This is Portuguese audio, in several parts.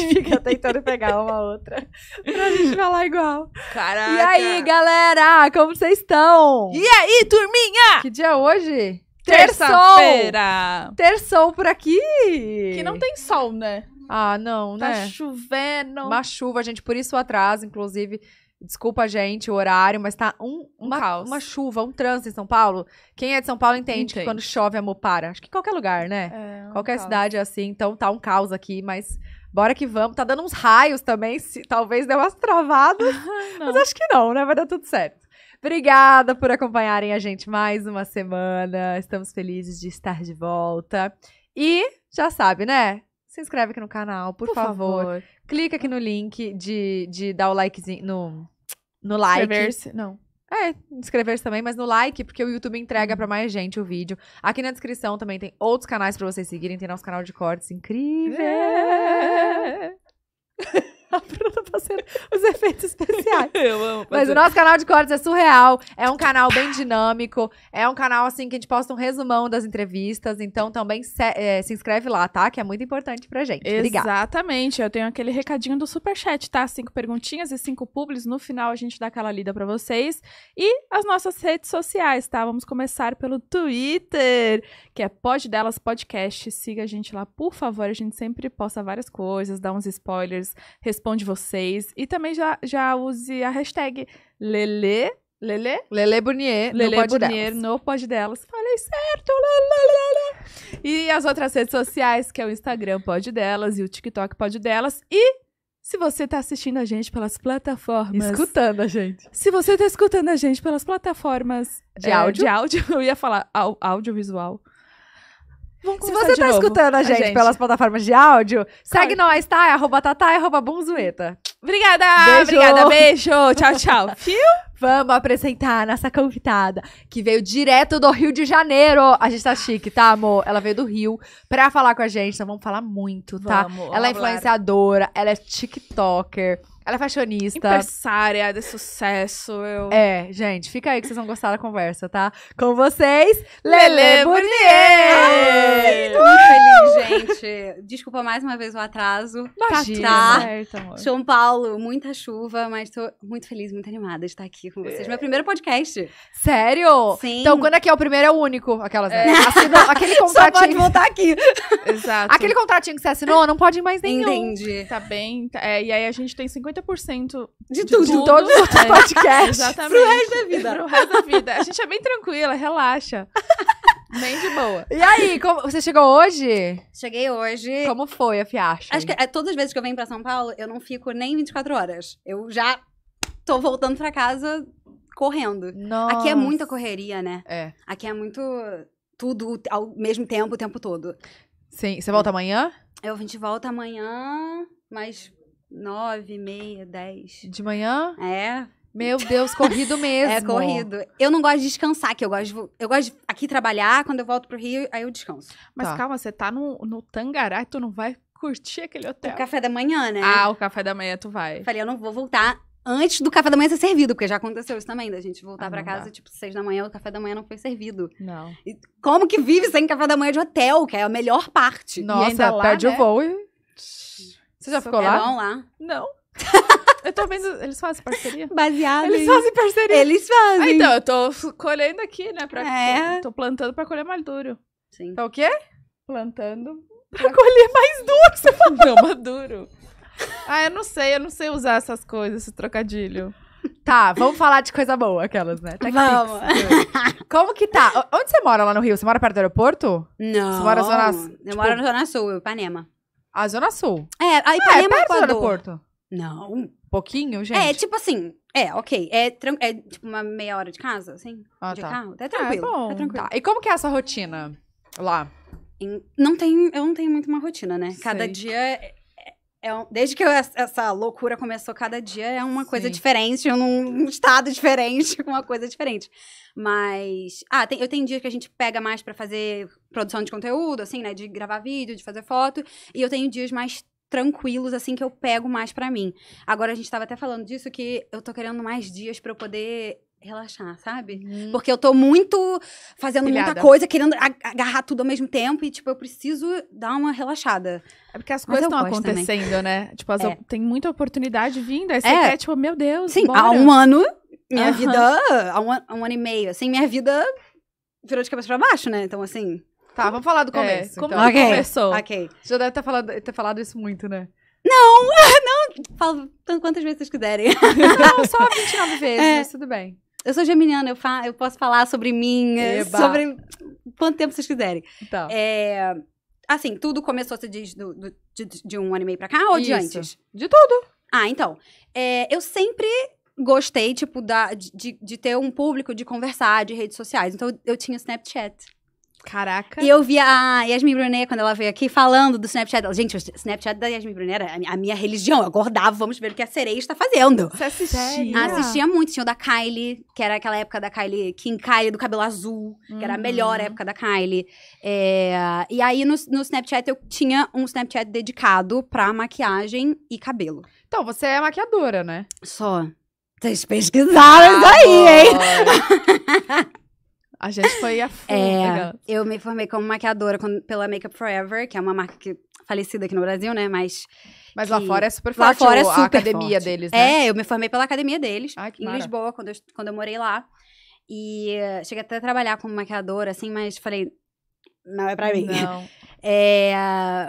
gente fica tentando pegar uma outra pra gente falar igual. Caraca. E aí, galera, como vocês estão? E aí, turminha? Que dia é hoje? Terça-feira. Terçou por aqui. Que não tem sol, né? Ah, não, tá né? Tá chovendo. Uma chuva, gente, por isso o atraso, inclusive. Desculpa, gente, o horário, mas tá um, um uma, caos. Uma chuva, um trânsito em São Paulo. Quem é de São Paulo entende, que quando chove, a para. Acho que em qualquer lugar, né? É, um qualquer caos. cidade é assim. Então tá um caos aqui, mas bora que vamos. Tá dando uns raios também, se, talvez dê umas travadas. mas acho que não, né? Vai dar tudo certo. Obrigada por acompanharem a gente mais uma semana. Estamos felizes de estar de volta. E já sabe, né? Se inscreve aqui no canal, por, por favor. favor. Clica aqui no link de, de dar o likezinho no, no like. não. É, inscrever-se também, mas no like, porque o YouTube entrega para mais gente o vídeo. Aqui na descrição também tem outros canais para vocês seguirem, tem nosso canal de cortes incrível. É. a Bruna fazendo os efeitos especiais. Eu amo. Mas o é. nosso canal de cortes é surreal, é um canal bem dinâmico, é um canal assim que a gente posta um resumão das entrevistas, então também se, é, se inscreve lá, tá? Que é muito importante pra gente. Obrigada. Exatamente, eu tenho aquele recadinho do Superchat, tá? Cinco perguntinhas e cinco públicos. no final a gente dá aquela lida pra vocês. E as nossas redes sociais, tá? Vamos começar pelo Twitter, que é pode Delas Podcast, siga a gente lá, por favor, a gente sempre posta várias coisas, dá uns spoilers, responde responde vocês. E também já, já use a hashtag Lele. Lele? Lele bunier Lele no Burnier delas. no pod delas. Falei certo! Lalalala. E as outras redes sociais, que é o Instagram pod delas e o TikTok pod delas. E se você está assistindo a gente pelas plataformas. Escutando a gente. Se você está escutando a gente pelas plataformas de, é, áudio? de áudio, eu ia falar au, audiovisual. Se você tá novo, escutando a gente, a gente, pelas plataformas de áudio, segue Corre. nós, tá? É arroba tatá, é arroba Obrigada! Beijo. Obrigada, beijo! Tchau, tchau. Viu? Vamos apresentar a nossa convidada, que veio direto do Rio de Janeiro. A gente tá chique, tá, amor? Ela veio do Rio pra falar com a gente, então vamos falar muito, tá? Vamos, ela é influenciadora, ela é TikToker. Ela é fashionista. Empresária de sucesso. Eu... É, gente, fica aí que vocês vão gostar da conversa, tá? Com vocês, Lele Bournier! Muito feliz, gente. Desculpa mais uma vez o atraso. Tá Imagina. Tá, tá certo, amor. São Paulo, muita chuva, mas tô muito feliz, muito animada de estar aqui com vocês. É. Meu primeiro podcast. Sério? Sim. Então, quando aqui é, é o primeiro, é o único. Aquelas, É. Né? Assinou, aquele contratinho. Só pode voltar aqui. Exato. Aquele contratinho que você assinou, não pode ir mais nenhum. Entendi. Tá bem. É, e aí a gente tem 50 90% de, de tudo. De todos os é, podcasts. Exatamente. Pro resto da vida. Pro resto da vida. A gente é bem tranquila, relaxa. Bem de boa. E aí, como, você chegou hoje? Cheguei hoje. Como foi a fiacha? Acho que é, todas as vezes que eu venho pra São Paulo, eu não fico nem 24 horas. Eu já tô voltando pra casa correndo. Nossa. Aqui é muita correria, né? É. Aqui é muito tudo ao mesmo tempo, o tempo todo. Sim. Você volta amanhã? Eu, a gente volta amanhã, mas nove, meia, dez. De manhã? É. Meu Deus, corrido é mesmo. é corrido. Eu não gosto de descansar, que eu gosto, de, eu gosto de aqui trabalhar, quando eu volto pro Rio, aí eu descanso. Mas tá. calma, você tá no, no Tangará, tu não vai curtir aquele hotel. O café da manhã, né? Ah, o café da manhã tu vai. Falei, eu não vou voltar antes do café da manhã ser servido, porque já aconteceu isso também, da gente voltar ah, para casa, dá. tipo, seis da manhã, o café da manhã não foi servido. Não. E como que vive sem café da manhã de hotel, que é a melhor parte? Nossa, lá, perde né? o voo e você já ficou lá? Bom lá? Não. Eu tô vendo. Eles fazem parceria? Baseado. Eles em... fazem parceria. Eles fazem. Ah, então, eu tô colhendo aqui, né? Pra... É. Tô plantando pra colher mais duro. Sim. Tá o quê? Plantando pra colher mais duro. Você falou. Não, maduro. ah, eu não sei, eu não sei usar essas coisas, esse trocadilho. Tá, vamos falar de coisa boa, aquelas, né? Tech vamos. Como que tá? Onde você mora lá no Rio? Você mora perto do aeroporto? Não. Você mora na Zona Sul? Eu moro tipo na Zona Sul, Ipanema. A Zona Sul. É, a ah, é Ipanema é, é perto do aeroporto. Não. Um pouquinho, é, gente? É, tipo assim, é, ok. É, é tipo uma meia hora de casa, assim, ah, de tá. carro. É, é tranquilo, ah, é, é tranquilo. Tá. E como que é essa rotina lá? Não tem, eu não tenho muito uma rotina, né? Sei. Cada dia é um, desde que eu, essa loucura começou, cada dia é uma coisa Sim. diferente, num estado diferente, uma coisa diferente. Mas. Ah, tem, eu tenho dias que a gente pega mais para fazer produção de conteúdo, assim, né? De gravar vídeo, de fazer foto. E eu tenho dias mais tranquilos, assim, que eu pego mais para mim. Agora a gente tava até falando disso, que eu tô querendo mais dias para eu poder relaxar, sabe? Uhum. Porque eu tô muito fazendo muita coisa, querendo agarrar tudo ao mesmo tempo e, tipo, eu preciso dar uma relaxada. É porque as coisas estão acontecendo, também. né? Tipo, as é. tem muita oportunidade vindo, aí você é. quer, tipo, meu Deus, Sim, bora. há um ano, minha uhum. vida, há um, há um ano e meio, assim, minha vida virou de cabeça pra baixo, né? Então, assim... Tá, vamos falar do é, começo. É, como então. então. okay. começou? Ok. Você já deve ter falado, ter falado isso muito, né? Não, não, falo quantas vezes vocês quiserem. Não, só 29 é. vezes, é. tudo bem. Eu sou geminiana, eu, fa... eu posso falar sobre mim, Eba. sobre quanto tempo vocês quiserem. Tá. É... Assim, tudo começou, você diz, do, do, de, de, um ano e meio pra cá ou Isso. de antes? De tudo. Ah, então. É, eu sempre gostei, tipo, da, de, de ter um público de conversar, de redes sociais. Então, eu tinha Snapchat. Caraca. E eu vi a Yasmin Brunet, quando ela veio aqui, falando do Snapchat Gente, o Snapchat da Yasmin Brunet era a minha religião. Eu acordava, vamos ver o que a sereia está fazendo. Você assistia? Assistia muito. Tinha o da Kylie, que era aquela época da Kylie, Kim Kylie do cabelo azul, uhum. que era a melhor hum. época da Kylie. É, e aí, no, no Snapchat, eu tinha um Snapchat dedicado pra maquiagem e cabelo. Então, você é maquiadora, né? Só. Vocês pesquisaram ah, isso aí, hein? A gente foi a fundo É, eu me formei como maquiadora pela Makeup Forever, que é uma marca que falecida aqui no Brasil, né? Mas. Mas lá fora é super forte. Lá fora é super a academia forte. deles, é, né? É, eu me formei pela academia deles. Ai, em mara. Lisboa, quando eu, quando eu morei lá. E uh, cheguei até a trabalhar como maquiadora, assim, mas falei, não é pra mim. Não. É,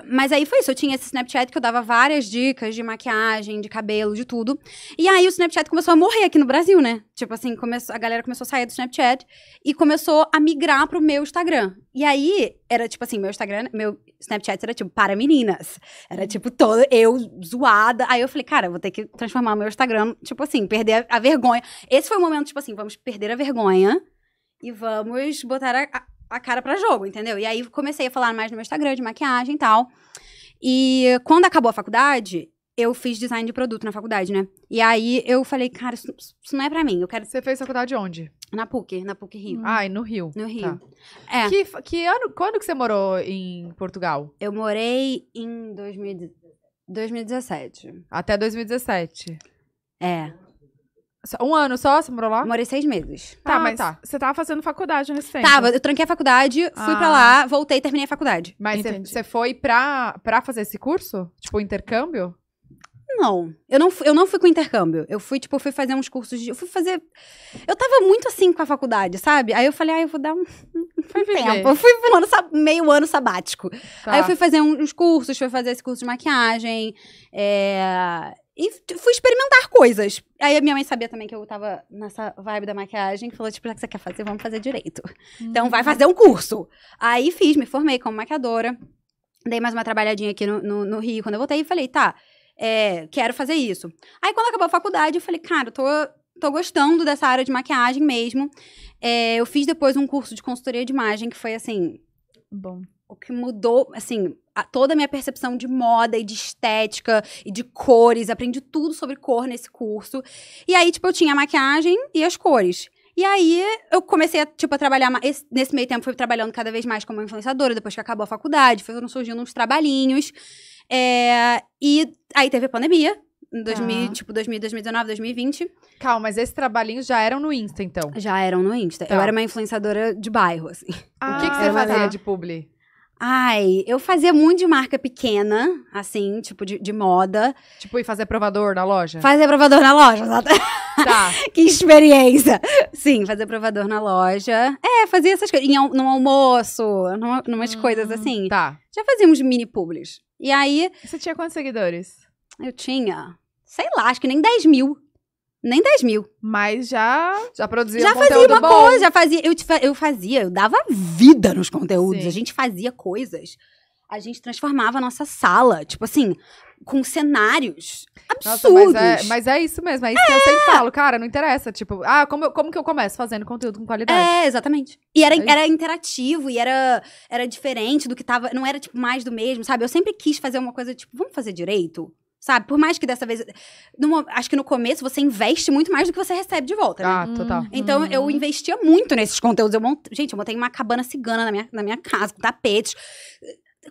mas aí foi isso. Eu tinha esse Snapchat que eu dava várias dicas de maquiagem, de cabelo, de tudo. E aí o Snapchat começou a morrer aqui no Brasil, né? Tipo assim, começou, a galera começou a sair do Snapchat e começou a migrar pro meu Instagram. E aí era tipo assim, meu Instagram, meu Snapchat era tipo para meninas. Era uhum. tipo toda eu zoada. Aí eu falei, cara, vou ter que transformar o meu Instagram, tipo assim, perder a, a vergonha. Esse foi o momento, tipo assim, vamos perder a vergonha e vamos botar a, a a cara para jogo, entendeu? E aí comecei a falar mais no meu Instagram de maquiagem e tal. E quando acabou a faculdade, eu fiz design de produto na faculdade, né? E aí eu falei, cara, isso, isso não é para mim. Eu quero. Você fez faculdade onde? Na PUC, na PUC Rio. Ah, e no Rio. No Rio. Tá. É. Que, que, ano, quando que você morou em Portugal? Eu morei em 2000, 2017. Até 2017. É. Um ano só? Você morou lá? Morei seis meses. Tá, ah, mas tá. você tava fazendo faculdade nesse tempo? Tava, eu tranquei a faculdade, fui ah. pra lá, voltei e terminei a faculdade. Mas você foi pra, pra fazer esse curso? Tipo, intercâmbio? Não. Eu não, eu não fui com intercâmbio. Eu fui, tipo, fui fazer uns cursos de. Eu fui fazer. Eu tava muito assim com a faculdade, sabe? Aí eu falei, ah, eu vou dar um, um tempo. Eu fui um ano, meio ano sabático. Tá. Aí eu fui fazer uns cursos, fui fazer esse curso de maquiagem. É e fui experimentar coisas. Aí a minha mãe sabia também que eu tava nessa vibe da maquiagem, falou, tipo, já que você quer fazer, vamos fazer direito. Então vai hum. fazer um curso. Aí fiz, me formei como maquiadora. Dei mais uma trabalhadinha aqui no, no, no Rio, quando eu voltei, e falei, tá, é, quero fazer isso. Aí quando acabou a faculdade, eu falei, cara, tô, tô gostando dessa área de maquiagem mesmo. É, eu fiz depois um curso de consultoria de imagem, que foi assim... Bom. O que mudou, assim, a, toda a minha percepção de moda e de estética e de cores. Aprendi tudo sobre cor nesse curso. E aí, tipo, eu tinha a maquiagem e as cores. E aí, eu comecei a, tipo, a trabalhar. Esse, nesse meio tempo, fui trabalhando cada vez mais como influenciadora, depois que acabou a faculdade, foram surgindo uns trabalhinhos. É, e aí teve a pandemia, 2000, ah. Tá. tipo 2000, 2019, 2020. Calma, mas esses trabalhinhos já eram no Insta, então? Já eram no Insta. Tá. Eu era uma influenciadora de bairro, assim. Ah, o que, que você fazia tá. de publi? Ai, eu fazia muito de marca pequena, assim, tipo de, de moda. Tipo, e fazer provador na loja? Fazer provador na loja, exatamente. Tá. que experiência. Sim, fazer provador na loja. É, fazia essas coisas. Em, num almoço, numa, numas hum, coisas assim. Tá. Já fazíamos mini publis. E aí. Você tinha quantos seguidores? Eu tinha, sei lá, acho que nem 10 mil. Nem 10 mil. Mas já. Já produzia Já fazia uma bom. coisa, já fazia. Eu, eu fazia, eu dava vida nos conteúdos. Sim. A gente fazia coisas. A gente transformava a nossa sala, tipo assim, com cenários absurdos. Nossa, mas, é, mas, é, isso mesmo, é isso é. que eu sempre é. falo, cara, não interessa. Tipo, ah, como, como que eu começo fazendo conteúdo com qualidade? É, exatamente. E era, é era interativo, e era, era diferente do que tava. Não era, tipo, mais do mesmo, sabe? Eu sempre quis fazer uma coisa, tipo, vamos fazer direito? Sabe? Por mais que dessa vez. No, acho que no começo você investe muito mais do que você recebe de volta. Né? Ah, total. Então hum. eu uhum. investia muito nesses conteúdos. Eu mont... Gente, eu montei uma cabana cigana na minha, na minha casa, com tapetes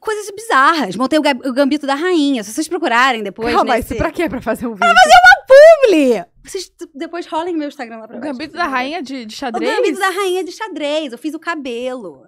coisas bizarras. Montei o, Gambito da Rainha. Se vocês procurarem depois. Calma, nesse... isso pra quê? Pra fazer um vídeo? Pra fazer uma publi! Vocês depois rolem meu Instagram lá pra O baixo, Gambito da Rainha de, de, xadrez? O Gambito da Rainha de xadrez. Eu fiz o cabelo.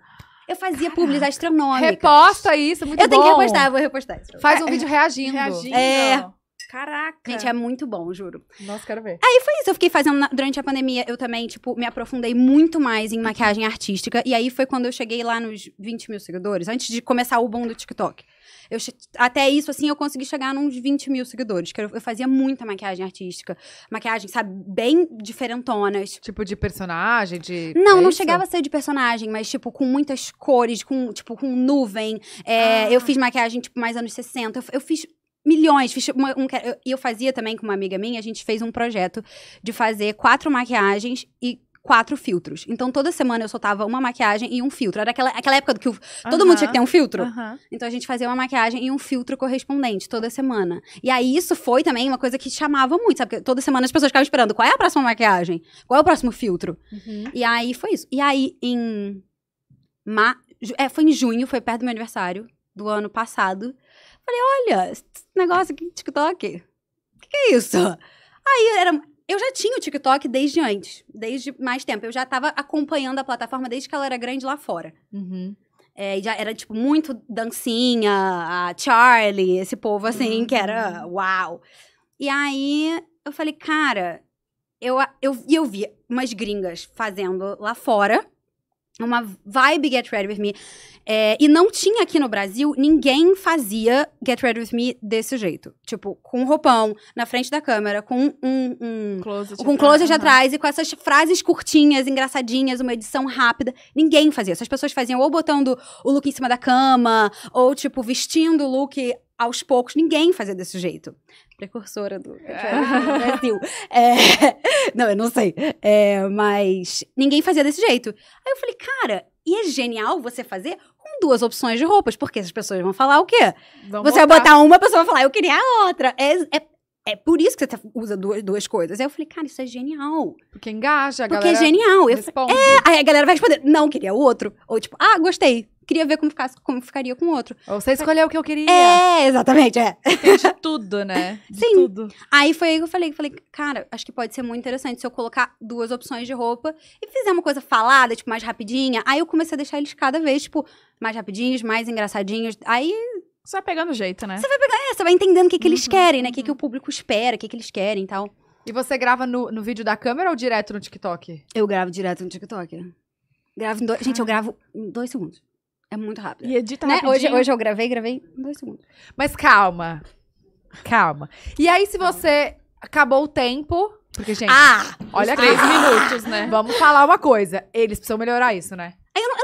Eu fazia publicidade astronômica. Reposta isso, muito eu bom. Eu tenho que repostar, eu vou repostar isso. Faz um é, vídeo reagindo. Reagindo. É. Caraca. Gente, é muito bom, juro. Nossa, quero ver. Aí foi isso, eu fiquei fazendo na, durante a pandemia, eu também, tipo, me aprofundei muito mais em maquiagem artística. E aí foi quando eu cheguei lá nos 20 mil seguidores, antes de começar o boom do TikTok. Eu, até isso, assim, eu consegui chegar nos 20 mil seguidores, que eu, eu, fazia muita maquiagem artística. Maquiagem, sabe, bem diferentonas. Tipo de personagem, de... Não, é não chegava a ser de personagem, mas, tipo, com muitas cores, com, tipo, com nuvem. É, ah. Eu fiz maquiagem, tipo, mais anos 60. eu, eu fiz milhões. Fiz tipo, um, eu, eu fazia também com uma amiga minha, a gente fez um projeto de fazer quatro maquiagens e quatro filtros. Então toda semana eu soltava uma maquiagem e um filtro. Era aquela, aquela época que o, todo mundo tinha que ter um filtro. Então a gente fazia uma maquiagem e um filtro correspondente toda semana. E aí isso foi também uma coisa que chamava muito, sabe? Porque toda semana as pessoas ficavam esperando qual é a próxima maquiagem, qual é o próximo filtro. Uhum. E aí foi isso. E aí em. Ma... É, foi em junho, foi perto do meu aniversário do ano passado. Falei, olha, esse negócio aqui, TikTok, o que, que é isso? Aí era, eu já tinha o TikTok desde antes, desde mais tempo. Eu já estava acompanhando a plataforma desde que ela era grande lá fora. Uhum. É, já era, tipo, muito dancinha, a Charlie, esse povo assim, uhum. que era uau. E aí eu falei, cara, eu, eu, eu vi umas gringas fazendo lá fora uma vibe Get Ready With Me. É, e não tinha aqui no Brasil, ninguém fazia Get Ready With Me desse jeito. Tipo, com um roupão, na frente da câmera, com um... um com um close atrás e com essas frases curtinhas, engraçadinhas, uma edição rápida. Ninguém fazia essas pessoas faziam ou botando o look em cima da cama, ou, tipo, vestindo o look aos poucos. Ninguém fazia desse jeito precursora ah. do Brasil. É, não, eu não sei. É, mas ninguém fazia desse jeito. Aí eu falei, cara, e é genial você fazer com duas opções de roupas, porque essas pessoas vão falar o quê? Vão você botar. vai botar uma, a pessoa vai falar, eu queria a outra. É, é, é por isso que você tá, usa duas, duas coisas. Aí eu falei, cara, isso é genial. Porque engaja, a Porque é galera. Porque é genial. Eu falei, é, aí a galera vai responder, não, queria outro. Ou tipo, ah, gostei. Queria ver como, ficasse, como ficaria com o outro. Ou você escolheu o que eu queria. É, exatamente, é. de tudo, né? De Sim. Tudo. Aí foi aí que eu falei, falei, cara, acho que pode ser muito interessante se eu colocar duas opções de roupa e fizer uma coisa falada, tipo, mais rapidinha. Aí eu comecei a deixar eles cada vez, tipo, mais rapidinhos, mais engraçadinhos. Aí você vai pegando jeito, né? Você vai pegando, é, você vai entendendo o que, que eles uhum, querem, né? O uhum. que, que o uhum. público espera, o que, que eles querem e tal. E você grava no, no vídeo da câmera ou direto no TikTok? Eu gravo direto no TikTok. Gravo dois, gente, eu gravo em dois segundos. É muito rápido. E edita né? Rapidinho. Hoje, hoje eu gravei, gravei em dois segundos. Mas calma. Calma. E aí, se você acabou o tempo. Porque, gente, ah, olha aqui. Três minutos, né? Vamos falar uma coisa. Eles precisam melhorar isso, né?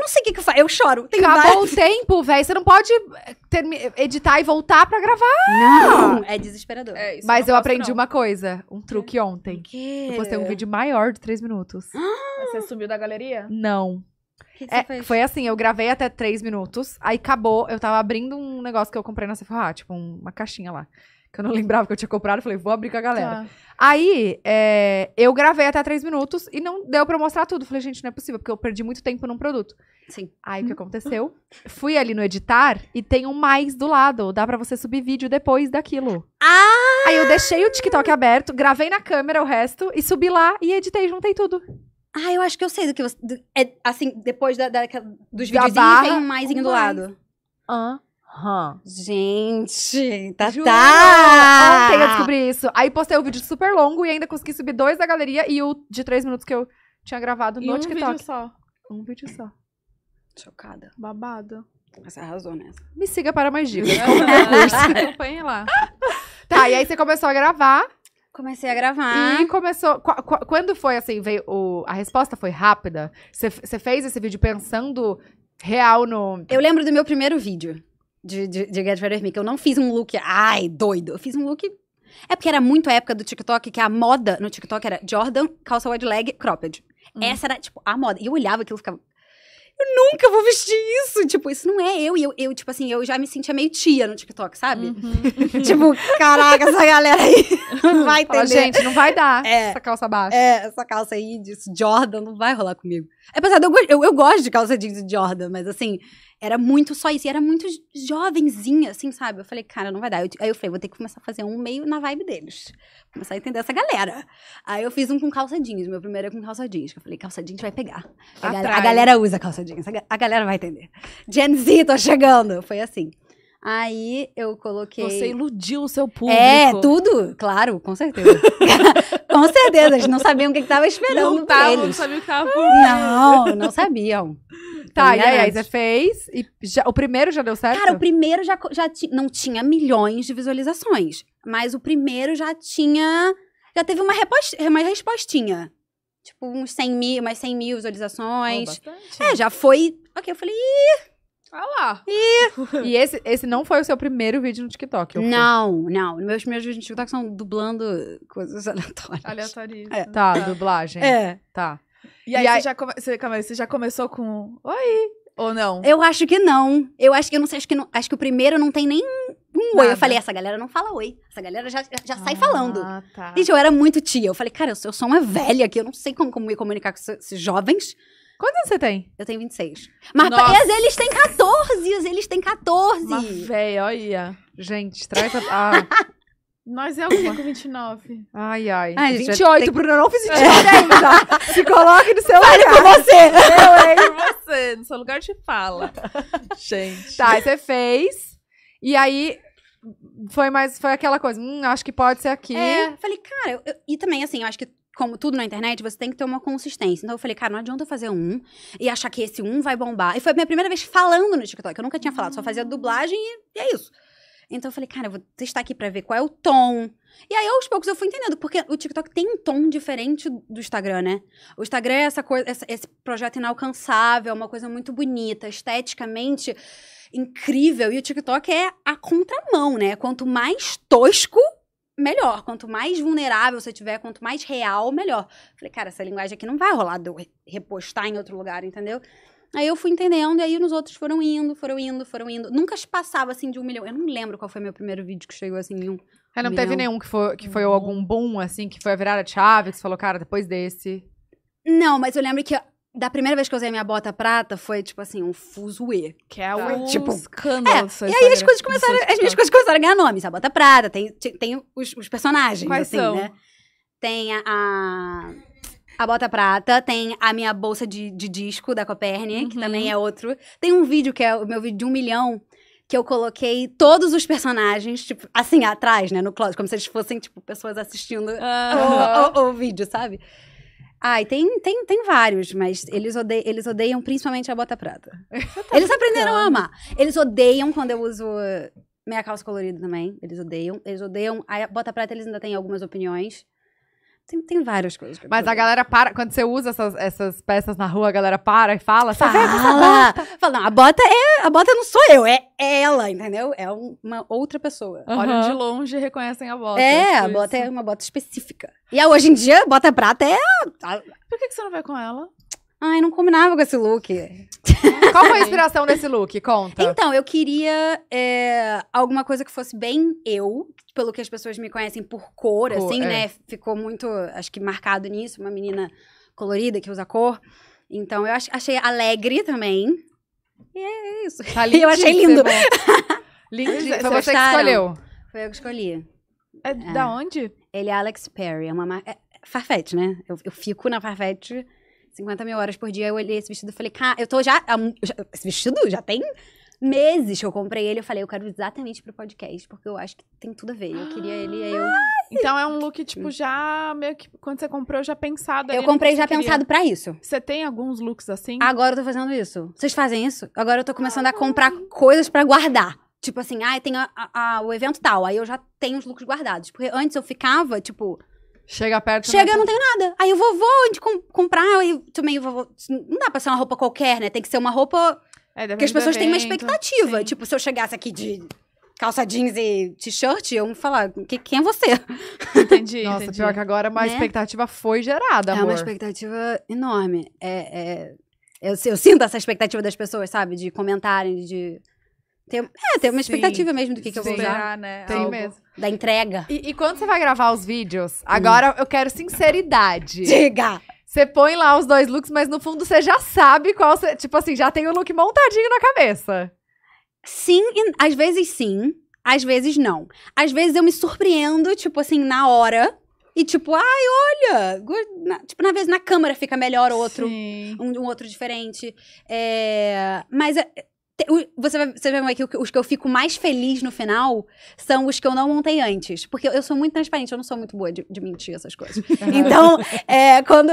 não sei o que, que eu faço. Eu choro. Tem Acabou o tempo, velho. Você não pode eh, ter, editar e voltar pra gravar. Não. É desesperador. É, Mas eu aprendi não. uma coisa. Um truque ontem. Que? Eu postei um vídeo maior de três minutos. Ah! Você sumiu da galeria? Não. Que que é, foi assim, eu gravei até três minutos, aí acabou, eu tava abrindo um negócio que eu comprei na Sephora, tipo uma caixinha lá que eu não lembrava que eu tinha comprado, falei, vou abrir com a galera. Tá. Aí, é, eu gravei até três minutos e não deu pra mostrar tudo. Falei, gente, não é possível, porque eu perdi muito tempo num produto. Sim. Aí, o que uhum. aconteceu? Fui ali no editar e tem um mais do lado. Dá pra você subir vídeo depois daquilo. Ah! Aí, eu deixei o TikTok aberto, gravei na câmera o resto e subi lá e editei, juntei tudo. Ah, eu acho que eu sei do que você... Do, é, assim, depois da, da, dos vídeos tem um maisinho um do mais. lado. Ah. Hum. Gente, tá, Juro, tá. Ontem eu descobri isso. Aí postei um vídeo super longo e ainda consegui subir dois da galeria e o de três minutos que eu tinha gravado no e um TikTok. um vídeo só. Um vídeo só. Chocada. Babado. Você arrasou nessa. Me siga para mais dicas. É. É é Acompanhe lá. Tá, e aí você começou a gravar. Comecei a gravar. E começou. Qu qu quando foi assim? Veio o, a resposta foi rápida? Você fez esse vídeo pensando real no. Eu lembro do meu primeiro vídeo de, de, de Get ready of Me, que eu não fiz um look, ai, doido. Eu fiz um look. É porque era muito a época do TikTok que a moda no TikTok era Jordan, calça wide leg, cropped. Hum. Essa era, tipo, a moda. E eu olhava aquilo e ficava. Eu nunca vou vestir isso. Tipo, isso não é eu. E eu, eu, tipo assim, eu já me sentia meio tia no TikTok, sabe? Uhum. tipo, caraca, essa galera aí não vai entender. gente, não vai dar é, essa calça baixa. É, essa calça aí de Jordan não vai rolar comigo. Apesar é de eu, eu, eu gosto de calça jeans de Jordan, mas assim, era muito só isso. E era muito jovenzinha, assim, sabe? Eu falei, cara, não vai dar. Eu, aí eu falei, vou ter que começar a fazer um meio na vibe deles. Começar a entender essa galera. Aí eu fiz um com calça jeans. Meu primeiro é com calça jeans. Eu falei, calça jeans vai pegar. A, a galera usa calça jeans. A, a galera vai entender. Gen Z, tô chegando. Foi assim. Aí eu coloquei. Você iludiu o seu público. É, tudo? Claro, com certeza. com certeza, eles não sabiam o que estava esperando. Não, tavam, eles. não sabiam o que estava por Não, não sabiam. Tá, e aí você fez. E já, o primeiro já deu certo? Cara, o primeiro já, já ti, não tinha milhões de visualizações. Mas o primeiro já tinha. Já teve uma, repost, uma respostinha. Tipo, uns 100 mil, mais 100 mil visualizações. Oh, é, já foi. Ok, eu falei. Ih! Ah lá. E, e esse, esse não foi o seu primeiro vídeo no TikTok? Não, não. Meus primeiros vídeos no TikTok são dublando coisas aleatórias. Aleatórias. É. Tá, ah. dublagem. É. Tá. E aí, e aí... Você, já come... você, calma, você já começou com oi ou não? Eu acho que não. Eu acho que eu não sei, acho que, não, acho que o primeiro não tem nem um oi. Eu falei, essa galera não fala oi. Essa galera já, já ah, sai falando. Ah, tá. Gente, eu era muito tia. Eu falei, cara, eu sou, eu sou uma velha aqui, eu não sei como, como me comunicar com esses jovens. Quantos você tem? Eu tenho 26. Mas Nossa. eles têm 14! Eles têm 14! Uma véia, olha. Gente, traz a. Ah. Nós é o que com 29? Ai, ai. ai 28, tem... Bruno, não fiz 28 é. ainda. Se coloque no seu Fale lugar. com você. Eu, hein? você, no seu lugar te fala. Gente. Tá, você fez. E aí, foi mais, foi aquela coisa, hum, acho que pode ser aqui. É, falei, cara, eu, eu, e também, assim, eu acho que como tudo na internet, você tem que ter uma consistência. Então eu falei, cara, não adianta eu fazer um e achar que esse um vai bombar. E foi a minha primeira vez falando no TikTok. Eu nunca tinha falado, só fazia ah. dublagem e, e é isso. Então eu falei, cara, eu vou testar aqui pra ver qual é o tom. E aí, aos poucos, eu fui entendendo, porque o TikTok tem um tom diferente do Instagram, né? O Instagram é essa coisa, essa, esse projeto inalcançável, é uma coisa muito bonita, esteticamente incrível. E o TikTok é a contramão, né? Quanto mais tosco, melhor. Quanto mais vulnerável você tiver, quanto mais real, melhor. Falei, cara, essa linguagem aqui não vai rolar de eu repostar em outro lugar, entendeu? Aí eu fui entendendo, e aí nos outros foram indo, foram indo, foram indo. Nunca passava assim de um milhão. Eu não lembro qual foi meu primeiro vídeo que chegou assim em um. Ah, não teve nenhum que foi, que foi algum boom, assim, que foi a virada de chave, que você falou, cara, depois desse. Não, mas eu lembro que da primeira vez que eu usei minha bota prata foi, tipo assim, um fuzuê. Que é tá? o tipo, escândalo. É. E aí as coisas começaram. É as minhas coisas começaram a ganhar nomes. A bota prata, tem, tem os, os personagens, Quais assim, são? né? Tem a, a, a. bota prata, tem a minha bolsa de, de disco da Copernic, uhum. que também é outro. Tem um vídeo que é o meu vídeo de um milhão, que eu coloquei todos os personagens, tipo, assim, atrás, né, no closet, como se eles fossem, tipo, pessoas assistindo uhum. o, o, o vídeo, sabe? Ah, e tem, tem, tem vários, mas eles, odeiam, eles odeiam principalmente a bota prata. eles aprenderam a amar. Eles odeiam quando eu uso meia calça colorida também. Eles odeiam. Eles odeiam. A bota prata eles ainda têm algumas opiniões. Tem, tem várias coisas. Mas a galera para, quando você usa essas, essas peças na rua, a galera para e fala, fala. Você essa bota? Fala, não, a bota é, a bota não sou eu, é ela, entendeu? É uma outra pessoa. Uhum. Olham de longe e reconhecem a bota. É, a tipo bota é isso. é uma bota específica. E hoje em dia, bota prata é... Por que, que você não vai com ela? Ai, não combinava com esse look. Qual foi a inspiração desse look? Conta. Então, eu queria é, alguma coisa que fosse bem eu, pelo que as pessoas me conhecem por cor, cor assim, é. né? Ficou muito, acho que marcado nisso, uma menina colorida que usa cor. Então, eu ach achei alegre também. E é, é isso. Tá eu achei lindo. lindo Foi você que escolheu. Foi eu que escolhi. É, é. Da onde? Ele é Alex Perry. É uma marca... É, é, Farfetch, né? Eu, eu fico na Farfetch 50 mil horas por dia. Eu olhei esse vestido e falei, cara, eu tô já, já, Esse vestido já tem meses que eu comprei ele. Eu falei, eu quero exatamente pro podcast, porque eu acho que tem tudo a ver. Eu queria ele e eu. Ah, então é um look, tipo, já meio que. Quando você comprou, já pensado. Eu comprei já pensado para isso. Você tem alguns looks assim? Agora eu tô fazendo isso. Vocês fazem isso? Agora eu tô começando a comprar coisas para guardar. Tipo assim, ah, tem o evento tal. Aí eu já tenho os looks guardados. Porque antes eu ficava, tipo Chega perto. Chega, né? não tem nada. Aí o vovô, de com, comprar, aí também o vovô. Não dá pra ser uma roupa qualquer, né? Tem que ser uma roupa. É, que as pessoas têm uma expectativa. Sim. Tipo, se eu chegasse aqui de calça jeans e t-shirt, eu ia falar: que, quem é você? Entendi. Nossa, entendi. pior que agora uma né? expectativa foi gerada, amor. É uma expectativa enorme. É, é... Eu, eu, sinto essa expectativa das pessoas, sabe? De comentarem, de tem, é, tem uma expectativa Sim. mesmo do que, que eu vou usar. Né? Tem Algo mesmo. Da entrega. E, e, quando você vai gravar os vídeos, agora hum. eu quero sinceridade. Diga! Você põe lá os dois looks, mas no fundo você já sabe qual. Você, tipo assim, já tem o look montadinho na cabeça. Sim, às vezes sim, às vezes não. Às vezes eu me surpreendo, tipo assim, na hora. E tipo, ai, olha! Na, tipo, na vez na câmera fica melhor outro, um, um, outro diferente. É, mas é, você vai, você vai ver que os que eu fico mais feliz no final são os que eu não montei antes. Porque eu sou muito transparente, eu não sou muito boa de, de mentir essas coisas. então, é, quando.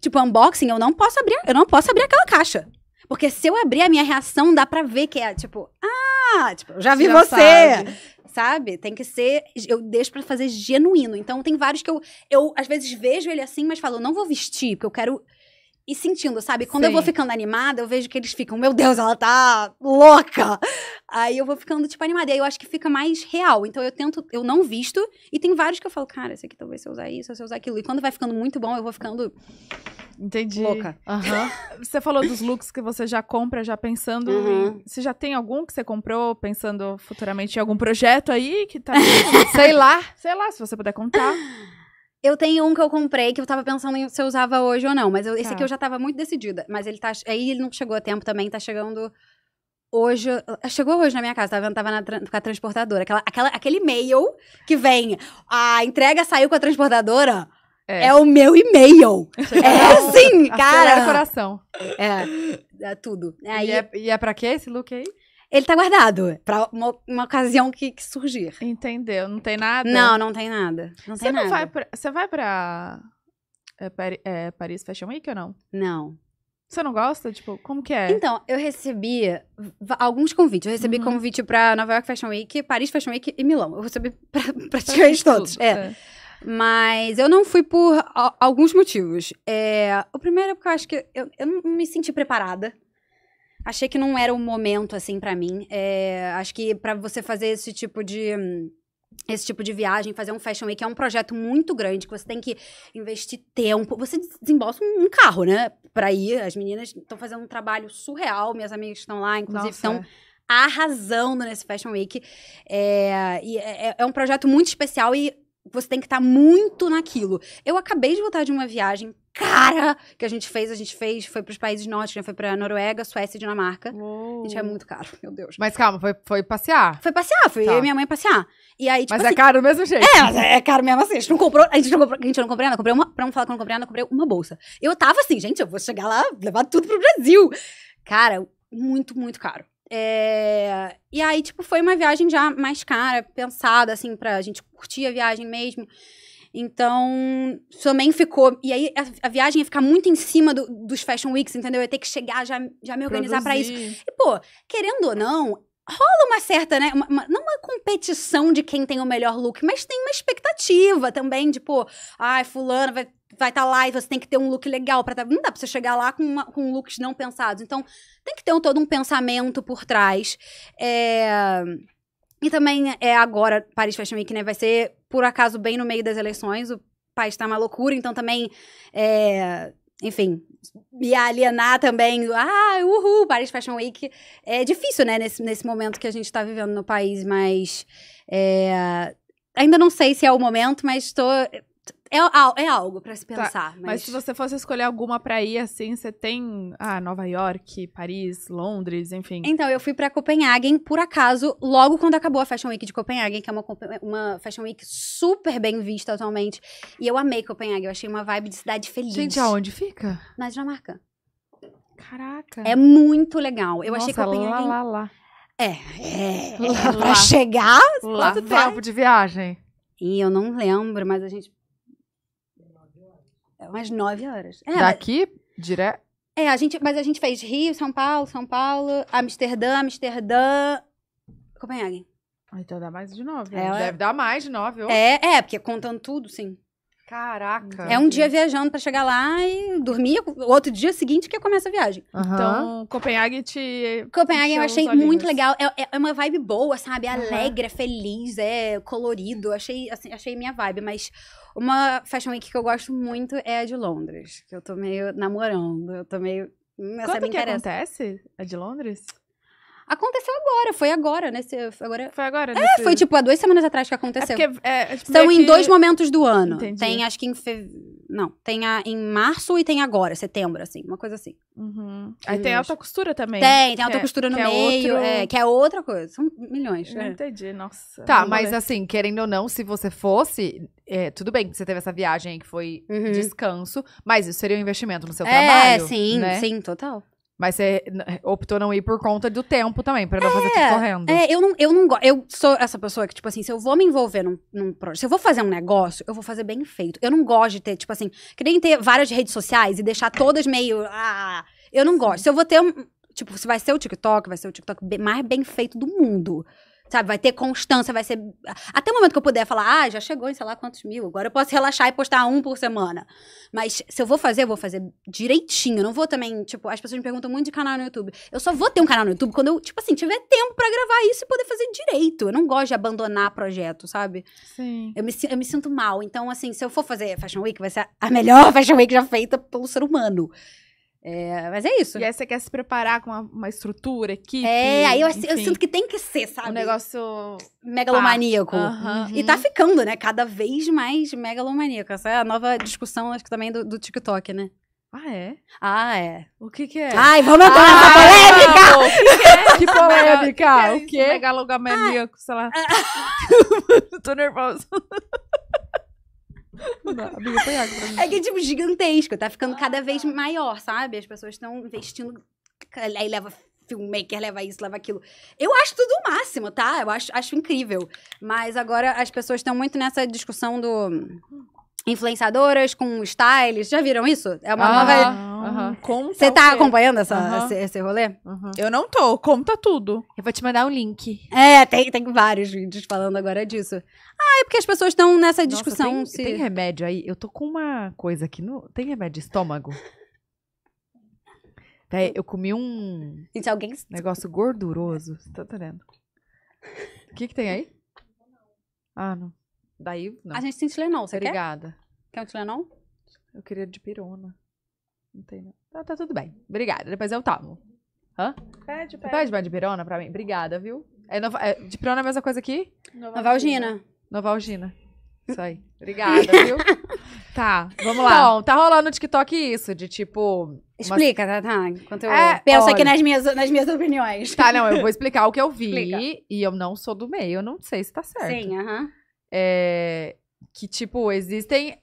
Tipo, unboxing, eu não posso abrir, eu não posso abrir aquela caixa. Porque se eu abrir a minha reação, dá pra ver que é tipo, ah, tipo, já vi já você. Sabe. sabe. Tem que ser. Eu deixo pra fazer genuíno. Então tem vários que eu, eu às vezes vejo ele assim, mas falo, não vou vestir, porque eu quero e sentindo, sabe? Quando Sim. eu vou ficando animada, eu vejo que eles ficam, meu Deus, ela tá louca. Aí eu vou ficando, tipo, animada. E aí eu acho que fica mais real. Então eu tento, eu não visto. E tem vários que eu falo, cara, esse aqui talvez se eu usar isso, se eu usar aquilo. E quando vai ficando muito bom, eu vou ficando. Entendi. Louca. Uhum. você falou dos looks que você já compra, já pensando. Uhum. Em... Você já tem algum que você comprou, pensando futuramente em algum projeto aí que tá. sei lá, sei lá, se você puder contar. Eu tenho um que eu comprei que eu tava pensando em se eu usava hoje ou não, mas eu, esse tá. aqui eu já tava muito decidida. Mas ele tá. Aí ele não chegou a tempo também, tá chegando hoje. Ah, chegou hoje na minha casa, tava, tava na, com a transportadora. Aquela, aquela, aquele e-mail que vem. A entrega saiu com a transportadora. É, é o meu e-mail. é assim, cara. coração. É, é tudo. Aí, e é, e é pra que esse look aí? ele tá guardado é pra uma, uma ocasião que, que, surgir. Entendeu? Não tem nada? Não, não tem nada. Não você tem não nada. vai pra. Você vai É, Paris, é, Paris Fashion Week ou não? Não. Você não gosta? Tipo, como que é? Então, eu recebi alguns convites. Eu recebi uhum. convite pra Nova York Fashion Week, Paris Fashion Week e Milão. Eu recebi pra, praticamente todos. é. é. Mas eu não fui por alguns motivos. É, o primeiro é porque eu acho que eu, eu não me senti preparada Achei que não era o momento, assim, para mim. É, acho que para você fazer esse tipo de esse tipo de viagem, fazer um Fashion Week é um projeto muito grande, que você tem que investir tempo. Você desembolsa um carro, né? Pra ir. As meninas estão fazendo um trabalho surreal. Minhas amigas estão lá, inclusive, estão é. arrasando nesse Fashion Week. É, e é, é, é um projeto muito especial e você tem que estar tá muito naquilo. Eu acabei de voltar de uma viagem cara que a gente fez, a gente fez, foi pros países norte, né? Foi pra Noruega, Suécia e Dinamarca. Uou. A gente é muito caro, meu Deus. Mas calma, foi, foi passear? Foi passear, fui tá. eu e minha mãe passear. E aí, tipo Mas é assim, é caro do mesmo jeito. É, mas é caro mesmo assim. A gente não comprou, a gente não comprou, a gente não comprou nada. Comprei uma, pra não falar que eu não comprei nada, eu comprei uma bolsa. Eu tava assim, gente, eu vou chegar lá, levar tudo pro Brasil. Cara, muito, muito caro. É... E aí, tipo, foi uma viagem já mais cara, pensada, assim, pra gente curtir a viagem mesmo. Então, também ficou. E aí a, a, viagem ia ficar muito em cima do, dos Fashion Weeks, entendeu? Eu ia ter que chegar, já, já me organizar para isso. E, pô, querendo ou não, rola uma certa, né? Uma, uma, não uma competição de quem tem o melhor look, mas tem uma expectativa também de, pô, ai, fulano vai vai estar tá lá e você tem que ter um look legal para tá... não dá para você chegar lá com, uma, com looks não pensados então tem que ter um, todo um pensamento por trás é... E também é agora, Paris Fashion Week, né? Vai ser, por acaso, bem no meio das eleições. O país tá uma loucura, então também. É, enfim, me alienar também. Ah, uhul, Paris Fashion Week. É difícil, né? Nesse, nesse momento que a gente tá vivendo no país, mas. É, ainda não sei se é o momento, mas estou é, é algo para se tá, pensar. Tá, mas... mas... se você fosse escolher alguma pra ir, assim, você tem ah, Nova York, Paris, Londres, enfim. Então, eu fui para Copenhagen, por acaso, logo quando acabou a Fashion Week de Copenhagen, que é uma, uma Fashion Week super bem vista atualmente. E eu amei Copenhagen, eu achei uma vibe de cidade feliz. Gente, aonde fica? Na Dinamarca. Caraca. É muito legal. Eu Nossa, achei Copenhagen... Lá, lá, lá. É, é. lá. É, pra chegar... Lá. Quanto tempo de viagem? E eu não lembro, mas a gente é umas 9 horas. É, Daqui, direto? É, a gente, mas a gente fez Rio, São Paulo, São Paulo, Amsterdã, Amsterdã, Copenhague. Ah, então dá mais de nove. É, né? Deve dar mais de nove. ô. É, é, porque contando tudo, sim. Caraca. É um dia viajando pra chegar lá e dormir, o outro dia seguinte que começa a viagem. Então, Copenhague te. Copenhague eu achei muito legal. É, é, é uma vibe boa, sabe? É Alegre, é feliz, é colorido. Achei, assim, achei minha vibe, mas uma Fashion Week que eu gosto muito é a de Londres, que eu tô meio namorando, eu tô meio. Essa Quando que acontece? A de Londres? Aconteceu agora, foi agora, nesse. Né, agora... Foi agora, é, nesse... É, foi tipo há duas semanas atrás que aconteceu. É porque, é, tipo, São em que... dois momentos do ano. Entendi. Tem, acho que em fe... Não, tem a, em março e tem agora, setembro, assim, uma coisa assim. Uhum. Aí tem alta costura também. Tem, tem alta é- costura no é meio, outro... que é outra coisa. São milhões. Não né? entendi, nossa. Tá, mas ver. assim, querendo ou não, se você fosse, é, tudo bem que você teve essa viagem que foi uhum. descanso, mas isso seria um investimento no seu é, trabalho. É, sim, né? sim, total. Mas você optou não ir por conta do tempo também, pra não é, fazer tudo é, correndo. É, eu não, eu não gosto. Eu sou essa pessoa que, tipo assim, se eu vou me envolver num, num projeto, se eu vou fazer um negócio, eu vou fazer bem feito. Eu não gosto de ter, tipo assim, que nem ter várias redes sociais e deixar todas meio. Ah, eu não gosto. Se eu vou ter um. Tipo, se vai ser o TikTok, vai ser o TikTok mais bem feito do mundo. Sabe, vai ter constância, vai ser. Até o momento que eu puder falar, ah, já chegou em sei lá quantos mil, agora eu posso relaxar e postar um por semana. Mas se eu vou fazer, eu vou fazer direitinho. não vou também, tipo, as pessoas me perguntam muito de canal no YouTube. Eu só vou ter um canal no YouTube quando eu, tipo assim, tiver tempo para gravar isso e poder fazer direito. Eu não gosto de abandonar projeto, sabe? Sim. Eu me, eu me sinto mal. Então, assim, se eu for fazer Fashion Week, vai ser a melhor Fashion Week já feita pelo ser humano. É, mas é isso. E aí você quer se preparar com uma, uma estrutura, equipe. É, aí eu, eu, sinto que tem que ser, sabe? Um negócio. Megalomaníaco. Uhum. E tá ficando, né? Cada vez mais megalomaníaco. Essa é a nova discussão, acho que também do, do TikTok, né? Ah, é? Ah, é. O que que é? Ai, vamos entrar ah, nessa polêmica! o que, é? que polêmica? o que? É? Megalomaníaco, sei lá. Tô nervosa água pra mim. É que é, tipo, gigantesco. Tá ficando cada vez maior, sabe? As pessoas estão investindo. Aí leva filmmaker, leva isso, leva aquilo. Eu acho tudo o máximo, tá? Eu acho, acho incrível. Mas agora as pessoas estão muito nessa discussão do influenciadoras com styles. Já viram isso? É uma ah, nova. Você uh tá acompanhando essa, esse, esse rolê? Eu não tô. Conta tudo. Eu vou te mandar um link. É, tem, tem vários vídeos falando agora disso. Ah, é porque as pessoas estão nessa discussão. Nossa, tem, se... tem remédio aí? Eu tô com uma coisa aqui. No... Tem remédio de estômago? eu comi um. Gente, alguém. Negócio gorduroso. Você tá entendendo? O que que tem aí? Ah, não. Daí, não. A gente tem Tilenol, você Obrigada. quer? Quer um Tilenol? Eu queria de pirona. Não tem, não. Tá, tá tudo bem. Obrigada. Depois eu tomo. Hã? Pede, pede. Pede mais de pirona pra mim? Obrigada, viu? É, nova... é de pirona é a mesma coisa aqui? Novalgina. Novalgina. Isso aí. Obrigada, viu? tá, vamos lá. Bom, tá rolando no TikTok isso, de tipo. Explica, uma... Tá, tá. Enquanto eu é, penso olha... aqui nas minhas, nas minhas opiniões. Tá, não, eu vou explicar o que eu vi Explica. e eu não sou do meio, eu não sei se tá certo. Sim, aham. Uh -huh. É, que, tipo, existem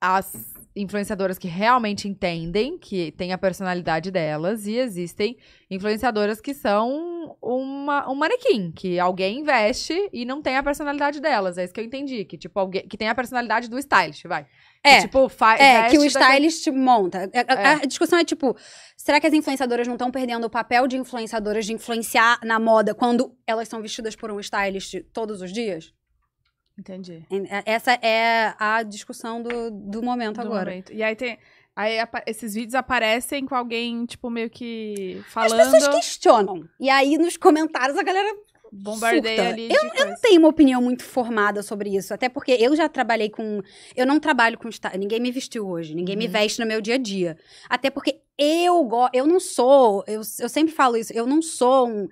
as influenciadoras que realmente entendem, que tem a personalidade delas, e existem influenciadoras que são uma, um manequim, que alguém investe e não tem a personalidade delas. É isso que eu entendi, que tipo alguém que tem a personalidade do stylist, vai. É. Tipo, é, que, tipo, faz, é que o stylist daquele... monta. A, é. a, discussão é tipo, será que as influenciadoras não estão perdendo o papel de influenciadoras de influenciar na moda quando elas são vestidas por um stylist todos os dias? Entendi. É, essa é a discussão do, do momento do agora. Momento. E aí tem. Aí esses vídeos aparecem com alguém, tipo, meio que falando. As pessoas questionam. E aí nos comentários a galera bombardeia ali. Eu, tipo eu não tenho uma opinião muito formada sobre isso. Até porque eu já trabalhei com. Eu não trabalho com. Ninguém me vestiu hoje. Ninguém me uhum. veste no meu dia a dia. Até porque eu gosto. Eu não sou. Eu, eu sempre falo isso. Eu não sou um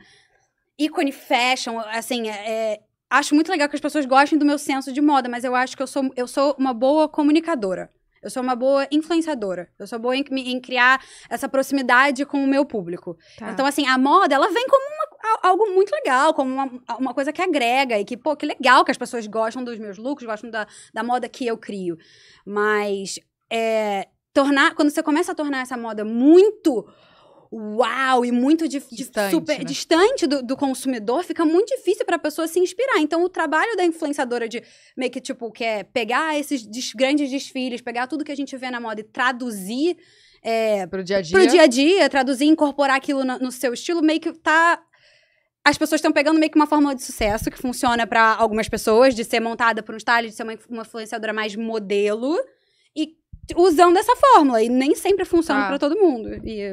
ícone fashion. Assim, é, é acho muito legal que as pessoas gostem do meu senso de moda, mas eu acho que eu sou, eu sou uma boa comunicadora. Eu sou uma boa influenciadora. Eu sou boa em, em criar essa proximidade com o meu público. Tá. Então, assim, a moda, ela vem como uma, algo muito legal, como uma, uma, coisa que agrega e que, pô, que legal que as pessoas gostam dos meus looks, gostam da, da moda que eu crio. Mas, é, tornar, quando você começa a tornar essa moda muito uau e muito dif distante, super, né? distante do, do, consumidor, fica muito difícil para a pessoa se inspirar. Então, o trabalho da influenciadora de meio que, tipo, que é pegar esses des grandes desfiles, pegar tudo que a gente vê na moda e traduzir. É, pro dia a dia. Pro dia a dia, traduzir, incorporar aquilo no, no seu estilo, meio que tá as pessoas estão pegando meio que uma fórmula de sucesso que funciona para algumas pessoas, de ser montada por um style, de ser uma, uma, influenciadora mais modelo, e usando essa fórmula. E nem sempre funciona ah. Tá. para todo mundo. E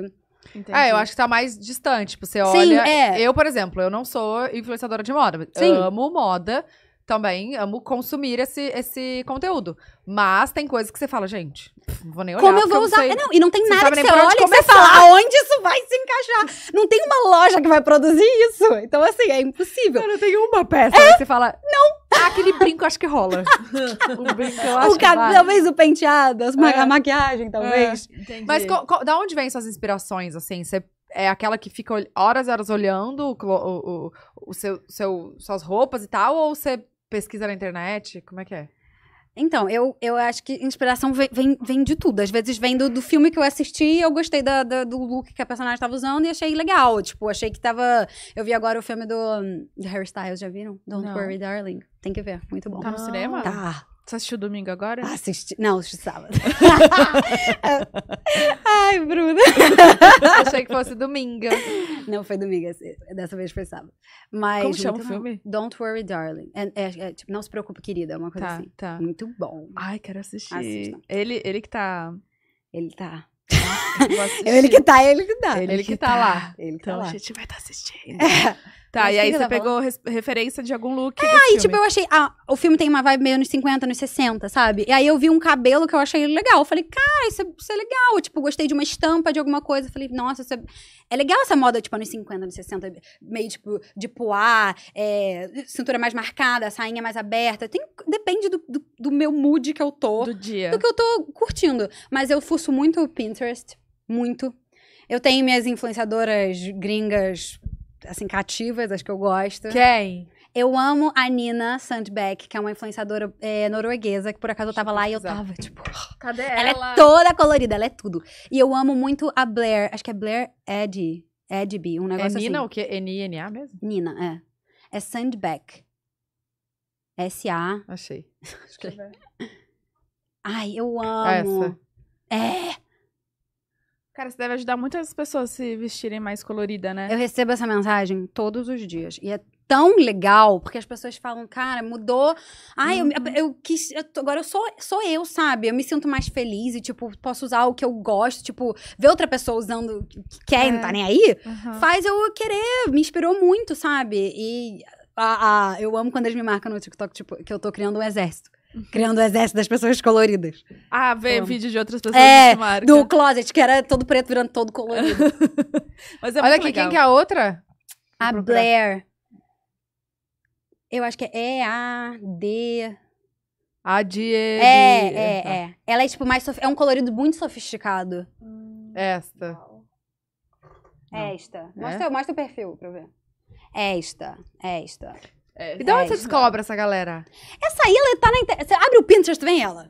Entendi. É, eu acho que tá mais distante. Tipo, você Sim, olha. É. Eu, por exemplo, eu não sou influenciadora de moda. Sim. Amo moda também amo consumir esse, esse conteúdo. Mas tem coisas que você fala, gente, não vou nem olhar. Como eu vou usar? Não, sei, não, e não tem nada que você olha e você fala, aonde isso vai se encaixar? Não tem uma loja que vai produzir isso. Então, assim, é impossível. Não, não tem uma peça é? você fala... Não! Ah, aquele brinco acho que rola. o brinco eu acho o que rola. Talvez o penteado, as ma é. a maquiagem, é, talvez. É. Mas da onde vêm suas inspirações, assim? Você é aquela que fica horas e horas olhando o, o, o, o seu, seu, suas roupas e tal, ou você pesquisa na internet? Como é que é? Então, eu, eu acho que inspiração vem, vem, vem de tudo. Às vezes vem do, do filme que eu assisti, eu gostei da, da, do look que a personagem estava usando e achei legal. Tipo, achei que tava. Eu vi agora o filme do, do Harry Styles, já viram? Don't Não. Worry, Darling. Tem que ver, muito bom. Tá no ah. cinema? Tá. Você assistiu domingo agora? Assisti. Não, assisti sábado. Ai, Bruna. Achei que fosse domingo. Não, foi domingo. Dessa vez foi sábado. Mas, Como chama o filme? Don't Worry, Darling. É, é, é, tipo, não se preocupe, querida. É uma coisa tá, assim. Tá. Muito bom. Ai, quero assistir. Assista. Ele, ele que tá... Ele tá... ele que tá, ele que tá. Ele, ele que, que tá, tá, lá. Ele que tá então, tá lá. a gente vai estar tá assistindo. É. Tá, e aí você pegou referência de algum look. É, aí, filme. tipo, eu achei. Ah, o filme tem uma vibe meio anos 50, anos 60, sabe? E aí eu vi um cabelo que eu achei legal. Eu falei, cara, isso é, isso é legal. Eu, tipo, gostei de uma estampa de alguma coisa. Eu falei, nossa, isso é, é legal essa moda, tipo, anos 50, anos 60, meio tipo de poá, é, cintura mais marcada, sainha mais aberta. Tem, depende do, do, do meu mood que eu tô. Do dia. Do que eu tô curtindo. Mas eu fuço muito o Pinterest. Muito. Eu tenho minhas influenciadoras gringas assim, cativas, acho que eu gosto. Quem? Eu amo a Nina Sandbeck, que é uma influenciadora é, norueguesa, que por acaso eu tava lá e eu tava, tipo. Cadê ela? Ela é toda colorida, ela é tudo. E eu amo muito a Blair, acho que é Blair Eddy. Edby, um é negócio é Nina, assim. o quê? N-I-N-A mesmo? Nina, é. É Sandbeck. S-A. Achei. Achei. É. Ai, eu é amo. Essa. É! Cara, você deve ajudar muitas pessoas a se vestirem mais colorida, né? Eu recebo essa mensagem todos os dias. E é tão legal, porque as pessoas falam, cara, mudou. Ai, uhum. eu, eu quis. Eu, agora eu sou, sou eu, sabe? Eu me sinto mais feliz e, tipo, posso usar o que eu gosto. Tipo, ver outra pessoa usando o que quer, é. não tá é. nem aí, uhum. faz eu querer. Me inspirou muito, sabe? E ah, ah, eu amo quando eles me marcam no TikTok, tipo, que eu tô criando um exército criando o exército das pessoas coloridas. Ah, ver então, vídeo de outras pessoas é, marca. do closet, que era todo preto virando todo colorido. Mas é Olha aqui, legal. quem que é a outra? A Blair. Eu acho que é E-A-D... A de... É, é, tá. é. Ela é, tipo, mais... Sof... É um colorido muito sofisticado. Hum, esta. É esta. É? Mostra, é? mostra o perfil pra ver. É esta, esta. É, e de onde é, você descobre essa galera? Essa aí, ela tá na internet. Você abre o Pinterest, vem ela.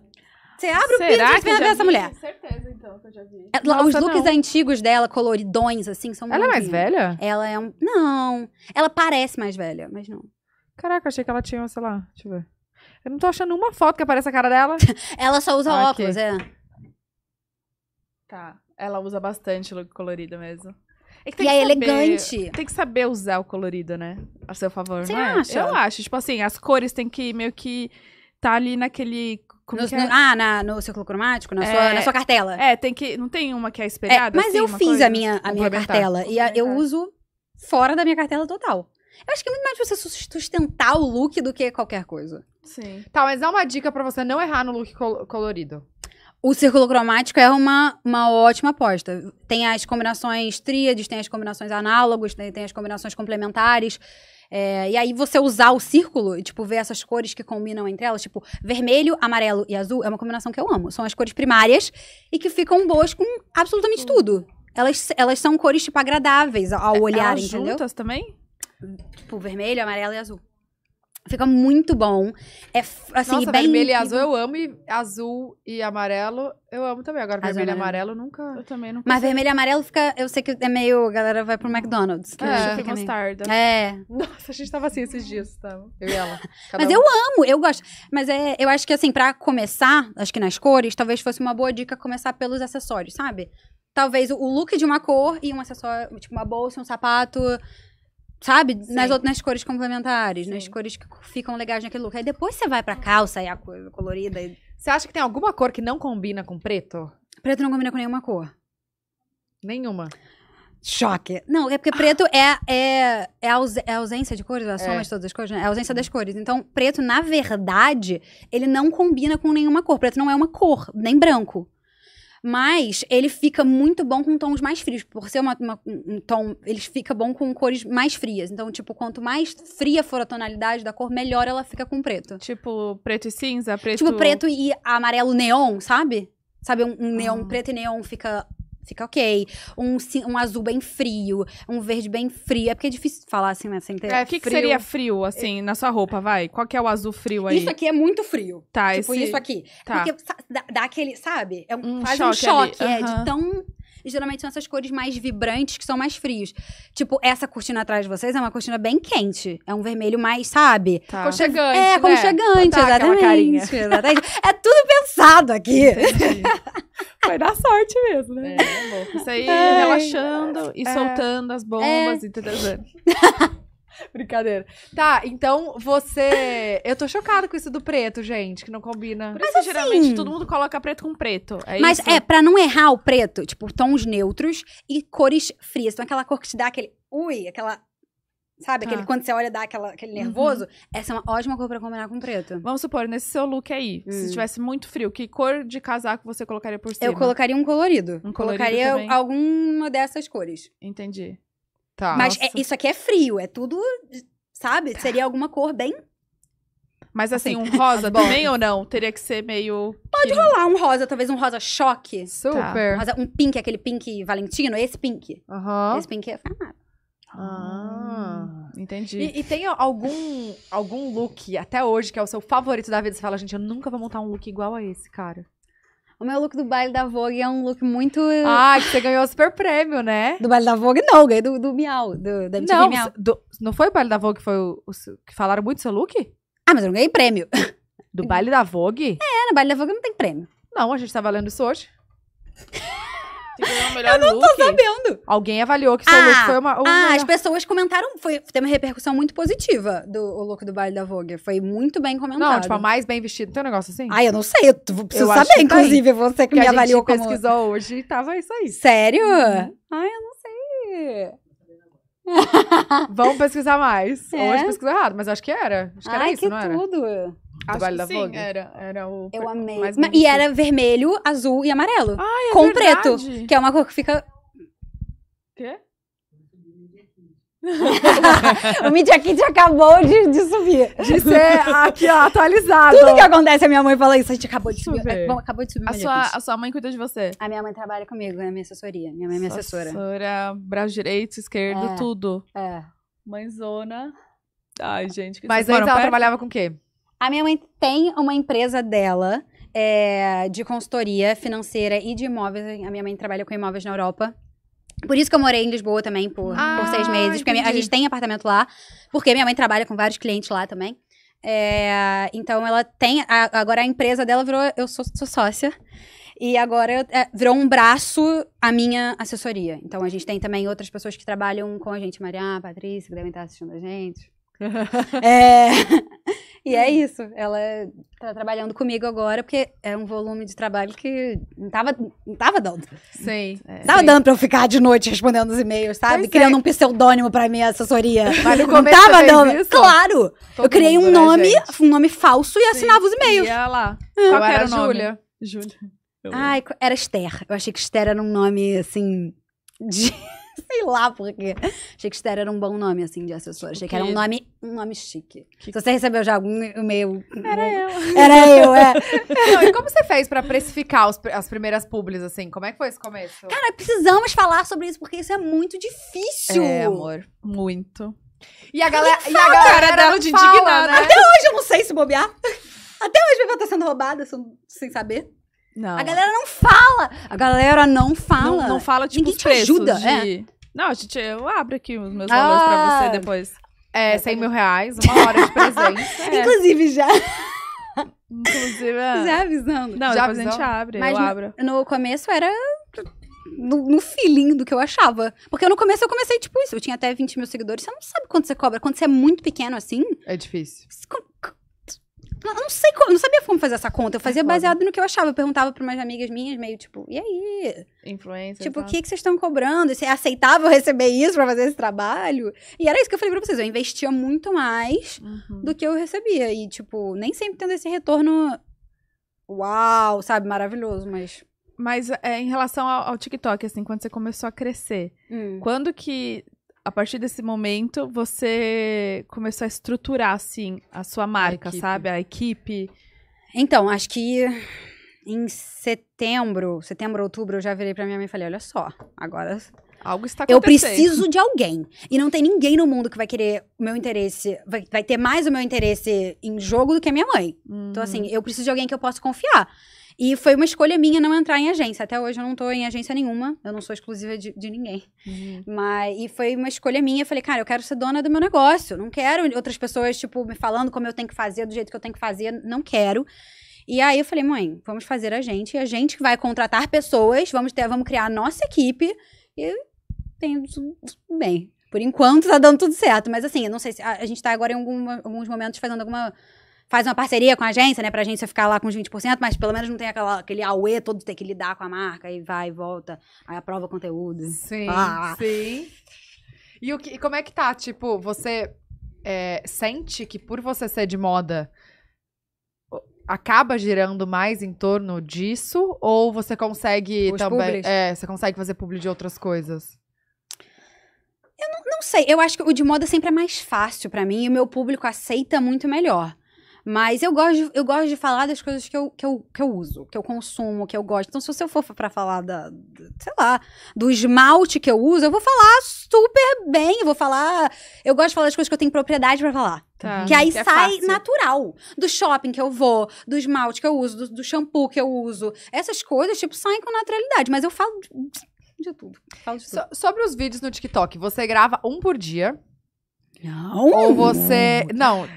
Você abre Será o Pinterest, vem ver essa mulher. Com certeza, então, que eu já vi. É, Nossa, os looks não. antigos dela, coloridões, assim, são Ela é mais velha? Ela é um... Não. Ela parece mais velha, mas não. Caraca, achei que ela tinha, sei lá, deixa eu ver. Eu não tô achando uma foto que aparece a cara dela. ela só usa ah, óculos, aqui. é. Tá. Ela usa bastante look colorido mesmo. É que e é saber, elegante. Tem que saber usar o colorido, né? A seu favor, Você não é? acha? Eu acho. Tipo assim, as cores tem que meio que tá ali naquele no, é? no, ah, na, no círculo cromático, na, é, sua, na sua cartela. É, tem que. Não tem uma que é espelhada? É, mas assim, eu fiz a minha, a minha cartela. E a, eu uso fora da minha cartela total. Eu acho que é muito mais pra você sustentar o look do que qualquer coisa. Sim. Tá, mas dá uma dica para você não errar no look col colorido. O círculo cromático é uma, uma ótima aposta. Tem as combinações tríades, tem as combinações análogos, tem, tem as combinações complementares. É, e aí você usar o círculo e, tipo, ver essas cores que combinam entre elas, tipo, vermelho, amarelo e azul é uma combinação que eu amo. São as cores primárias e que ficam boas com absolutamente uhum. tudo. Elas, elas são cores, tipo, agradáveis ao é, olhar, elas entendeu? juntas também? Tipo, vermelho, amarelo e azul. Fica muito bom. É assim, Nossa, é bem vermelho e azul eu amo e azul e amarelo eu amo também. Agora azul vermelho e amarelo nunca. Eu também não. Mas vermelho e amarelo fica, eu sei que é meio, a galera vai pro uhum. McDonald's, que é, fica mostarda. É. Nossa, a gente tava assim esses dias, tava. Eu e ela. Mas um. eu amo, eu gosto. Mas é, eu acho que assim, para começar, acho que nas cores, talvez fosse uma boa dica começar pelos acessórios, sabe? Talvez o look de uma cor e um acessório, tipo uma bolsa, um sapato, Sabe? nas Nas, nas cores complementares, Sim. nas cores que ficam legais naquele look. Aí depois você vai pra calça e a coisa colorida. E... Você acha que tem alguma cor que não combina com preto? Preto não combina com nenhuma cor. Nenhuma. Choque. Não, é porque preto é, é, é, aus, é ausência de cores, é a soma é. de todas as cores, né? É a ausência das cores. Então, preto, na verdade, ele não combina com nenhuma cor. Preto não é uma cor, nem branco. Mas ele fica muito bom com tons mais frios. Por ser uma, uma, um tom, ele fica bom com cores mais frias. Então, tipo, quanto mais fria for a tonalidade da cor, melhor ela fica com preto. Tipo, preto e cinza, preto... Tipo, preto e amarelo neon, sabe? Sabe, um, um neon, ah. preto e neon fica Fica ok. Um, um azul bem frio, um verde bem frio. É porque é difícil falar assim, né? Sem ter é, o que, que, seria frio, assim, na sua roupa, vai? Qual que é o azul frio aí? Isso aqui é muito frio. Tá, tipo, esse... isso aqui. Tá. Porque dá, dá, aquele, sabe? É um, um faz choque um choque, ali. é, de tão e geralmente são essas cores mais vibrantes, que são mais frios. Tipo, essa cortina atrás de vocês é uma cortina bem quente. É um vermelho mais, sabe? Tá. Conchegante, É, né? conchegante, né? tá, exatamente, É tudo pensado aqui. Vai dar sorte mesmo, né? É, é louco. Isso aí, relaxando e é, soltando as bombas é... e tudo. Brincadeira. Tá, então você. Eu tô chocada com isso do preto, gente, que não combina. Por Mas assim... geralmente, todo mundo coloca preto com preto. É Mas isso? é, pra não errar o preto, tipo, tons neutros e cores frias. Então, aquela cor que te dá aquele. Ui, aquela. Sabe, aquele tá. quando você olha dá aquela, aquele uhum. nervoso. Uhum. Essa é uma ótima cor pra combinar com preto. Vamos supor, nesse seu look aí, hum. se tivesse muito frio, que cor de casaco você colocaria por cima? Eu colocaria um colorido. Um colorido colocaria também. alguma dessas cores. Entendi. Tá, Mas é, isso aqui é frio, é tudo, sabe? Tá. Seria alguma cor bem. Mas assim, assim um rosa também ou não? Teria que ser meio. Pode que... rolar um rosa, talvez um rosa choque. Super. Um, rosa, um pink, aquele pink Valentino, esse pink. Uhum. Esse pink é. Ah, ah, entendi. E, e, tem algum algum look até hoje que é o seu favorito da vida? Você fala, gente, eu nunca vou montar um look igual a esse, cara. O meu look do baile da Vogue é um look muito. Ah, que você ganhou o super prêmio, né? Do baile da Vogue, não, ganhei do, do Miau, do, da MTV não, Miau. Do, não foi o baile da Vogue que foi o, o, que falaram muito do seu look? Ah, mas eu não ganhei prêmio. Do baile da Vogue? É, no baile da Vogue não tem prêmio. Não, a gente tava lendo isso hoje. eu não look. tô sabendo. Alguém avaliou que seu ah, look foi uma. uma ah, as pessoas comentaram. Foi, teve uma repercussão muito positiva do o look do baile da Vogue. Foi muito bem comentado. Não, tipo, a mais bem vestido. Tem um negócio assim? Ah, eu não sei. Eu preciso eu saber, tá inclusive, tá você que, que me avaliou como. pesquisou hoje e tava isso aí. Sério? Uhum. Ai, eu não sei. Vamos pesquisar mais. É? Hoje pesquisou errado, mas acho que era. Acho que Ai, era isso, que não era? tudo trabalho da sim, Vogue? era. Era o... Eu amei. Mais e era vermelho, azul e amarelo. é com verdade. preto, que é uma cor que fica. Quê? o Media Kit acabou de, de subir. De ser aqui, ó, atualizado. Tudo que acontece, a minha mãe fala isso. A gente acabou de subir. É bom, acabou de subir A sua, a sua mãe cuida de você. A minha mãe trabalha comigo, é minha assessoria. Minha mãe é minha Sua assessora. braço direito, esquerdo, É. tudo. É. Mãezona. Ai, gente. Que Mas vocês antes ela perto? trabalhava com o quê? A minha mãe tem uma empresa dela é, de consultoria financeira e de imóveis. A minha mãe trabalha com imóveis na Europa. Por isso que eu morei em Lisboa também por, ah, por seis ah, meses. Porque a, gente tem apartamento lá. Porque minha mãe trabalha com vários clientes lá também. É, então ela tem. A, agora a empresa dela virou. Eu sou, sou sócia. E agora é, virou um braço a minha assessoria. Então a gente tem também outras pessoas que trabalham com a gente, Maria, Patrícia, que devem estar assistindo a gente. é. E é uhum. isso. Ela tá trabalhando comigo agora, porque é um volume de trabalho que não tava, não tava dando. sim É, tava dando pra eu ficar de noite respondendo os e-mails, sabe? Pois Criando é. um pseudônimo pra minha assessoria. Mas no começo não tava dando. Isso? Claro! Todo eu criei um né, nome, né, um nome falso e Sim. assinava os e-mails. E ela lá. Hum. Qual era o nome? Júlia. Júlia. Ai, era Esther. Eu achei que Esther era um nome, assim, de... Sei lá porque Achei que Esther era um bom nome, assim, de assessor. Tipo achei que era um nome, um nome chique. Que... Se você recebeu já algum e-mail... Era eu. Era eu, é. Não, e como você fez pra precificar os, as primeiras publis, assim? Como é que foi esse começo? Cara, precisamos falar sobre isso, porque isso é muito difícil. É, amor. Muito. E a galera... E a galera cara dela de indignada. Né? Até hoje eu não sei se bobear. Até hoje minha tá sendo roubada, sem saber. Não. A galera não fala! A galera não fala. Não, não fala, tipo, Ninguém os preços ajuda, é. de... É. Não, gente, eu abro aqui os meus valores ah, pra você depois. É, 100 é, tá mil reais, uma hora de presente. é. Inclusive, já... Inclusive, é... Já avisando. Não, já depois avisou? a gente abre, Mas eu abro. No começo era no, no, feeling do que eu achava. Porque no começo eu comecei tipo isso. Eu tinha até 20 mil seguidores. Você não sabe quanto você cobra. Quando você é muito pequeno assim. É difícil. Não, não sei como, não sabia como fazer essa conta. Eu fazia é baseado no que eu achava. Eu perguntava para umas amigas minhas, meio tipo, e aí? Influência. Tipo, o que, que vocês estão cobrando? Se é aceitável receber isso para fazer esse trabalho? E era isso que eu falei pra vocês. Eu investia muito mais uhum. do que eu recebia. E, tipo, nem sempre tendo esse retorno. Uau, sabe? Maravilhoso, mas. Mas é, em relação ao, ao, TikTok, assim, quando você começou a crescer, hum. quando que a partir desse momento, você começou a estruturar, assim, a sua marca, a sabe? A equipe. Então, acho que em setembro, setembro, outubro, eu já virei pra minha mãe e falei, olha só, agora... Algo está acontecendo. Eu preciso de alguém. E não tem ninguém no mundo que vai querer o meu interesse, vai, vai ter mais o meu interesse em jogo do que a minha mãe. Então, uhum. Então, assim, eu preciso de alguém que eu possa confiar. E foi uma escolha minha não entrar em agência. Até hoje eu não tô em agência nenhuma, eu não sou exclusiva de, de ninguém. Uhum. Mas, e foi uma escolha minha. Eu falei, cara, eu quero ser dona do meu negócio. Não quero outras pessoas, tipo, me falando como eu tenho que fazer, do jeito que eu tenho que fazer. Não quero. E aí eu falei, mãe, vamos fazer a gente. A gente vai contratar pessoas, vamos ter, vamos criar a nossa equipe. E tem tudo bem. Por enquanto tá dando tudo certo. Mas assim, eu não sei se. A, a gente tá agora em alguma, alguns momentos fazendo alguma faz uma parceria com a agência, né? Pra agência ficar lá com os 20%, mas pelo menos não tem aquela, aquele auê todo ter que lidar com a marca e vai e volta, aí aprova conteúdo. Sim, ah. sim. E, o que, como é que tá? Tipo, você é, sente que por você ser de moda, acaba girando mais em torno disso? Ou você consegue os também. É, você consegue fazer publi de outras coisas? Eu não, não, sei. Eu acho que o de moda sempre é mais fácil para mim e o meu público aceita muito melhor. Mas eu gosto, de, eu gosto de falar das coisas que eu, que, eu, que eu uso, que eu consumo, que eu gosto. Então, se você for para falar da, sei lá, do esmalte que eu uso, eu vou falar super bem. Eu vou falar. Eu gosto de falar das coisas que eu tenho propriedade para falar. Tá, que aí que é sai fácil. natural. Do shopping que eu vou, do esmalte que eu uso, do, do shampoo que eu uso. Essas coisas, tipo, saem com naturalidade. Mas eu falo de, de tudo. Falo de tudo. sobre os vídeos no TikTok, você grava um por dia. Não. Ou você. Não.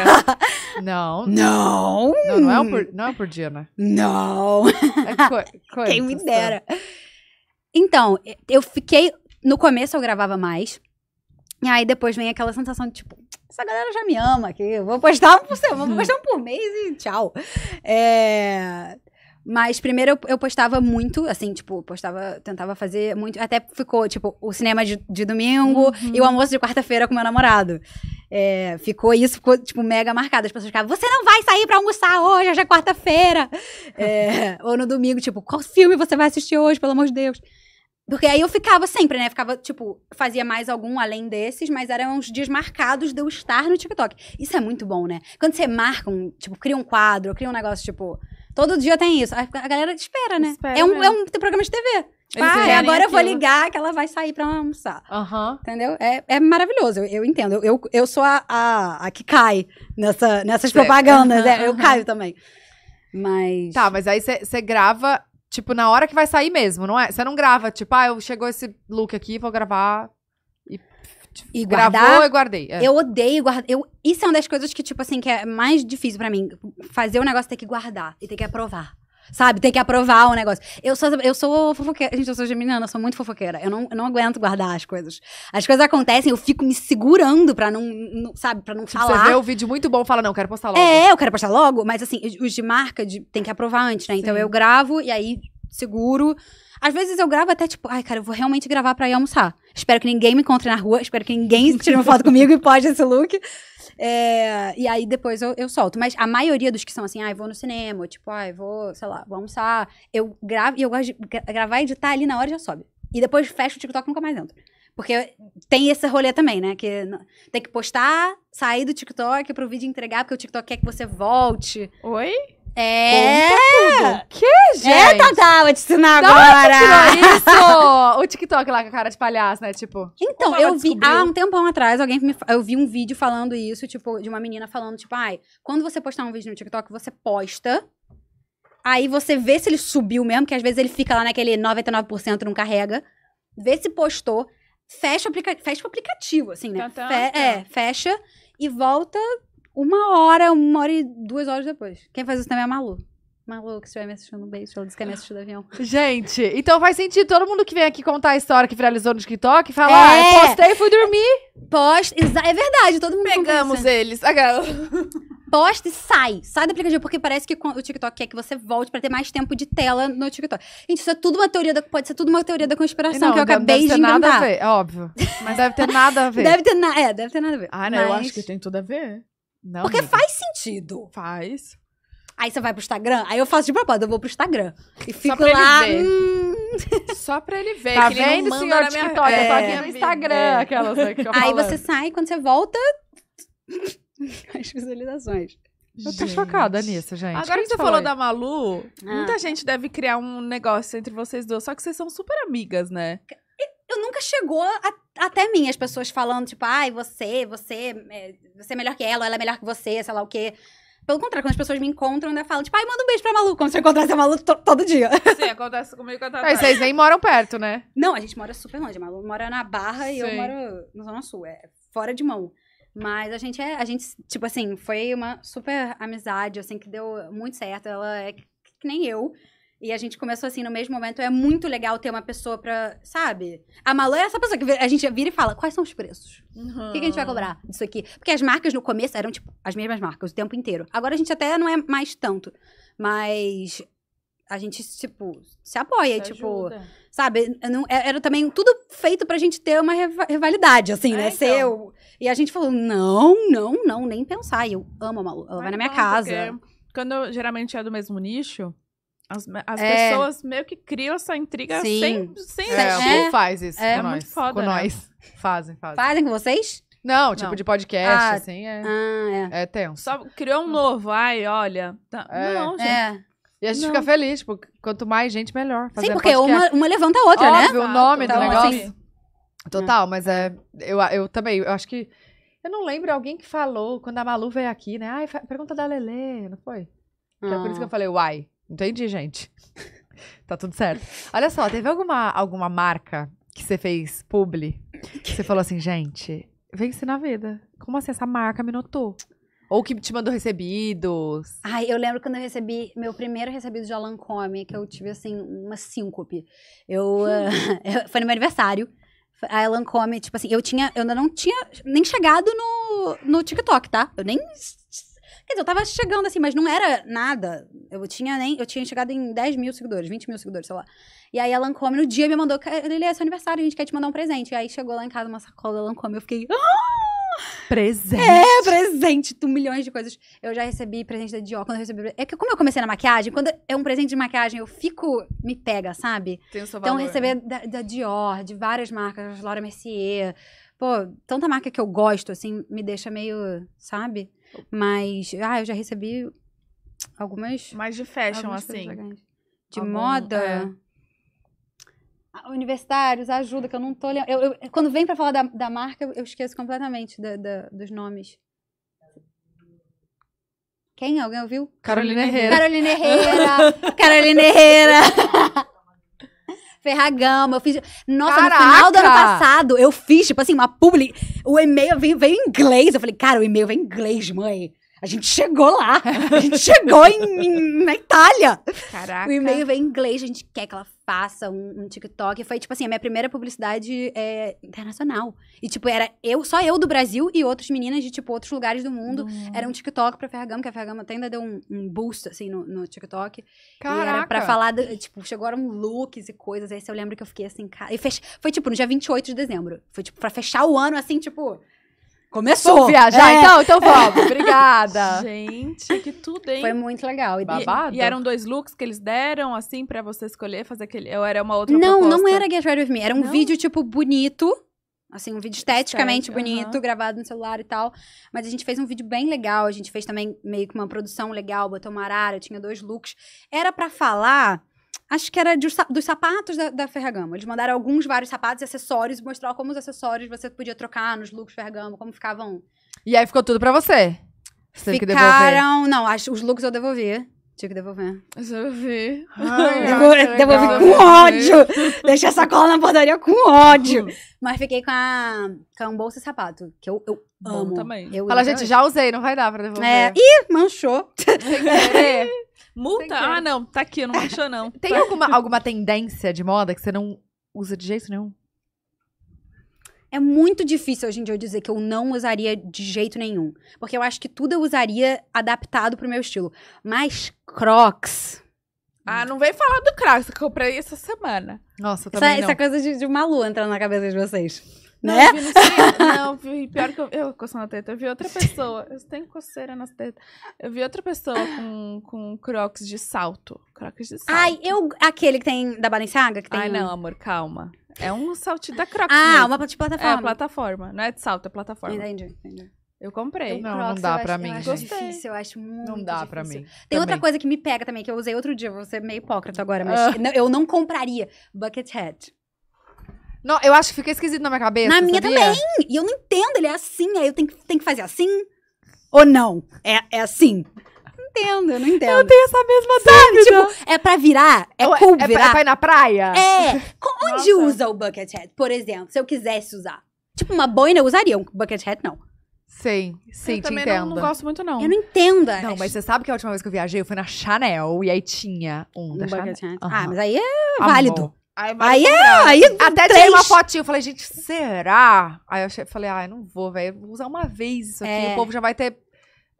não. Não. Não, não é, um por, não é um por dia, né? Não. É co coisa, Quem me dera. Então, eu fiquei. No começo eu gravava mais. E aí depois vem aquela sensação de tipo, essa galera já me ama aqui. Eu vou postar um por semana, vou postar um por mês e tchau. É. Mas primeiro eu, postava muito, assim, tipo, postava, tentava fazer muito. Até ficou, tipo, o cinema de, de domingo uhum. e o uhum. almoço de quarta-feira com meu namorado. É, ficou isso, ficou, tipo, mega marcado. As pessoas ficavam, você não vai sair pra almoçar hoje, hoje é quarta-feira. É, ou no domingo, tipo, qual filme você vai assistir hoje, pelo amor de Deus? Porque aí eu ficava sempre, né? Ficava, tipo, fazia mais algum além desses, mas eram os dias marcados de eu estar no TikTok. Isso é muito bom, né? Quando você marca um, tipo, cria um quadro, cria um negócio, tipo Todo dia tem isso. A, galera espera, né? Espera, é, um, é um programa de TV. Tipo, ah, agora eu vou ligar que ela vai sair pra almoçar. Uhum. Entendeu? É, é maravilhoso, eu, eu entendo. Eu, eu, sou a, a, a, que cai nessa, nessas cê, propagandas. Uhum, é, eu caio também. Mas. Tá, mas aí você grava, tipo, na hora que vai sair mesmo, não é? Você não grava, tipo, ah, eu chegou esse look aqui, vou gravar e guardar. Gravou e guardei. É. Eu odeio guardar. Eu, isso é uma das coisas que, tipo assim, que é mais difícil para mim. Fazer o um negócio ter que guardar e ter que aprovar. Sabe, ter que aprovar o um negócio. Eu sou, eu sou fofoqueira. Gente, eu sou geminiana, eu sou muito fofoqueira. Eu não, eu não aguento guardar as coisas. As coisas acontecem, eu fico me segurando pra não, não sabe, pra não tipo, falar. Você vê o um vídeo muito bom, fala, não, quero postar logo. É, eu quero postar logo, mas assim, os de marca de, tem que aprovar antes, né? Então eu gravo e aí seguro. Às vezes eu gravo até tipo, ai, cara, eu vou realmente gravar pra ir almoçar. Espero que ninguém me encontre na rua, espero que ninguém tire uma foto comigo e poste esse look. É, e aí depois eu, eu, solto. Mas a maioria dos que são assim, ai, vou no cinema, ou, tipo, ai, vou, sei lá, vou almoçar. Eu gravo e eu gosto de gravar e editar ali na hora já sobe. E depois fecho o TikTok e nunca mais entro. Porque tem esse rolê também, né? Que tem que postar, sair do TikTok pro vídeo entregar, porque o TikTok quer que você volte. Oi? É! tudo. Que, gente? É, Tadá, vou te ensinar Não, agora! isso! o TikTok lá com a cara de palhaço, né? Tipo. Então, eu vi há um tempão atrás, alguém me, eu vi um vídeo falando isso, tipo, de uma menina falando, tipo, ai, quando você postar um vídeo no TikTok, você posta. Aí você vê se ele subiu mesmo, que às vezes ele fica lá naquele 99% não carrega. Vê se postou. Fecha, aplica fecha o aplicativo, assim, né? fe É, fecha e volta uma hora, uma hora e duas horas depois. Quem faz isso também é a Malu. Malu, que estiver me assistindo, um beijo. Ela disse que ia é me assistir do avião. Gente, então faz sentido todo mundo que vem aqui contar a história que viralizou no TikTok fala, é. ah, postei e fui dormir. Posta, é verdade, todo mundo Pegamos eles. Posta e sai. Sai da aplicativo, porque parece que o TikTok quer que você volte pra ter mais tempo de tela no TikTok. Gente, isso é tudo uma teoria da, pode ser tudo uma teoria da conspiração não, que eu deve, acabei deve de inventar. Não, nada a ver, é óbvio. Mas deve ter nada a ver. Deve ter, na, é, deve ter nada a ver. Ah, não, né, Mas... eu acho que tem tudo a ver. Não, Porque amiga. faz sentido. Faz. Aí você vai pro Instagram, aí eu faço de propósito, eu vou pro Instagram. E fico lá. Hum. Só pra ele ver. Tá que vendo, ele senhora TikTok? É, eu tô aqui no tá Instagram. É. Aquelas, que eu aí você sai, quando você volta... As visualizações. Eu tô gente. chocada nisso, gente. Agora que você falou da Malu, ah. muita gente deve criar um negócio entre vocês duas, só que vocês são super amigas, né? eu nunca chegou a, até mim as pessoas falando, tipo, ai, você, você, é, você é melhor que ela, ela é melhor que você, sei lá o quê. Pelo contrário, quando as pessoas me encontram, ainda né, falam, tipo, ai, manda um beijo pra Malu, como se eu encontrasse a Malu todo dia. Sim, acontece comigo até Mas vocês nem moram perto, né? Não, a gente mora super longe. A Malu mora na Barra Sim. e eu moro no Zona Sul, é fora de mão. Mas a gente é, a gente, tipo assim, foi uma super amizade, assim, que deu muito certo. Ela é que nem eu. E a gente começou assim no mesmo momento. É muito legal ter uma pessoa pra, sabe? A Malu é essa pessoa que a gente vira e fala: quais são os preços? Uhum. O que a gente vai cobrar disso aqui? Porque as marcas no começo eram, tipo, as mesmas marcas o tempo inteiro. Agora a gente até não é mais tanto. Mas a gente, tipo, se apoia, se tipo. Ajuda. Sabe? Não, é, era também tudo feito pra gente ter uma rivalidade, assim, é, né? Então. e a gente falou: não, não, não, nem pensar. E eu amo a Malu. Ela vai, vai na é minha casa. Quando geralmente é do mesmo nicho as, as é. pessoas meio que criam essa intriga Sim. sem, sem é, a tipo, é. faz isso é. com nós. Muito foda, com né? nós. Fazem, fazem. Fazem com vocês? Não, tipo Não. de podcast, ah, assim, é. Ah, é. É tenso. Só criou um hum. novo, ai, olha. Tá. É. Não, gente. É. E a gente Não. fica feliz, tipo, quanto mais gente, melhor. Sim, porque uma, uma levanta a outra, né? Óbvio, né? o nome Total, do então, negócio. Assim. Total, ah. mas é. Eu, eu também, eu acho que. Eu não lembro alguém que falou quando a Malu veio aqui, né? Ai, pergunta da Lele, não foi? Ah. Então, por isso que eu ah. falei, uai. Entendi, gente. tá tudo certo. Olha só, teve alguma, alguma marca que você fez publi? Que você falou assim, gente, venci na vida. Como assim essa marca me notou? Ou que te mandou recebidos? Ai, eu lembro quando eu recebi meu primeiro recebido de Alan Come, que eu tive, assim, uma síncope. Eu, uh, foi no meu aniversário. A Alan Come, tipo assim, eu tinha, eu ainda não tinha nem chegado no, no TikTok, tá? Eu nem Quer dizer, eu tava chegando assim, mas não era nada. Eu tinha nem. Eu tinha chegado em 10 mil seguidores, 20 mil seguidores, sei lá. E aí a Lancome no dia me mandou, ele é seu aniversário, a gente quer te mandar um presente. E aí chegou lá em casa uma sacola da Lancome, eu fiquei. Ah! Presente. É, presente. Tu, milhões de coisas. Eu já recebi presente da Dior. Quando eu recebi. É que como eu comecei na maquiagem, quando é um presente de maquiagem, eu fico. Me pega, sabe? Tem o seu então, valor. Então, receber né? da, da Dior, de várias marcas, Laura Mercier. Pô, tanta marca que eu gosto, assim, me deixa meio. Sabe? Mas, ah, eu já recebi algumas. Mais de fashion, assim. De Algum, moda. É. Universitários, ajuda, que eu não tô lembrando. Eu, eu, quando vem pra falar da, da marca, eu esqueço completamente da, da, dos nomes. Quem? Alguém ouviu? Carolina Herrera. Carolina Herrera! Carolina Herrera! Ferragamo, eu fiz. Nossa, Caraca! no final do ano passado, eu fiz, tipo assim, uma publi. O e-mail veio, veio em inglês. Eu falei, cara, o e-mail vem em inglês, mãe. A gente chegou lá. A gente chegou em, em, na Itália. Caraca. O e-mail veio em inglês, a gente quer que ela faça um, um TikTok. Foi, tipo assim, a minha primeira publicidade é, internacional. E, tipo, era eu, só eu do Brasil e outras meninas de, tipo, outros lugares do mundo. Uhum. Era um TikTok pra Ferragamo, que a Ferragamo até ainda deu um, um boost, assim, no, no TikTok. Caraca! E era pra falar, tipo, chegaram looks e coisas. Aí eu lembro que eu fiquei assim, cara... E fech... Foi, tipo, no dia 28 de dezembro. Foi, tipo, pra fechar o ano, assim, tipo... Começou! Vamos viajar é. então? Então vamos! Obrigada! Gente, que tudo, hein? Foi muito legal. E, Babado. E, eram dois looks que eles deram, assim, para você escolher, fazer aquele... Ou era uma outra Não, proposta? não era Get Ready With Me. Era um não. vídeo, tipo, bonito. Assim, um vídeo esteticamente Estética, bonito, uh -huh. gravado no celular e tal. Mas a gente fez um vídeo bem legal. A gente fez também meio que uma produção legal, botou uma arara, tinha dois looks. Era para falar Acho que era de, dos sapatos da, da, Ferragamo. Eles mandaram alguns, vários sapatos e acessórios mostrar mostrou como os acessórios você podia trocar nos looks Ferragamo, como ficavam. E aí ficou tudo pra você? você Ficaram. Não, acho os looks eu devolvi. Tinha que devolver. Devolver. Devolvi, devolvi com ódio. Deixei a sacola na padaria com ódio. Mas fiquei com a, com a um bolsa e sapato, que eu, eu amo. também. Eu Fala, gente, já usei, não vai dar pra devolver. É. Ih, manchou. Multa? Ah, não, tá aqui, não manchou não. Tem tá. alguma, alguma tendência de moda que você não usa de jeito nenhum? É muito difícil hoje em dia eu dizer que eu não usaria de jeito nenhum. Porque eu acho que tudo eu usaria adaptado pro meu estilo. Mas Crocs. Ah, não vem falar do Crocs que eu comprei essa semana. Nossa, eu também essa, não. essa coisa de, de malu entrando na cabeça de vocês. Não, né? vi, não, sei, não, vi, pior que eu, eu coçando a teta, eu vi outra pessoa, eu tenho coceira nas tetas, eu vi outra pessoa com, com crocs de salto, crocs de salto. Ai, eu, aquele que tem, da Balenciaga, que tem... Ai, não, amor, calma. É um saltinho da Crocs. Ah, mesmo. uma é, plataforma. É, plataforma. Não é de salto, é plataforma. Entendi, entendi. Eu comprei. não, Crocs, não dá pra acho, mim. Eu acho Gostei. difícil, eu acho muito Não dá difícil. pra mim. Tem também. outra coisa que me pega também, que eu usei outro dia, vou ser meio hipócrita agora, mas ah. eu não compraria. Bucket hat. Não, eu acho que fica esquisito na minha cabeça. Na minha sabia? também! E eu não entendo, ele é assim, aí eu tenho que, tenho que fazer assim? Ou não? É, é assim entendo, eu não entendo. Eu tenho essa mesma Sabe, Tipo, é pra virar? É Ou é- cool é, virar? É pra ir na praia? É. Onde usa o bucket hat, por exemplo? Se eu quisesse usar. Tipo, uma boina eu usaria, um bucket hat não. Sim, sim, eu te entendo. Não, não gosto muito, não. Eu não entendo. Não, mas você sabe que a última vez que eu viajei, eu fui na Chanel e aí tinha um, um da Chanel. Uhum. Ah, mas aí é válido. Aí, aí é, aí é, é Até três. tirei uma fotinha, eu falei, gente, será? Aí eu falei, ah, eu não vou, velho, vou usar uma vez isso aqui, é. o povo já vai ter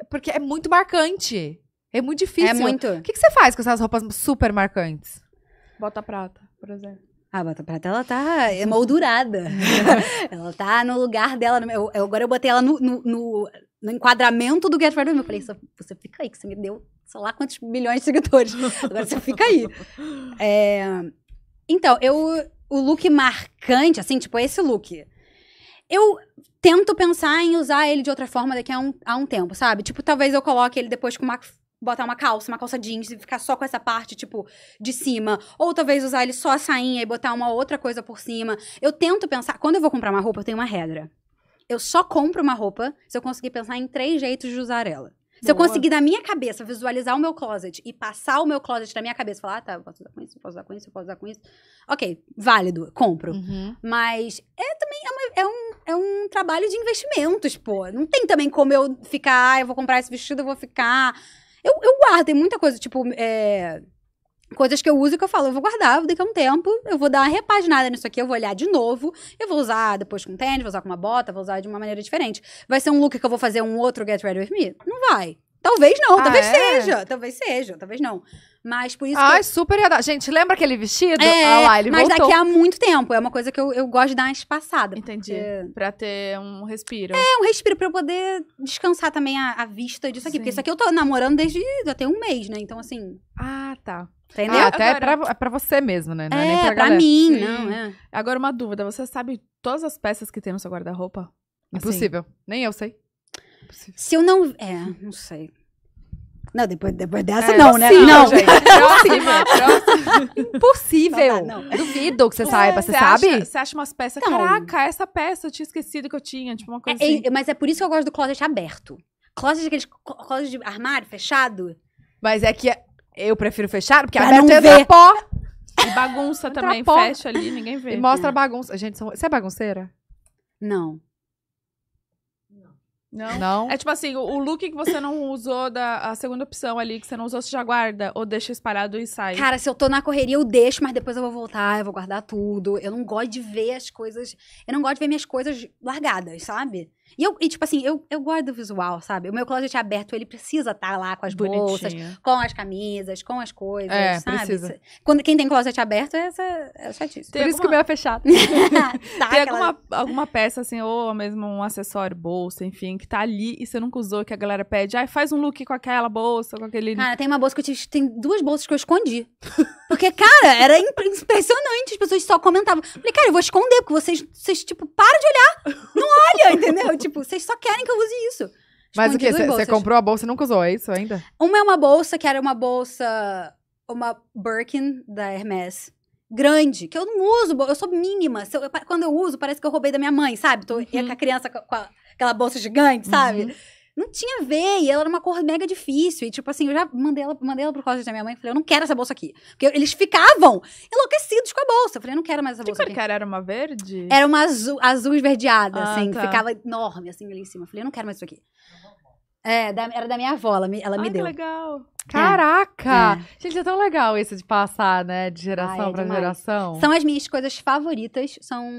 porque é muito marcante. É muito difícil. É muito. O que, que você faz com essas roupas super marcantes? Bota prata, por exemplo. A ah, bota prata, ela tá emoldurada. ela tá no lugar dela. eu, agora eu botei ela no, no, no, no enquadramento do Get Ready. Eu falei, você fica aí, que você me deu, sei lá quantos milhões de seguidores. Agora você fica aí. É, então, eu... O look marcante, assim, tipo, esse look. Eu tento pensar em usar ele de outra forma daqui a um, a um tempo, sabe? Tipo, talvez eu coloque ele depois com uma. Botar uma calça, uma calça jeans e ficar só com essa parte, tipo, de cima. Ou talvez usar ele só a sainha e botar uma outra coisa por cima. Eu tento pensar. Quando eu vou comprar uma roupa, eu tenho uma regra. Eu só compro uma roupa se eu conseguir pensar em três jeitos de usar ela. Se Boa. eu conseguir na minha cabeça visualizar o meu closet e passar o meu closet na minha cabeça, falar, ah, tá, eu posso usar com isso, eu posso usar com isso, eu posso usar com isso. Ok, válido, compro. Uhum. Mas é também é, uma, é, é um trabalho de investimentos, pô. Não tem também como eu ficar, ah, eu vou comprar esse vestido, eu vou ficar. Eu, eu guardo, tem muita coisa, tipo, é, coisas que eu uso que eu falo, eu vou guardar daqui a um tempo, eu vou dar uma repaginada nisso aqui, eu vou olhar de novo, eu vou usar depois com tênis, vou usar com uma bota, vou usar de uma maneira diferente. Vai ser um look que eu vou fazer um outro Get Ready With Me? Não vai. Talvez não, ah, talvez é? seja, talvez seja, talvez não. Mas por isso Ai, super ia dar. Gente, lembra aquele vestido? É, ah lá, ele mas voltou. daqui a muito tempo. É uma coisa que eu, eu gosto de dar uma espaçada. Entendi. Porque... Pra ter um respiro. É, um respiro pra eu poder descansar também a, a vista disso aqui. Sim. Porque isso aqui eu tô namorando desde até um mês, né? Então, assim... Ah, tá. Entendeu? Ah, até Agora... pra, é pra você mesmo, né? Não é, é nem pra, pra mim, Sim. não, é. Agora, uma dúvida. Você sabe todas as peças que tem no seu guarda-roupa? Impossível. É assim. Nem eu sei. Impossível. É Se eu não... É, não sei. Não, depois, depois dessa é, não, é né? possível, né? Não, gente. Próxima, próxima. Impossível. Não, não. Duvido que você é, saiba, você sabe? Você acha umas peças, não. caraca, essa peça eu tinha esquecido que eu tinha, tipo uma coisa é, é assim. mas é por isso que eu gosto do closet aberto. Closet, aquele closet de armário fechado. Mas é que é, eu prefiro fechar porque pra aberto entra pó. E bagunça também, pó. fecha ali, ninguém vê. E mostra a bagunça. Gente, você é bagunceira? Não. Não. Não. É tipo assim, o look que você não usou da a segunda opção ali, que você não usou, você já guarda ou deixa espalhado e sai. Cara, se eu tô na correria, eu deixo, mas depois eu vou voltar, eu vou guardar tudo. Eu não gosto de ver as coisas. Eu não gosto de ver minhas coisas largadas, sabe? E, eu, e tipo assim, eu, eu guardo o visual, sabe? O meu closet é aberto, ele precisa estar tá lá com as Bonitinho. bolsas, com as camisas, com as coisas, é, sabe? Precisa. Quando, quem tem closet aberto é, essa, é chatice. Tem Por alguma... isso que o meu é fechado. tá, tem aquela... alguma, alguma peça, assim, ou mesmo um acessório, bolsa, enfim, que tá ali e você nunca usou, que a galera pede, ai, ah, faz um look com aquela bolsa, com aquele... Cara, tem uma bolsa que eu tive, tem duas bolsas que eu escondi. Porque, cara, era impressionante, as pessoas só comentavam. Falei, cara, eu vou esconder, porque vocês, vocês tipo, para de olhar, não olha, entendeu? tipo, vocês só querem que eu use isso. Tipo, Mas o que? Você comprou a bolsa e nunca usou, é isso ainda? Uma é uma bolsa que era uma bolsa, uma Birkin da Hermès. Grande, que eu não uso, eu sou mínima. Eu, quando eu uso, parece que eu roubei da minha mãe, sabe? Tô uhum. com a criança com, a, aquela bolsa gigante, sabe? Uhum não tinha ver e ela era uma cor mega difícil. E, tipo assim, eu já mandei ela, mandei ela pro closet da minha mãe e falei, eu não quero essa bolsa aqui. Porque eles ficavam enlouquecidos com a bolsa. Eu falei, eu não quero mais essa bolsa. Que cor era? Uma verde? Era uma azul, azul esverdeada, ah, assim, tá. ficava enorme, assim, ali em cima. Eu falei, eu não quero mais isso aqui. É, da, era da minha avó, ela me, ela Ai, me deu. que legal. É. Caraca! É. Gente, é tão legal isso de passar, né? De geração Ai, é pra demais. geração. São as minhas coisas favoritas, são,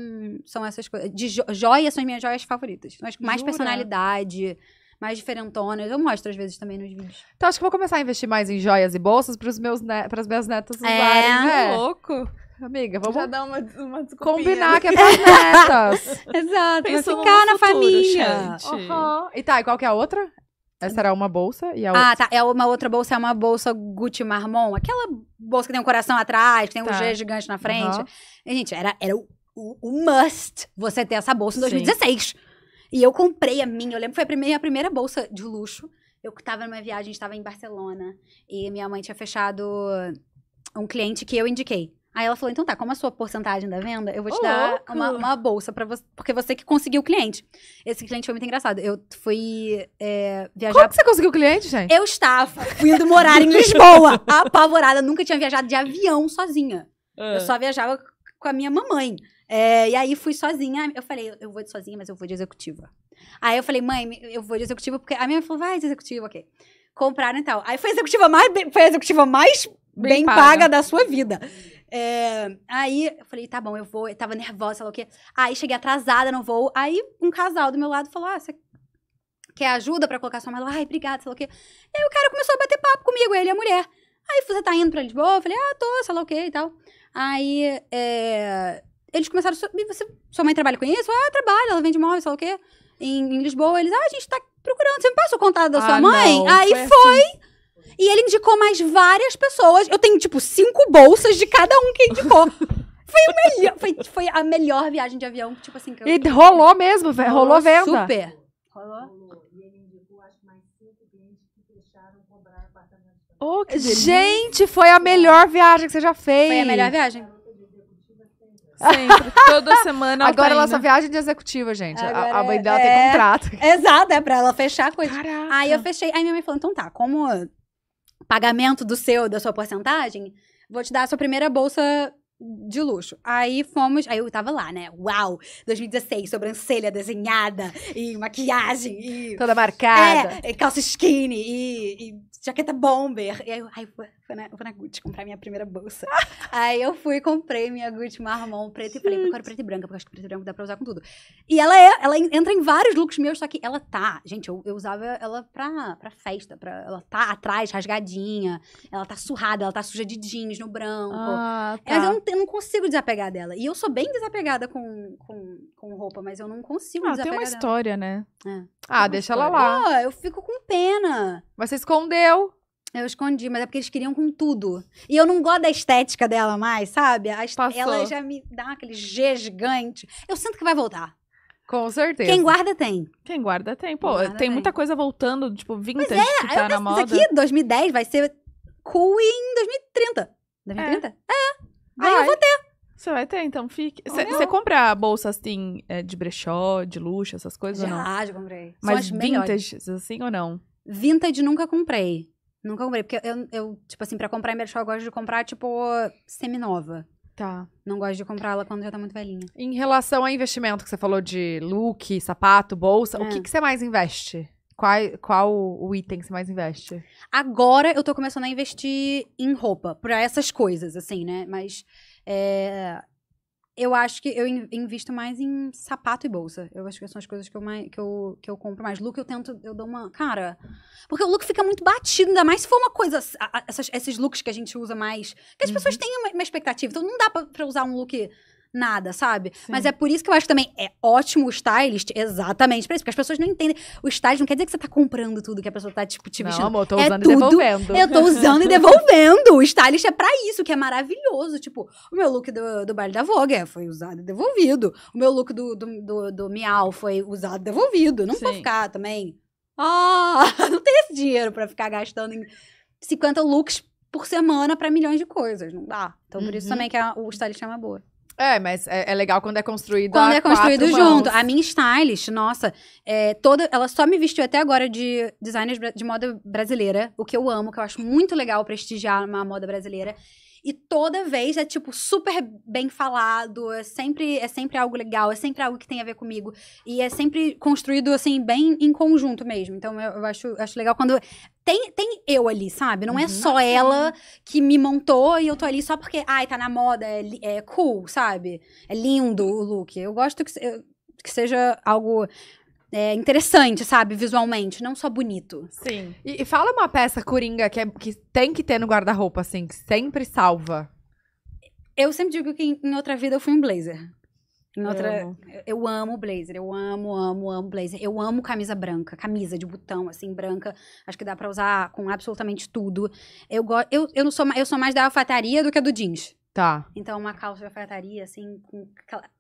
são essas coisas. De jo joias são as minhas joias favoritas. As, mais personalidade mais diferentona. Eu mostro às vezes também nos vídeos. Então acho que vou começar a investir mais em joias e bolsas para os meus para as minhas netas é, usarem, é, louco. Amiga, vamos Já dar uma, uma combinar que é para as netas. Exato, Pensou vai ficar na futuro, família. Uhum. E tá, e qual que é a outra? Essa era uma bolsa e a ah, outra. Ah, tá. É uma outra bolsa, é uma bolsa Gucci Marmon. Aquela bolsa que tem um coração atrás, que tem tá. um G gigante na frente. Uhum. E, gente, era, era o, o, o, must você ter essa bolsa em 2016. Sim. E eu comprei a minha, eu lembro que foi a primeira, a primeira bolsa de luxo. Eu tava numa viagem, estava em Barcelona. E minha mãe tinha fechado um cliente que eu indiquei. Aí ela falou: então tá, como a sua porcentagem da venda, eu vou te dar uma, uma, bolsa para você. Porque você que conseguiu o cliente. Esse cliente foi muito engraçado. Eu fui é, viajar. Como que você conseguiu o cliente, gente? Eu estava indo morar em Lisboa, apavorada. Nunca tinha viajado de avião sozinha. É. Eu ah. só viajava com a minha mamãe. É, e aí fui sozinha. Eu falei, eu vou de sozinha, mas eu vou de executiva. Aí eu falei, mãe, eu vou de executiva, porque a minha mãe falou, vai de executiva, ok. Compraram e tal. Aí foi a executiva mais, foi a executiva mais bem, bem paga. paga. da sua vida. É, aí eu falei, tá bom, eu vou. Eu tava nervosa, sei lá o quê. Aí cheguei atrasada no voo. Aí um casal do meu lado falou, ah, você quer ajuda pra colocar sua mala? Ai, obrigada, sei lá o quê. E aí o cara começou a bater papo comigo, ele e a mulher. Aí você tá indo pra Lisboa? Eu falei, ah, tô, sei lá o quê e tal. Aí, é, eles começaram. Você, sua mãe trabalha com isso? Ah, trabalha, ela vende móveis, sei lá o quê. Em, em, Lisboa, eles, ah, a gente tá procurando. Você me passa o contato da ah, sua mãe? Não, Aí foi. Assim. foi assim. E ele indicou mais várias pessoas. Eu tenho, tipo, cinco bolsas de cada um que indicou. foi, o melhor, foi, foi a melhor viagem de avião, tipo assim. Que eu... E rolou mesmo, velho. Rolou, rolou venda. Super. Rolou. que? Gente, foi a melhor viagem que você já fez. Foi a melhor viagem. Sempre, toda semana. É Agora tá ela só viaja de executiva, gente. Agora, a, mãe dela é... tem contrato. Exato, é pra ela fechar a coisa. Caraca. Aí eu fechei. Aí minha mãe falou: então tá, como pagamento do seu, da sua porcentagem, vou te dar a sua primeira bolsa de luxo. Aí fomos, aí eu tava lá, né? Uau, 2016, sobrancelha desenhada e maquiagem e toda marcada, é, calça skinny e, e jaqueta bomber. E aí, aí vou na, vou na Gucci comprar minha primeira bolsa. Aí eu fui e comprei minha Gucci marrom preta e falei, eu quero preta e branca, porque eu acho que preto e branco dá pra usar com tudo. E ela é, ela entra em vários looks meus, só que ela tá, gente, eu, eu usava ela pra, pra festa, pra, ela tá atrás, rasgadinha, ela tá surrada, ela tá suja de jeans no branco. Ah, tá. Mas eu não, eu não, consigo desapegar dela. E eu sou bem desapegada com, com, com roupa, mas eu não consigo ah, desapegar. tem uma dela. história, né? É, ah, deixa história. ela lá. Pô, eu fico com pena. Mas você escondeu. Eu escondi, mas é porque eles queriam com tudo. E eu não gosto da estética dela mais, sabe? A est... Ela já me dá aquele G gigante. Eu sinto que vai voltar. Com certeza. Quem guarda tem. Quem guarda tem. Pô, guarda tem, tem, muita coisa voltando, tipo, vintage é, que tá eu na moda. Isso aqui, 2010, vai ser cool em 2030. 2030? É. é. Aí eu vou ter. Você vai ter, então fique. Você compra bolsas assim, é, de brechó, de luxo, essas coisas já, ou não? Já, já comprei. Mas vintage, assim ou não? Vintage nunca comprei. Nunca comprei, porque eu, eu tipo assim, pra comprar em brechó, eu gosto de comprar, tipo, semi nova Tá. Não gosto de comprar ela quando já tá muito velhinha. Em relação a investimento que você falou de look, sapato, bolsa, é. o que, é. que você mais investe? Qual, qual o item que você mais investe? Agora eu tô começando a investir em roupa, pra essas coisas, assim, né? Mas é, eu acho que eu invisto mais em sapato e bolsa. Eu acho que são as coisas que eu, mais, que eu, que eu compro mais. Look, eu tento, eu dou uma. Cara. Porque o look fica muito batido, ainda mais se for uma coisa. A, a, essas, esses looks que a gente usa mais. Que as uhum. pessoas têm uma, uma, expectativa. Então não dá pra, pra usar um look nada, sabe? Sim. Mas é por isso que eu acho também é ótimo o stylist, exatamente pra isso, porque as pessoas não entendem. O stylist não quer dizer que você tá comprando tudo que a pessoa tá, tipo, te vestindo. Não, amor, eu tô é usando é e tudo, devolvendo. Eu tô usando e devolvendo. O stylist é pra isso, que é maravilhoso. Tipo, o meu look do, do baile da Vogue é, foi usado e devolvido. O meu look do, do, do, do Miau foi usado e devolvido. Não vou ficar também. Ah, não tem esse dinheiro pra ficar gastando em 50 looks por semana para milhões de coisas. Não dá. Então, por uhum. isso também que a, o stylist é uma boa. É, mas é, é, legal quando é construído Quando é construído junto. Mãos. A minha stylist, nossa, é, toda, ela só me vestiu até agora de designer de moda brasileira, o que eu amo, que eu acho muito legal prestigiar uma moda brasileira. E toda vez é, tipo, super bem falado, é sempre, é sempre algo legal, é sempre algo que tem a ver comigo. E é sempre construído, assim, bem em conjunto mesmo. Então, eu, eu acho, acho legal quando tem, tem eu ali, sabe? Não é uhum. só ela que me montou e eu tô ali só porque, ai, tá na moda, é, é cool, sabe? É lindo o look. Eu gosto que, que seja algo é, interessante, sabe? Visualmente, não só bonito. Sim. E, e fala uma peça coringa que, é, que tem que ter no guarda-roupa, assim, que sempre salva. Eu sempre digo que em, em outra vida eu fui um blazer. Em outra, eu amo. eu amo blazer, eu amo, amo, amo blazer. Eu amo camisa branca, camisa de botão, assim, branca. Acho que dá pra usar com absolutamente tudo. Eu, gosto. eu, eu, não sou, eu sou mais da alfataria do que do jeans. Tá. Então, uma calça de alfataria, assim, com,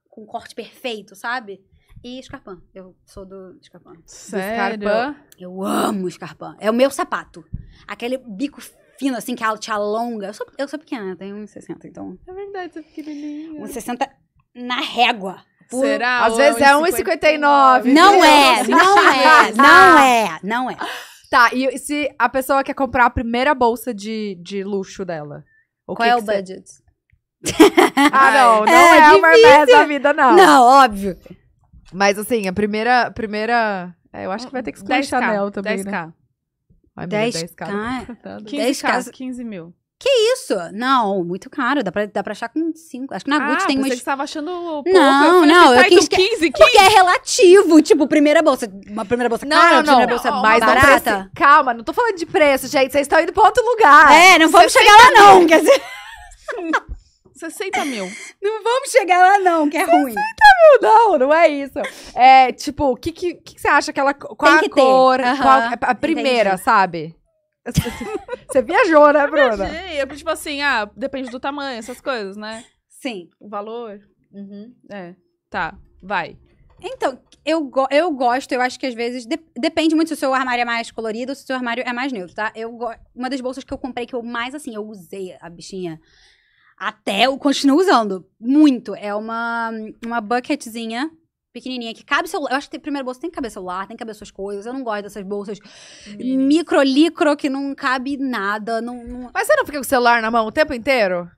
com corte perfeito, sabe? E Escarpão, Eu sou do Escarpão. Sério? Eu amo Escarpão, É o meu sapato. Aquele bico fino, assim, que te alonga. Eu sou, eu sou pequena, eu tenho 1,60, então... É verdade, sou é pequenininha. 1,60 na régua. Por... Será? Às vezes é 1,59. Não é, é não é, não é, não é. Tá, e se a pessoa quer comprar a primeira bolsa de, de luxo dela? O Qual que é que o budget? ah, não, não é, é o mercado da vida, não. Não, óbvio. Mas assim, a primeira. A primeira é, eu acho que vai ter que escolher 10K, Chanel também. 10k. Né? 10k. 10k. 10k. 15, 15 mil. Que isso? Não, muito caro. Dá pra, dá pra achar com 5. Acho que na ah, Gucci tem Mas Você estava achando pouco. Não, eu não. Eu quis, 15, 15. Porque é relativo. Tipo, primeira bolsa. Uma primeira bolsa não, cara, não, não. primeira bolsa não, mais barata. Preço, calma, não tô falando de preço, gente. Vocês estão indo pra outro lugar. É, não vamos chegar lá, não. Quer dizer. 60 mil. Não vamos chegar lá, não, que é 60 ruim. 60 mil, não, não é isso. É, tipo, o que, que, que, você acha que ela. Qual Tem a cor? Qual a, a primeira, Entendi. sabe? Você viajou, né, Bruna? Eu viajei. Eu, tipo assim, ah, depende do tamanho, essas coisas, né? Sim. O valor. Uhum. É. Tá, vai. Então, eu, go eu gosto, eu acho que às vezes. De depende muito se o seu armário é mais colorido ou se o seu armário é mais neutro, tá? Eu Uma das bolsas que eu comprei que eu mais, assim, eu usei a bichinha até eu continuo usando. Muito. É uma, uma bucketzinha pequenininha que cabe celular. Eu acho que tem, primeiro bolso tem que caber celular, tem que caber suas coisas. Eu não gosto dessas bolsas Mini. micro, licro, que não cabe nada. Não, não... Mas você não fica com o celular na mão o tempo inteiro?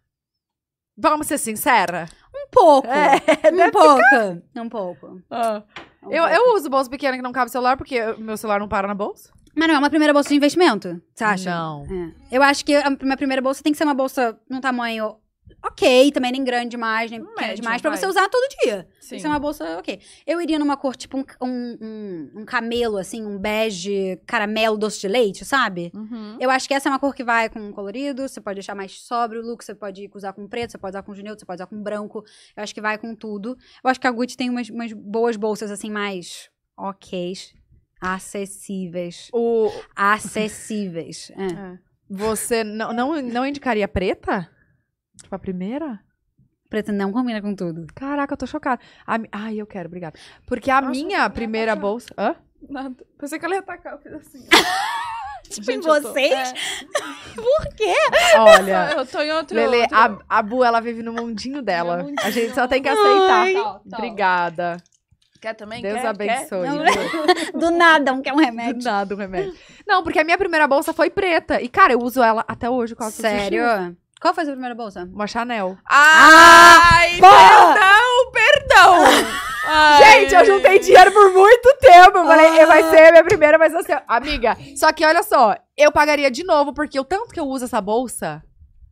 Vamos ser sincera. Um pouco. É, um, pouco. um pouco. Ah. Um eu, pouco. eu uso bolsa pequena que não cabe celular, porque meu celular não para na bolsa. Mas não é uma primeira bolsa de investimento, você acha? Não. É. Eu acho que a minha primeira bolsa tem que ser uma bolsa num tamanho ok, também nem grande demais, nem Médio, demais, pra você usar todo dia. Sim. Isso é uma bolsa ok. Eu iria numa cor tipo um, um, um camelo, assim, um bege, caramelo, doce de leite, sabe? Uhum. Eu acho que essa é uma cor que vai com colorido, você pode deixar mais sóbrio o look, você pode usar com preto, você pode usar com neutro, você pode usar com branco. Eu acho que vai com tudo. Eu acho que a Gucci tem umas, umas boas bolsas, assim, mais ok, acessíveis. O... Acessíveis. é. É. Você não, não, não indicaria preta? com a primeira? Preta não combina com tudo. Caraca, eu tô chocada. A, ai, eu quero, obrigada. Porque a Nossa, minha primeira bolsa. Hã? Nada. Pensei que ela ia atacar, eu fiz assim. tipo, Gente, em vocês? Tô... É. Por quê? Olha. Eu tô em outro Lele, outro. A, a Bu, ela vive no mundinho dela. Mundinho. A gente só tem que aceitar. Obrigada. Quer também? Deus quer, abençoe. Quer? Né? do nada, um quer um remédio. Do nada, um remédio. Não, porque a minha primeira bolsa foi preta. E, cara, eu uso ela até hoje. Sério? Qual foi a sua primeira bolsa? Uma Chanel. Ai, ah, perdão, perdão! Ai. Gente, eu juntei dinheiro por muito tempo. Eu falei, eh, ah. vai ser minha primeira, mas você. amiga. Só que olha só, eu pagaria de novo, porque o tanto que eu uso essa bolsa,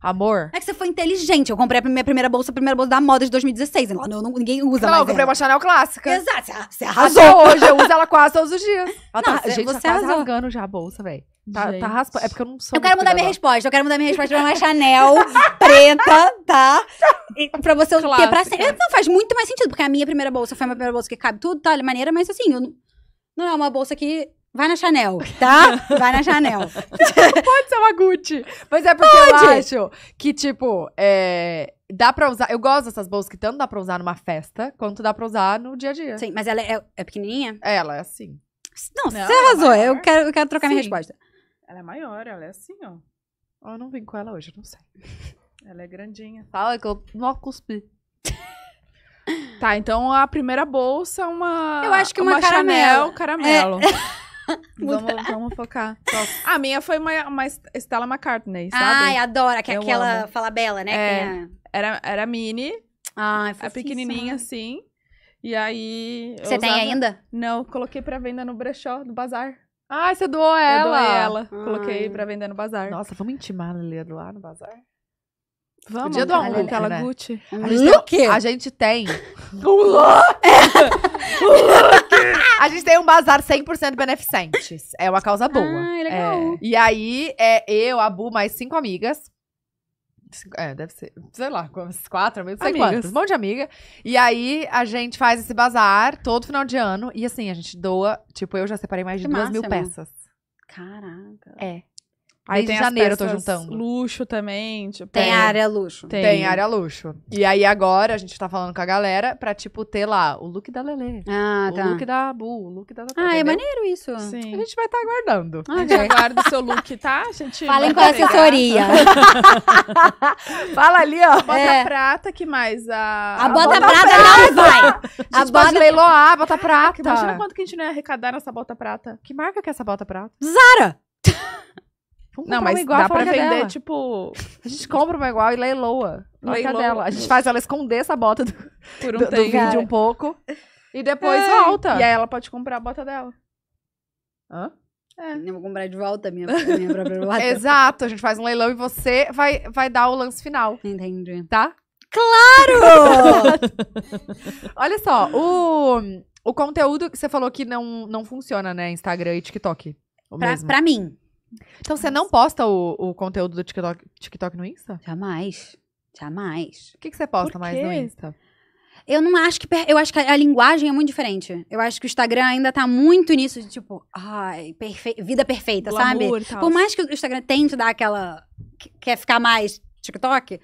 Amor? É que você foi inteligente. Eu comprei a minha primeira bolsa, a primeira bolsa da moda de 2016. não, ninguém usa não, mais. Não, eu comprei ela. uma Chanel clássica. Exato, você arrasou. Até hoje eu uso ela quase todos os dias. Ela não, tá, gente, tá você tá arrasou. rasgando já a bolsa, velho. Tá, tá raspando. É porque eu não sou. Eu quero mudar minha resposta. Eu quero mudar minha resposta pra uma Chanel preta, tá? pra você Clássica. ter pra sempre. Não, faz muito mais sentido, porque a minha primeira bolsa foi a minha primeira bolsa que cabe tudo, tá? É maneira, mas assim, não... não é uma bolsa que Vai na Chanel, tá? Vai na Chanel. Pode ser uma Gucci. Mas é porque Pode. eu acho que, tipo, é, dá pra usar. Eu gosto dessas bolsas que tanto dá pra usar numa festa, quanto dá pra usar no dia a dia. Sim, mas ela é, é, é pequenininha? Ela é assim. Não, Não você arrasou. É eu quero, eu quero trocar Sim. minha resposta. Ela é maior, ela é assim, ó. Eu não vim com ela hoje, eu não sei. Ela é grandinha. Fala que eu não cuspi. Tá, então a primeira bolsa é uma. Eu acho que uma, uma caramelo. Chanel caramelo. É. vamos, vamos focar. Ah, a minha foi uma, uma Stella McCartney, sabe? Ai, adora, que é aquela amo. fala bela, né? É, era, era mini. Ah, é pequenininha assim. E aí. Você tem ainda? Não, coloquei pra venda no brechó, no bazar. Ah, você doou ela. Eu doei ela. Ai. Coloquei pra vender no bazar. Nossa, vamos intimar a Lelê a doar no bazar? Vamos. Podia doar um aquela né? Gucci. A gente, tem, a gente tem... O look! É. A gente tem um bazar 100% beneficentes. É uma causa boa. Ah, legal. É. E aí, é eu, a Bu, mais cinco amigas é, deve ser, sei lá, quatro amigos, sei Amigas. quantos, um monte de amiga. E aí a gente faz esse bazar todo final de ano. E assim, a gente doa, tipo, eu já separei mais de duas mil peças. Caraca. É. Aí Desde tem janeiro as eu tô juntando. Luxo também, tipo. Tem é. área luxo. Tem. tem. área luxo. E aí agora a gente tá falando com a galera pra, tipo, ter lá o look da Lele. Ah, o tá. O look da Bu, o look da. Ah, entendeu? é maneiro isso. Sim. A gente vai estar tá aguardando. Okay. Ah, a gente aguarda o seu look, tá? A gente. Fala com a assessoria. Fala ali, ó. Bota é. prata, que mais? A, a, a bota, bota prata, prata, não vai. A, bota... leiloar, bota prata. Imagina quanto que a gente não ia arrecadar nessa bota prata. Que marca que é essa bota prata? Zara! Vamos não, mas igual dá pra vender, dela. tipo. A gente compra uma igual e leiloa. Leiloa. Dela. A gente faz ela esconder essa bota do, Por um do, do vídeo um pouco. E depois é. volta. E aí ela pode comprar a bota dela. Hã? É. Eu vou comprar de volta a minha, a minha própria bota. Exato, a gente faz um leilão e você vai, vai dar o lance final. Entendi. Tá? Claro! Olha só, o, o conteúdo que você falou que não, não funciona, né? Instagram e TikTok. Pra, pra mim. Então você não posta o, o conteúdo do TikTok, TikTok no Insta? Jamais. Jamais. O que, que você posta mais no Insta? Eu não acho que. Eu acho que a linguagem é muito diferente. Eu acho que o Instagram ainda tá muito nisso de tipo, ai, perfe vida perfeita, Glamour, sabe? Por mais que o Instagram tente dar aquela. Quer ficar mais TikTok.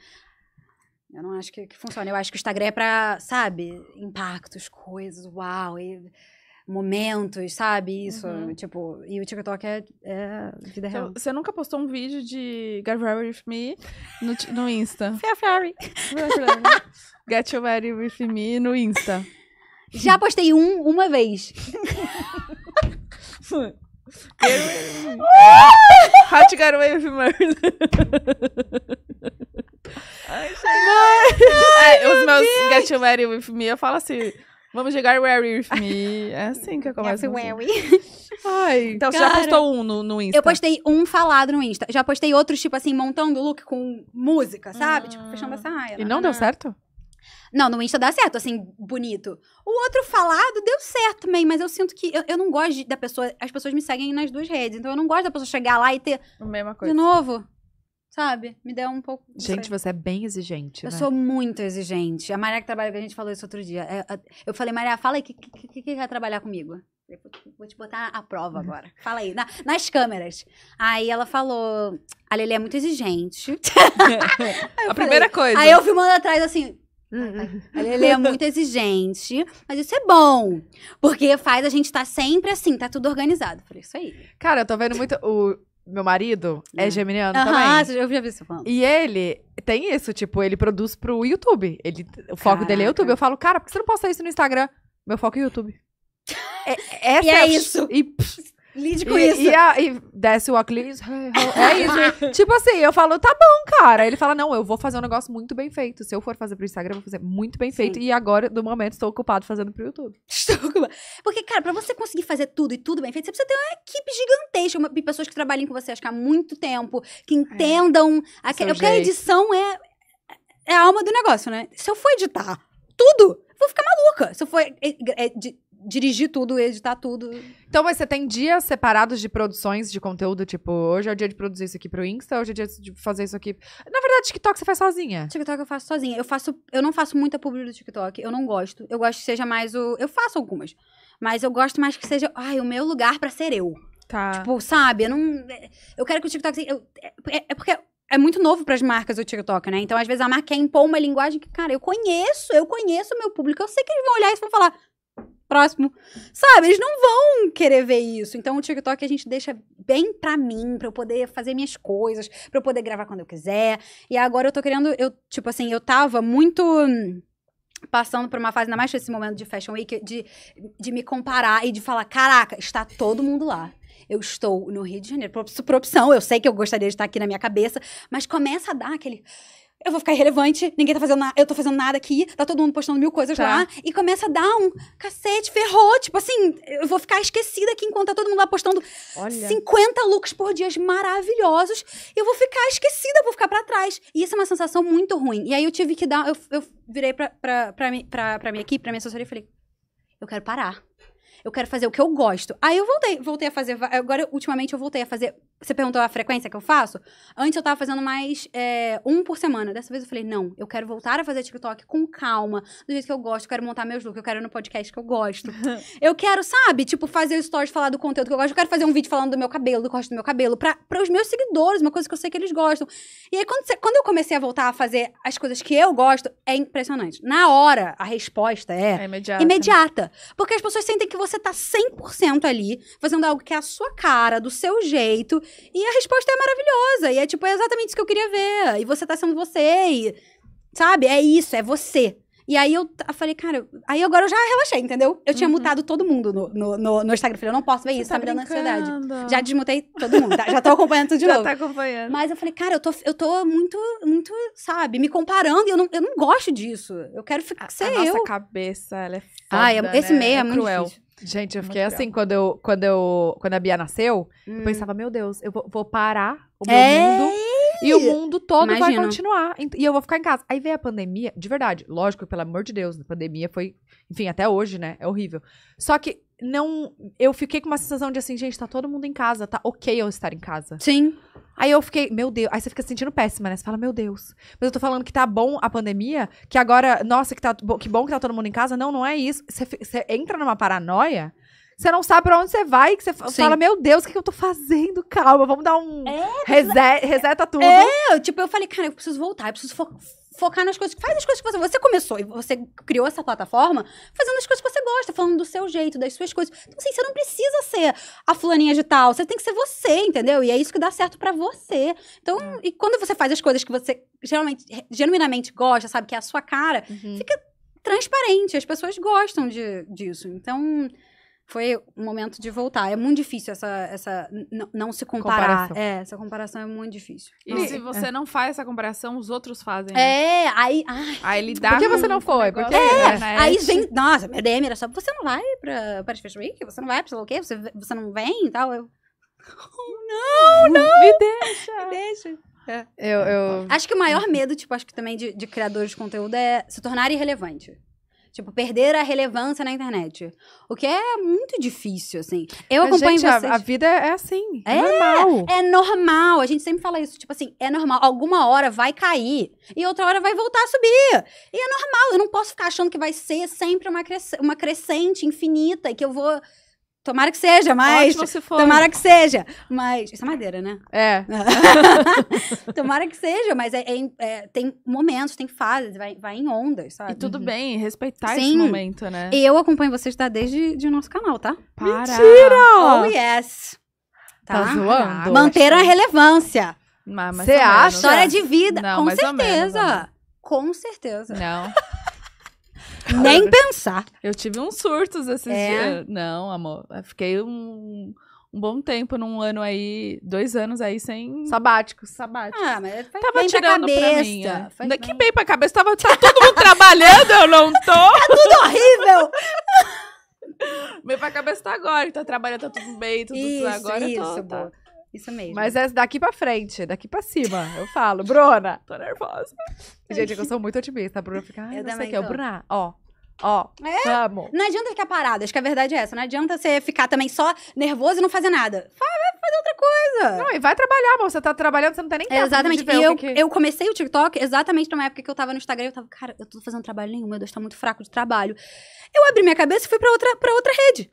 Eu não acho que, que funciona. Eu acho que o Instagram é pra, sabe, impactos, coisas, uau. E momentos, sabe? Isso, uhum. tipo, e o TikTok é, é vida então, real. Você nunca postou um vídeo de Get Ready With Me no, no Insta? get Fairy. Get Ready With Me no Insta. Já postei um, uma vez. How to get away with murder. Ai, é, os meus Deus. Get Ready With Me, eu falo assim... Vamos jogar Where With Me. É assim que eu começo. Yes, where Ai, então Cara, você já postou um no, no Insta? Eu postei um falado no Insta. Já postei outros, tipo assim, montando o look com música, sabe? Hum. Tipo, ah. fechando essa raia. E não, deu certo? Não, no Insta dá certo, assim, bonito. O outro falado deu certo também, mas eu sinto que eu, eu não gosto de, da pessoa. As pessoas me seguem nas duas redes, então eu não gosto da pessoa chegar lá e ter. A mesma coisa. De novo. Sabe? Me deu um pouco. Gente, você é bem exigente. Eu né? sou muito exigente. A Maria que trabalha com a gente falou isso outro dia. É, eu falei, Maria, fala aí, o que, que, que vai trabalhar comigo? Vou te botar a prova uhum. agora. Fala aí, na, nas câmeras. Aí ela falou: a Lelê é muito exigente. a primeira coisa. Aí eu filmando atrás assim. Hum, hum. A Lelê é muito exigente, mas isso é bom. Porque faz a gente estar tá sempre assim, tá tudo organizado. Falei, isso aí. Cara, eu tô vendo muito. O, meu marido é, é geminiano uh -huh, também. Ah, eu já vi isso falando. E ele tem isso, tipo, ele produz pro YouTube. Ele, o foco dele é YouTube. Eu falo, cara, por que você não posta isso no Instagram? Meu foco é YouTube. É, essa e é, é isso. E, Lide com e, isso. E, a, e desce o óculos. É isso. tipo assim, eu falo, tá bom, cara. Ele fala, não, eu vou fazer um negócio muito bem feito. Se eu for fazer pro Instagram, eu vou fazer muito bem Sim. feito. E agora, no momento, estou ocupado fazendo pro YouTube. Estou ocupado. Porque, cara, pra você conseguir fazer tudo e tudo bem feito, você precisa ter uma equipe gigantesca uma, de pessoas que trabalhem com você, acho que há muito tempo, que é. entendam. É. A, que, porque a edição é, é a alma do negócio, né? Se eu for editar tudo, vou ficar maluca. Se eu for é, é, de, dirigir tudo, editar tudo. Então, você tem dias separados de produções de conteúdo? Tipo, hoje é o dia de produzir isso aqui pro Insta, hoje é o dia de fazer isso aqui. Na verdade, TikTok você faz sozinha. TikTok eu faço sozinha. Eu faço, eu não faço muita publi do TikTok, eu não gosto. Eu gosto que seja mais o, eu faço algumas, mas eu gosto mais que seja, ai, o meu lugar para ser eu. Tá. Tipo, sabe, eu não eu quero que o TikTok eu, é, é, é porque é muito novo para as marcas o TikTok, né? Então, às vezes, a marca quer impor uma linguagem que, cara, eu conheço, eu conheço o meu público, eu sei que eles vão olhar isso e vão falar, próximo. Sabe? Eles não vão querer ver isso. Então o TikTok a gente deixa bem pra mim, pra eu poder fazer minhas coisas, pra eu poder gravar quando eu quiser. E agora eu tô querendo. Eu, tipo assim, eu tava muito hum, passando por uma fase, ainda mais nesse momento de Fashion Week, de, de me comparar e de falar: caraca, está todo mundo lá. Eu estou no Rio de Janeiro, por, por opção, eu sei que eu gostaria de estar aqui na minha cabeça, mas começa a dar aquele eu vou ficar irrelevante, ninguém tá fazendo nada, eu tô fazendo nada aqui, tá todo mundo postando mil coisas tá. lá, e começa a dar um cacete, ferrou, tipo assim, eu vou ficar esquecida aqui enquanto tá todo mundo lá postando Olha. 50 looks por dia maravilhosos, eu vou ficar esquecida, vou ficar para trás. E isso é uma sensação muito ruim. E aí eu tive que dar, eu, eu virei pra, pra, pra, pra, pra minha equipe, pra minha assessoria e falei, eu quero parar eu quero fazer o que eu gosto. Aí eu voltei, voltei a fazer. Agora, ultimamente, eu voltei a fazer você perguntou a frequência que eu faço? Antes eu tava fazendo mais é, um por semana. Dessa vez eu falei, não, eu quero voltar a fazer TikTok com calma, do jeito que eu gosto, eu quero montar meus looks, eu quero ir no podcast que eu gosto. eu quero, sabe, tipo, fazer stories, falar do conteúdo que eu gosto, eu quero fazer um vídeo falando do meu cabelo, do corte do meu cabelo, para os meus seguidores, uma coisa que eu sei que eles gostam. E aí, quando, quando eu comecei a voltar a fazer as coisas que eu gosto, é impressionante. Na hora, a resposta é, é imediata. imediata. Porque as pessoas sentem que você tá 100% ali, fazendo algo que é a sua cara, do seu jeito, e a resposta é maravilhosa. E é tipo, é exatamente isso que eu queria ver. E você tá sendo você. E, sabe? É isso, é você. E aí eu, falei, cara, aí agora eu já relaxei, entendeu? Eu tinha uhum. mutado todo mundo no, no, no, no Instagram. Eu falei, eu não posso ver Você isso, tá, tá me dando ansiedade. Já desmutei todo mundo, tá, já tô acompanhando tudo de já novo. Já tá acompanhando. Mas eu falei, cara, eu tô, eu tô muito, muito, sabe, me comparando e eu não, eu não gosto disso. Eu quero ficar, a, ser a eu. nossa cabeça, ela é foda, Ah, é, esse né? meio é, é muito cruel. Difícil. Gente, eu fiquei assim, quando, eu, quando, eu, quando a Bia nasceu, hum. eu pensava, meu Deus, eu vou, vou parar o meu é... mundo e o mundo todo vai continuar. E eu vou ficar em casa. Aí veio a pandemia, de verdade, lógico, pelo amor de Deus, a pandemia foi, enfim, até hoje, né? É horrível. Só que não. Eu fiquei com uma sensação de assim, gente, tá todo mundo em casa, tá ok eu estar em casa. Sim. Aí eu fiquei, meu Deus. Aí você fica sentindo péssima, né? Você fala, meu Deus. Mas eu tô falando que tá bom a pandemia, que agora, nossa, que, tá, que bom que tá todo mundo em casa. Não, não é isso. Você, você entra numa paranoia você não sabe pra onde você vai, que você Sim. fala, meu Deus, o que, que, eu tô fazendo? Calma, vamos dar um. É, Rese... Reseta tudo. É, tipo, eu falei, cara, eu preciso voltar, eu preciso fo focar nas coisas. Faz as coisas que você. Você começou e você criou essa plataforma fazendo as coisas que você gosta, falando do seu jeito, das suas coisas. Então, assim, você não precisa ser a fulaninha de tal. Você tem que ser você, entendeu? E é isso que dá certo para você. Então, hum. e quando você faz as coisas que você geralmente, genuinamente gosta, sabe, que é a sua cara, uhum. fica transparente. As pessoas gostam de, disso. Então foi o momento de voltar. É muito difícil essa, essa não se comparar. Comparação. É, essa comparação é muito difícil. E não, se é. você não faz essa comparação, os outros fazem. Né? É, aí... Ai, aí lidar Por que você não foi? Porque, é, é né? aí vem... Nossa, minha DM era só, você não vai pra Paris Fashion Week? Você não vai pra sei lá o quê? Você, você não vem e tal? Eu... Oh, não, não! Me deixa! Me deixa. É. Eu, eu... Acho que o maior medo, tipo, acho que também de, de criadores de conteúdo é se tornar irrelevante. Tipo, perder a relevância na internet. O que é muito difícil, assim. Eu Mas, acompanho gente, vocês... a, a, vida é assim. É, é, normal. É normal. A gente sempre fala isso. Tipo assim, é normal. Alguma hora vai cair e outra hora vai voltar a subir. E é normal. Eu não posso ficar achando que vai ser sempre uma, uma crescente infinita e que eu vou Tomara que seja, mas. Ótimo se for. Tomara que seja. Mas. Isso é madeira, né? É. tomara que seja, mas é, é, é, tem momentos, tem fases, vai, vai em ondas, sabe? E tudo uhum. bem, respeitar Sim. esse momento, né? E eu acompanho vocês tá, desde de nosso canal, tá? Para. Mentira! Oh, yes! Tá, tá zoando? Manter a relevância. Você tá acha? História de vida, não, com certeza. Menos, né? com certeza. Não. Nem pensar. Eu tive uns surtos esses é? dias. Não, amor. Eu fiquei um, um bom tempo, num ano aí, dois anos aí sem. Sabáticos. Sabáticos. Ah, mas faz tava bem tirando pra, pra mim. É. que bem. bem pra cabeça. Tava, tá todo mundo trabalhando, eu não tô. Tá tudo horrível! Meu pra cabeça tá agora, tá trabalhando, tá tudo bem, tudo isso, agora isso, eu tô, tá. Isso mesmo. Mas é daqui pra frente, daqui pra cima. Eu falo, Bruna, tô nervosa. Gente, é eu sou muito otimista. A Bruna fica, isso eu não sei o que. É. Bruna, ó, Ó, é. vamos. Não adianta ficar parada, acho que a verdade é essa. Não adianta você ficar também só nervoso e não fazer nada. Fala, vai fazer outra coisa. Não, e vai trabalhar, amor. Você tá trabalhando, você não tá nem tempo Exatamente. E eu, que... eu comecei o TikTok exatamente numa época que eu tava no Instagram. Eu tava, cara, eu tô fazendo trabalho nenhum, meu Deus, tá muito fraco de trabalho. Eu abri minha cabeça e fui pra outra, pra outra rede.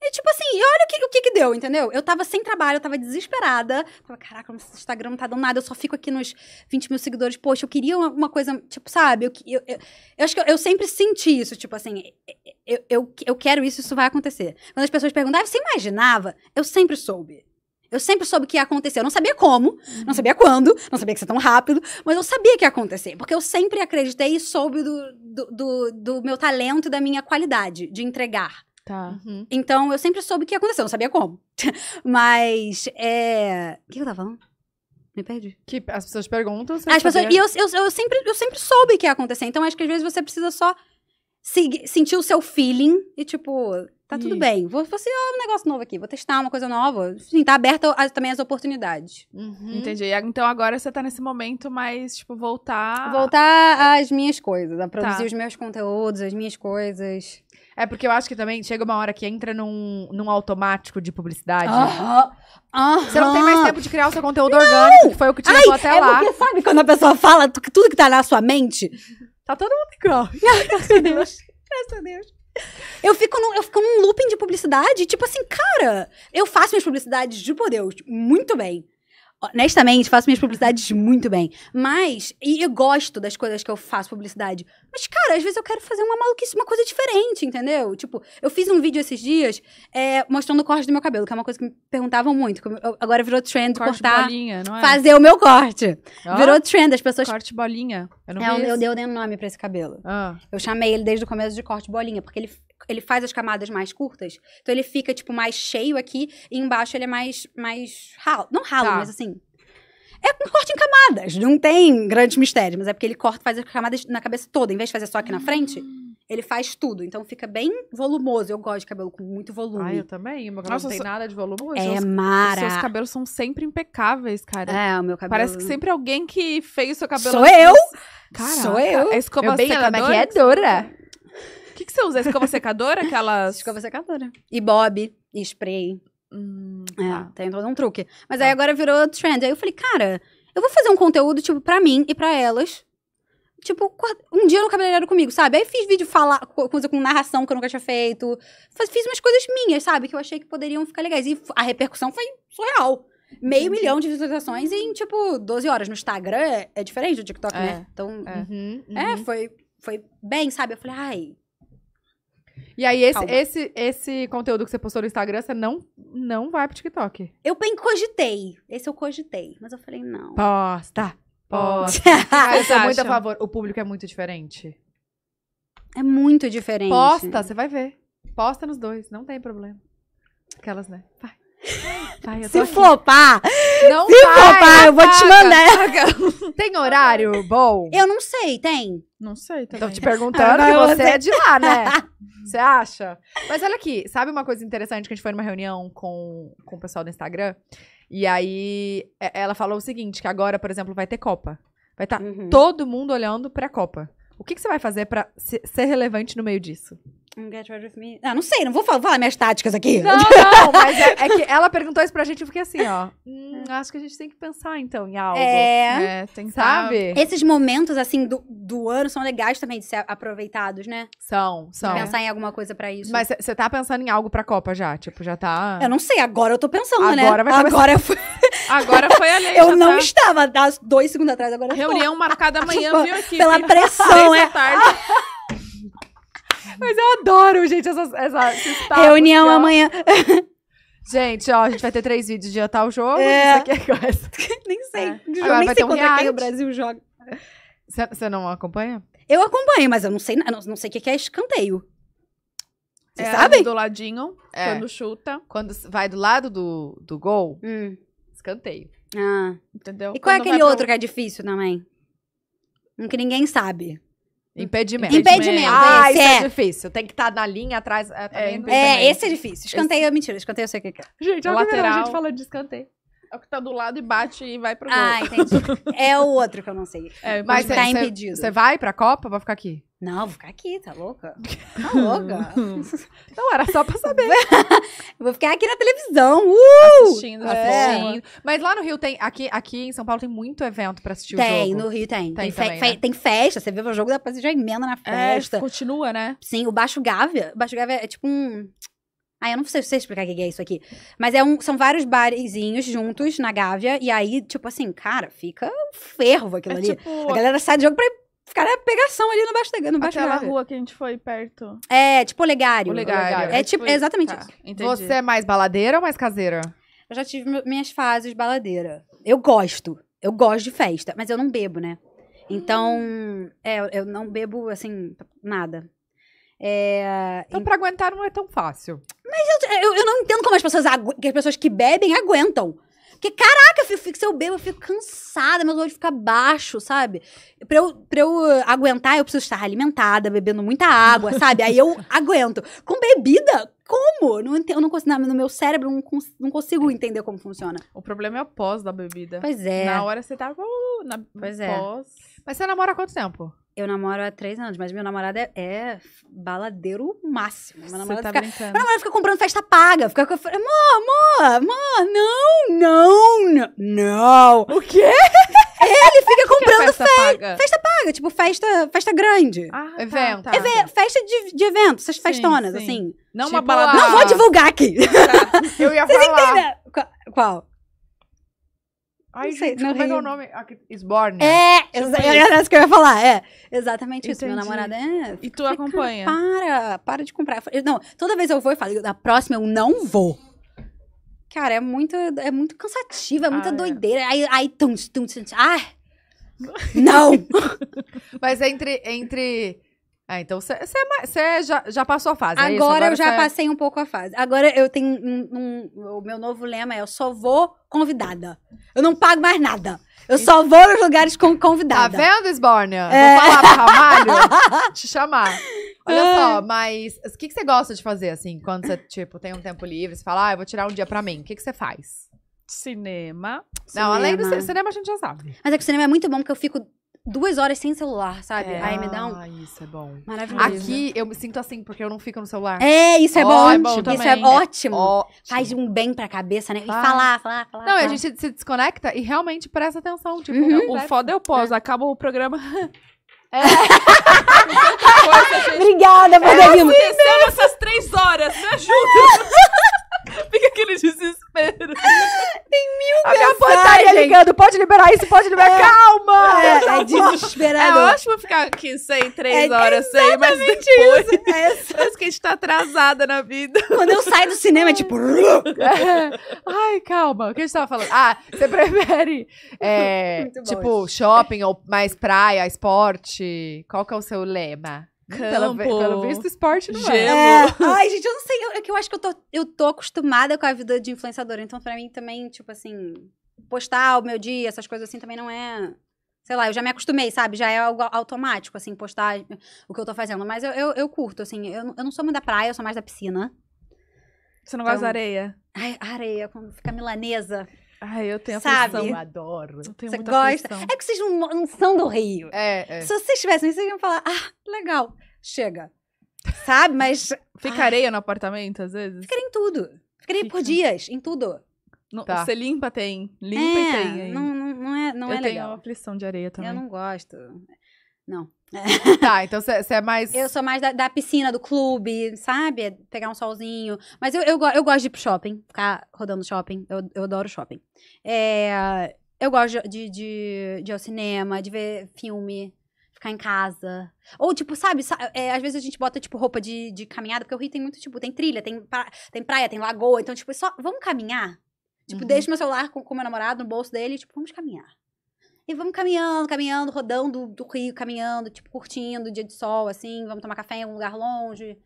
E tipo assim, olha o que, o que que deu, entendeu? Eu tava sem trabalho, eu tava desesperada. Tava, caraca, meu Instagram não tá dando nada, eu só fico aqui nos 20 mil seguidores. Poxa, eu queria uma, uma coisa, tipo, sabe? Eu, eu, eu, eu acho que eu, eu, sempre senti isso, tipo assim, eu, eu, eu quero isso, isso vai acontecer. Quando as pessoas perguntavam, ah, você imaginava? Eu sempre soube. Eu sempre soube que ia acontecer. Eu não sabia como, não sabia quando, não sabia que ia ser tão rápido, mas eu sabia que ia acontecer. Porque eu sempre acreditei e soube do, do, do, do meu talento e da minha qualidade de entregar. Tá. Uhum. Então eu sempre soube o que ia acontecer, eu não sabia como. Mas é. O que eu tava falando? Me perdi. Que as pessoas perguntam. As pessoas... E eu, eu, eu, sempre, eu sempre soube o que ia acontecer. Então acho que às vezes você precisa só sentir o seu feeling e, tipo, tá tudo bem. Vou fazer um negócio novo aqui, vou testar uma coisa nova. sim, tá aberta a, também as oportunidades. Uhum. uhum. Entendi. Então agora você tá nesse momento mais, tipo, voltar. Voltar às minhas coisas, a produzir tá. os meus conteúdos, as minhas coisas. É porque eu acho que também chega uma hora que entra num, num automático de publicidade. Você não tem mais tempo de criar o seu conteúdo não. orgânico, que foi o que te levou até é lá. Porque sabe quando a pessoa fala tudo que tá na sua mente? Tá todo mundo igual. Graças a Deus. Graças a Deus. Eu fico, no, eu fico num looping de publicidade, tipo assim, cara, eu faço minhas publicidades, juro tipo, Deus, muito bem honestamente, faço minhas publicidades muito bem. Mas, e eu gosto das coisas que eu faço publicidade. Mas, cara, às vezes eu quero fazer uma maluquice, uma coisa diferente, entendeu? Tipo, eu fiz um vídeo esses dias é, mostrando o corte do meu cabelo, que é uma coisa que me perguntavam muito. Eu, agora virou trend corte cortar. Bolinha, não é? Fazer o meu corte. Oh, virou trend, as pessoas. Corte bolinha. Eu não é, eu, eu dei o um nome pra esse cabelo. Ah. Eu chamei ele desde o começo de corte bolinha, porque ele ele faz as camadas mais curtas. Então ele fica, tipo, mais cheio aqui e embaixo ele é mais, mais ralo. Não ralo, tá. mas assim. É um corte em camadas, não tem grandes mistérios, mas é porque ele corta, faz as camadas na cabeça toda. Em vez de fazer só aqui na frente, ah. ele faz tudo, então fica bem volumoso. Eu gosto de cabelo com muito volume. Ah, eu também. Meu cabelo Nossa, não tem nada de volume. É seus, mara. Seus cabelos são sempre impecáveis, cara. É, o meu cabelo. Parece que sempre alguém que fez o seu cabelo. Sou eu! Cara, sou eu. A é escova eu bem, é maquiadora que, que você usa? É escova secadora? Aquelas. Escova secadora. E bob, e spray. Hum, é, tá. É, tem todo um truque. Mas tá. aí agora virou trend. Aí eu falei, cara, eu vou fazer um conteúdo, tipo, pra mim e pra elas. Tipo, um dia no cabeleireiro comigo, sabe? Aí fiz vídeo falar, coisa com narração que eu nunca tinha feito. Fiz umas coisas minhas, sabe? Que eu achei que poderiam ficar legais. E a repercussão foi surreal. Meio Entendi. milhão de visualizações em, tipo, 12 horas. No Instagram é, é diferente do TikTok, é. né? Então, uhum, é, uhum, uhum. é foi, foi bem, sabe? Eu falei, ai, e aí, esse, esse, esse conteúdo que você postou no Instagram, você não, não vai pro TikTok. Eu bem cogitei. Esse eu cogitei. Mas eu falei, não. Posta! Posta! eu sou muito a favor. O público é muito diferente. É muito diferente. Posta, você vai ver. Posta nos dois, não tem problema. Aquelas, né? Vai. Ai, se aqui. flopar, não se vai, flopar, eu vou paga, te mandar. Paga. Tem horário bom? Eu não sei, tem. Não sei também. Tô te perguntando ah, você, você é de lá, né? você acha? Mas olha aqui, sabe uma coisa interessante que a gente foi numa reunião com, com o pessoal do Instagram? E aí é, ela falou o seguinte, que agora, por exemplo, vai ter Copa. Vai estar tá uhum. todo mundo olhando pra Copa. O que, que você vai fazer para ser relevante no meio disso? Get rid of me. Ah, não sei, não vou falar minhas táticas aqui. Não, não, mas é, é que ela perguntou isso pra gente e fiquei assim, ó. Hum, acho que a gente tem que pensar, então, em algo. É. Né? Tentar... Sabe? Esses momentos, assim, do, do ano são legais também de ser aproveitados, né? São, são. Pensar em alguma coisa pra isso. Mas você tá pensando em algo pra Copa já? Tipo, já tá. Eu não sei, agora eu tô pensando, né? agora né? Vai agora eu fui. Agora foi a lei. Eu não tá... estava, há tá? dois segundos atrás, agora Reunião foi. marcada amanhã, tipo, viu aqui. Pela pressão, é. Tarde. Mas eu adoro, gente, essa, esses Reunião assim, amanhã. Gente, ó, a gente vai ter três vídeos de tal jogo. É. Isso aqui é Nem sei. É. Agora nem vai sei um contra é quem o Brasil joga. Você não acompanha? Eu acompanho, mas eu não sei, não, não sei o que é escanteio. Vocês é, sabem? Do ladinho, é. quando chuta. Quando vai do lado do, do gol, hum escanteio. Ah. Entendeu? E qual é Quando é aquele outro que é difícil também? Um que ninguém sabe. Impedimento. Impedimento. Ah, esse é. é difícil. Tem que estar tá na linha atrás. Ah, tá é, é, é, esse é difícil. Escanteio é mentira. Escanteio eu sei o que é. Gente, é a lateral. a gente fala de escanteio. É o que tá do lado e bate e vai pro ah, gol. Ah, entendi. É o outro que eu não sei. É, mas cê, tá cê, impedido. Você vai pra Copa ou vai ficar aqui? Não, vou ficar aqui, tá louca? Tá louca? não, era só pra saber. vou ficar aqui na televisão. Uh! Assistindo, é. assistindo. Mas lá no Rio tem. Aqui, aqui em São Paulo tem muito evento pra assistir tem, o jogo. Tem, no Rio tem. Tem, tem, também, né? tem festa, você vê o jogo, depois você já emenda na é, festa. É, continua, né? Sim, o Baixo Gávea. O Baixo Gávea é tipo um ah, eu não sei, sei explicar o que é isso aqui. Mas é um, são vários barezinhos juntos na Gávea. E aí, tipo assim, cara, fica um fervo aquilo é ali. Tipo... A galera sai de jogo pra ficar na pegação ali no baixo da no baixo Aquela Gávea. rua que a gente foi perto. É, tipo Olegário. Olegário. Olegário. É, tipo, é exatamente tá, isso. Entendi. Você é mais baladeira ou mais caseira? Eu já tive minhas fases baladeira. Eu gosto. Eu gosto de festa, mas eu não bebo, né? Então, hum. é, eu não bebo, assim, nada. É, então, em... pra aguentar não é tão fácil. Mas eu, eu, eu, não entendo como as pessoas, que as pessoas que bebem aguentam. Porque, caraca, eu fico, se eu bebo, eu fico cansada, meu olho fica baixo, sabe? Pra eu, pra eu eh, aguentar, eu preciso estar alimentada, bebendo muita água, sabe? Aí eu aguento. Com bebida, como? Não eu não consigo, no meu cérebro, não, cons não consigo entender como funciona. O problema é o pós da bebida. Pois é. Na hora você tá. Uh, na, pois é. pós. é. Mas você namora há quanto tempo? Eu namoro há três anos, mas meu namorado é, é baladeiro máximo. Meu namorado, tá fica, meu namorado fica comprando festa paga. Fica, amor, amor, amor, não, não, não, não. O quê? Ele fica é comprando festa, fe paga? festa paga, tipo festa, festa grande. Ah, tá, evento. Tá. Eve festa de, de evento, essas festonas, sim. assim. Não tipo, uma balada. Não vou divulgar aqui. Tá. Eu ia Vocês falar. Entendem? Qual? Ai, sei, gente, como é é o nome? Ah, Esborne. É, tipo era é isso que eu ia falar. É, exatamente isso. Meu namorado é. E tu acompanha? Para, para de comprar. não, toda vez eu vou e falo, na próxima eu não vou. Cara, é muito, é muito cansativo, é muita ah, é. doideira. É. Aí, aí, tum, tum, tum, tum, ah, não! Mas é entre, entre ah, então você é é, já, já, passou a fase. É agora, é agora eu já cê... passei um pouco a fase. Agora eu tenho um, um, O meu novo lema é: eu só vou convidada. Eu não pago mais nada. Eu só vou nos lugares com convidada. Tá vendo, Esbórnia? É... Vou falar pro Ramalho te chamar. Olha ah. só, mas o que, que você gosta de fazer, assim, quando você, tipo, tem um tempo livre? Você fala, ah, eu vou tirar um dia pra mim. O que, que você faz? Cinema. Não, cinema. além do cinema, a gente já sabe. Mas é que o cinema é muito bom, porque eu fico duas horas sem celular, sabe? É. Aí me dá um. Ah, isso é bom. Maravilhoso. Aqui eu me sinto assim, porque eu não fico no celular. É, isso é oh, bom. É bom isso é, é ótimo. Faz um bem pra cabeça, né? E ah. falar, falar, falar. Não, falar. a gente se desconecta e realmente presta atenção. Tipo, uhum. É o foda eu é posso, acaba o programa. É. coisa, Obrigada por ter vindo. Aconteceu assim essas três horas, me né, ajuda. Fica aquele desespero. Tem mil A minha portaria ligando, pode liberar isso, pode liberar. É, Calma! É, é desesperador. É ótimo ficar aqui sem três é, horas, é sem, mas depois... Isso. É isso. Parece que a gente tá atrasada na vida. Quando eu saio do cinema, é tipo... É. Ai, calma. O que a gente tava falando? Ah, você prefere, é, tipo, shopping ou mais praia, esporte? Qual que é o seu lema? Campo, pelo, visto, esporte não é. gelo. é. Ai, gente, eu não sei. Eu, é que eu acho que eu tô, eu tô acostumada com a vida de influenciadora. Então, pra mim também, tipo assim, postar o meu dia, essas coisas assim, também não é. Sei lá, eu já me acostumei, sabe? Já é algo automático, assim, postar o que eu tô fazendo. Mas eu, eu, eu curto, assim. Eu, eu não sou muito da praia, eu sou mais da piscina. Você não então... gosta da então areia? Ai, areia, quando fica milanesa. Ai, eu tenho Sabe? aflição, eu adoro. Você gosta? Aflição. É que vocês não, são do Rio. É, é. Se vocês tivessem, vocês iam falar, ah, legal, chega. Sabe, mas... Fica no apartamento, às vezes? Ficaria em tudo. Ficaria Fica. por dias, em tudo. No, tá. Você limpa, tem. Limpa é, e tem. Não, não, não é, não eu é legal. Eu tenho aflição de areia também. Eu não gosto. Não. tá, então você é mais. Eu sou mais da, da, piscina, do clube, sabe? Pegar um solzinho. Mas eu, eu, eu gosto de ir pro shopping, ficar rodando shopping. Eu, eu adoro shopping. É, eu gosto de, de, de ir ao cinema, de ver filme, ficar em casa. Ou, tipo, sabe, é, às vezes a gente bota, tipo, roupa de, de caminhada, porque o Rio tem muito, tipo, tem trilha, tem, pra, tem praia, tem lagoa. Então, tipo, só vamos caminhar? Tipo, uhum. deixo meu celular com o meu namorado no bolso dele, tipo, vamos caminhar. E vamos caminhando, caminhando, rodando do Rio, caminhando, tipo, curtindo dia de sol, assim, vamos tomar café em algum lugar longe.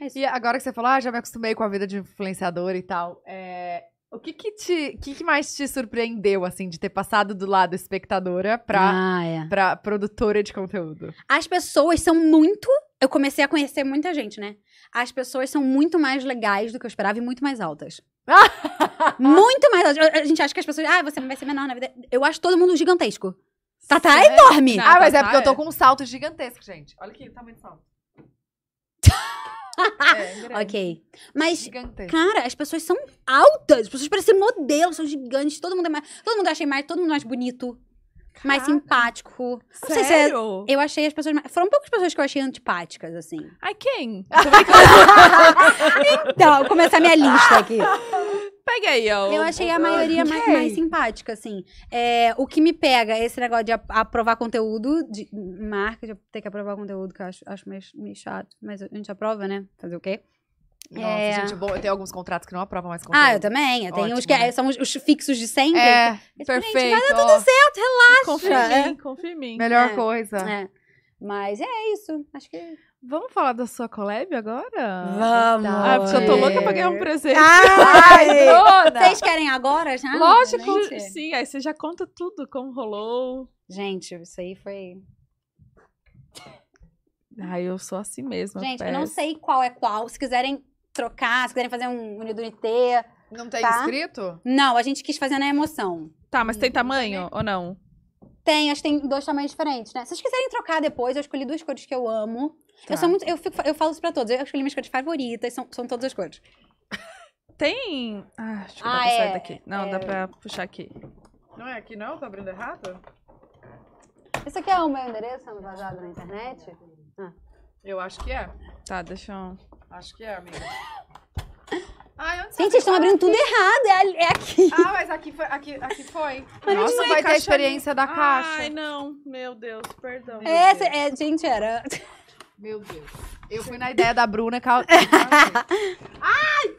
É e agora que você falou, ah, já me acostumei com a vida de influenciador e tal. É, o que que, te, que que mais te surpreendeu, assim, de ter passado do lado espectadora pra, ah, é. pra produtora de conteúdo? As pessoas são muito... Eu comecei a conhecer muita gente, né? As pessoas são muito mais legais do que eu esperava e muito mais altas. Muito mais. A gente acha que as pessoas. Ah, você vai ser menor na vida. Eu acho todo mundo gigantesco. tá é enorme. Não, ah, mas é porque eu tô é. com um salto gigantesco, gente. Olha aqui, tá muito salto. é, ok. Mas, gigantesco. cara, as pessoas são altas. As pessoas parecem modelos, são gigantes. Todo mundo é mais. Todo mundo acha mais, todo mundo mais bonito mais simpático. Sério? sei se é, eu achei as pessoas. Mais, foram poucas pessoas que eu achei antipáticas, assim. Ai, quem? então, vou começar minha lista aqui. Pega aí, ó. Eu achei a maioria okay. mais, mais, simpática, assim. É, o que me pega é esse negócio de aprovar conteúdo, de marca, de ter que aprovar conteúdo, que eu acho, acho meio, meio chato. Mas a gente aprova, né? Fazer o quê? Nossa, é... gente, bom, eu tenho alguns contratos que não aprovam mais contratos. Ah, eu também. Eu tenho Ótimo, uns que é, né? são os, os, fixos de sempre. É, eu, perfeito. Gente, mas é tudo certo, relaxa. Confia em é. mim, confia em mim. Melhor é, coisa. É. Mas é isso. Acho que. Vamos falar da sua collab agora? Vamos! Ah, porque eu tô louca pra ganhar um presente. Ai, Ai Vocês querem agora já? Lógico, gente? sim. Aí você já conta tudo, como rolou. Gente, isso aí foi. Ah, eu sou assim mesmo. Gente, eu não sei qual é qual. Se quiserem trocar, se quiserem fazer um Unido Unité. Não tem tá? escrito? Não, a gente quis fazer na emoção. Tá, mas tem uhum. tamanho ou não? Tem, acho que tem dois tamanhos diferentes, né? Se vocês quiserem trocar depois, eu escolhi duas cores que eu amo. Tá. Eu sou muito. Eu, fico, eu falo isso pra todos. Eu escolhi minhas cores favoritas, são, são todas as cores. Tem. Ah, deixa eu ah, é, sair daqui. Não, é... dá pra puxar aqui. Não é aqui não? Tá abrindo errado? Esse aqui é o meu endereço sendo tá vazado na internet? Ah. Eu acho que é. Tá, deixa eu. Acho que é, amiga. Ai, Gente, vocês estão abrindo tudo errado. É, é aqui. Ah, mas aqui foi. Aqui, aqui foi. Mas Nossa, é vai ter a experiência da caixa. Ai, não. Meu Deus, perdão. É, meu é, Deus. É, gente, era. Meu Deus. Eu fui na ideia da Bruna. Cal... Ai!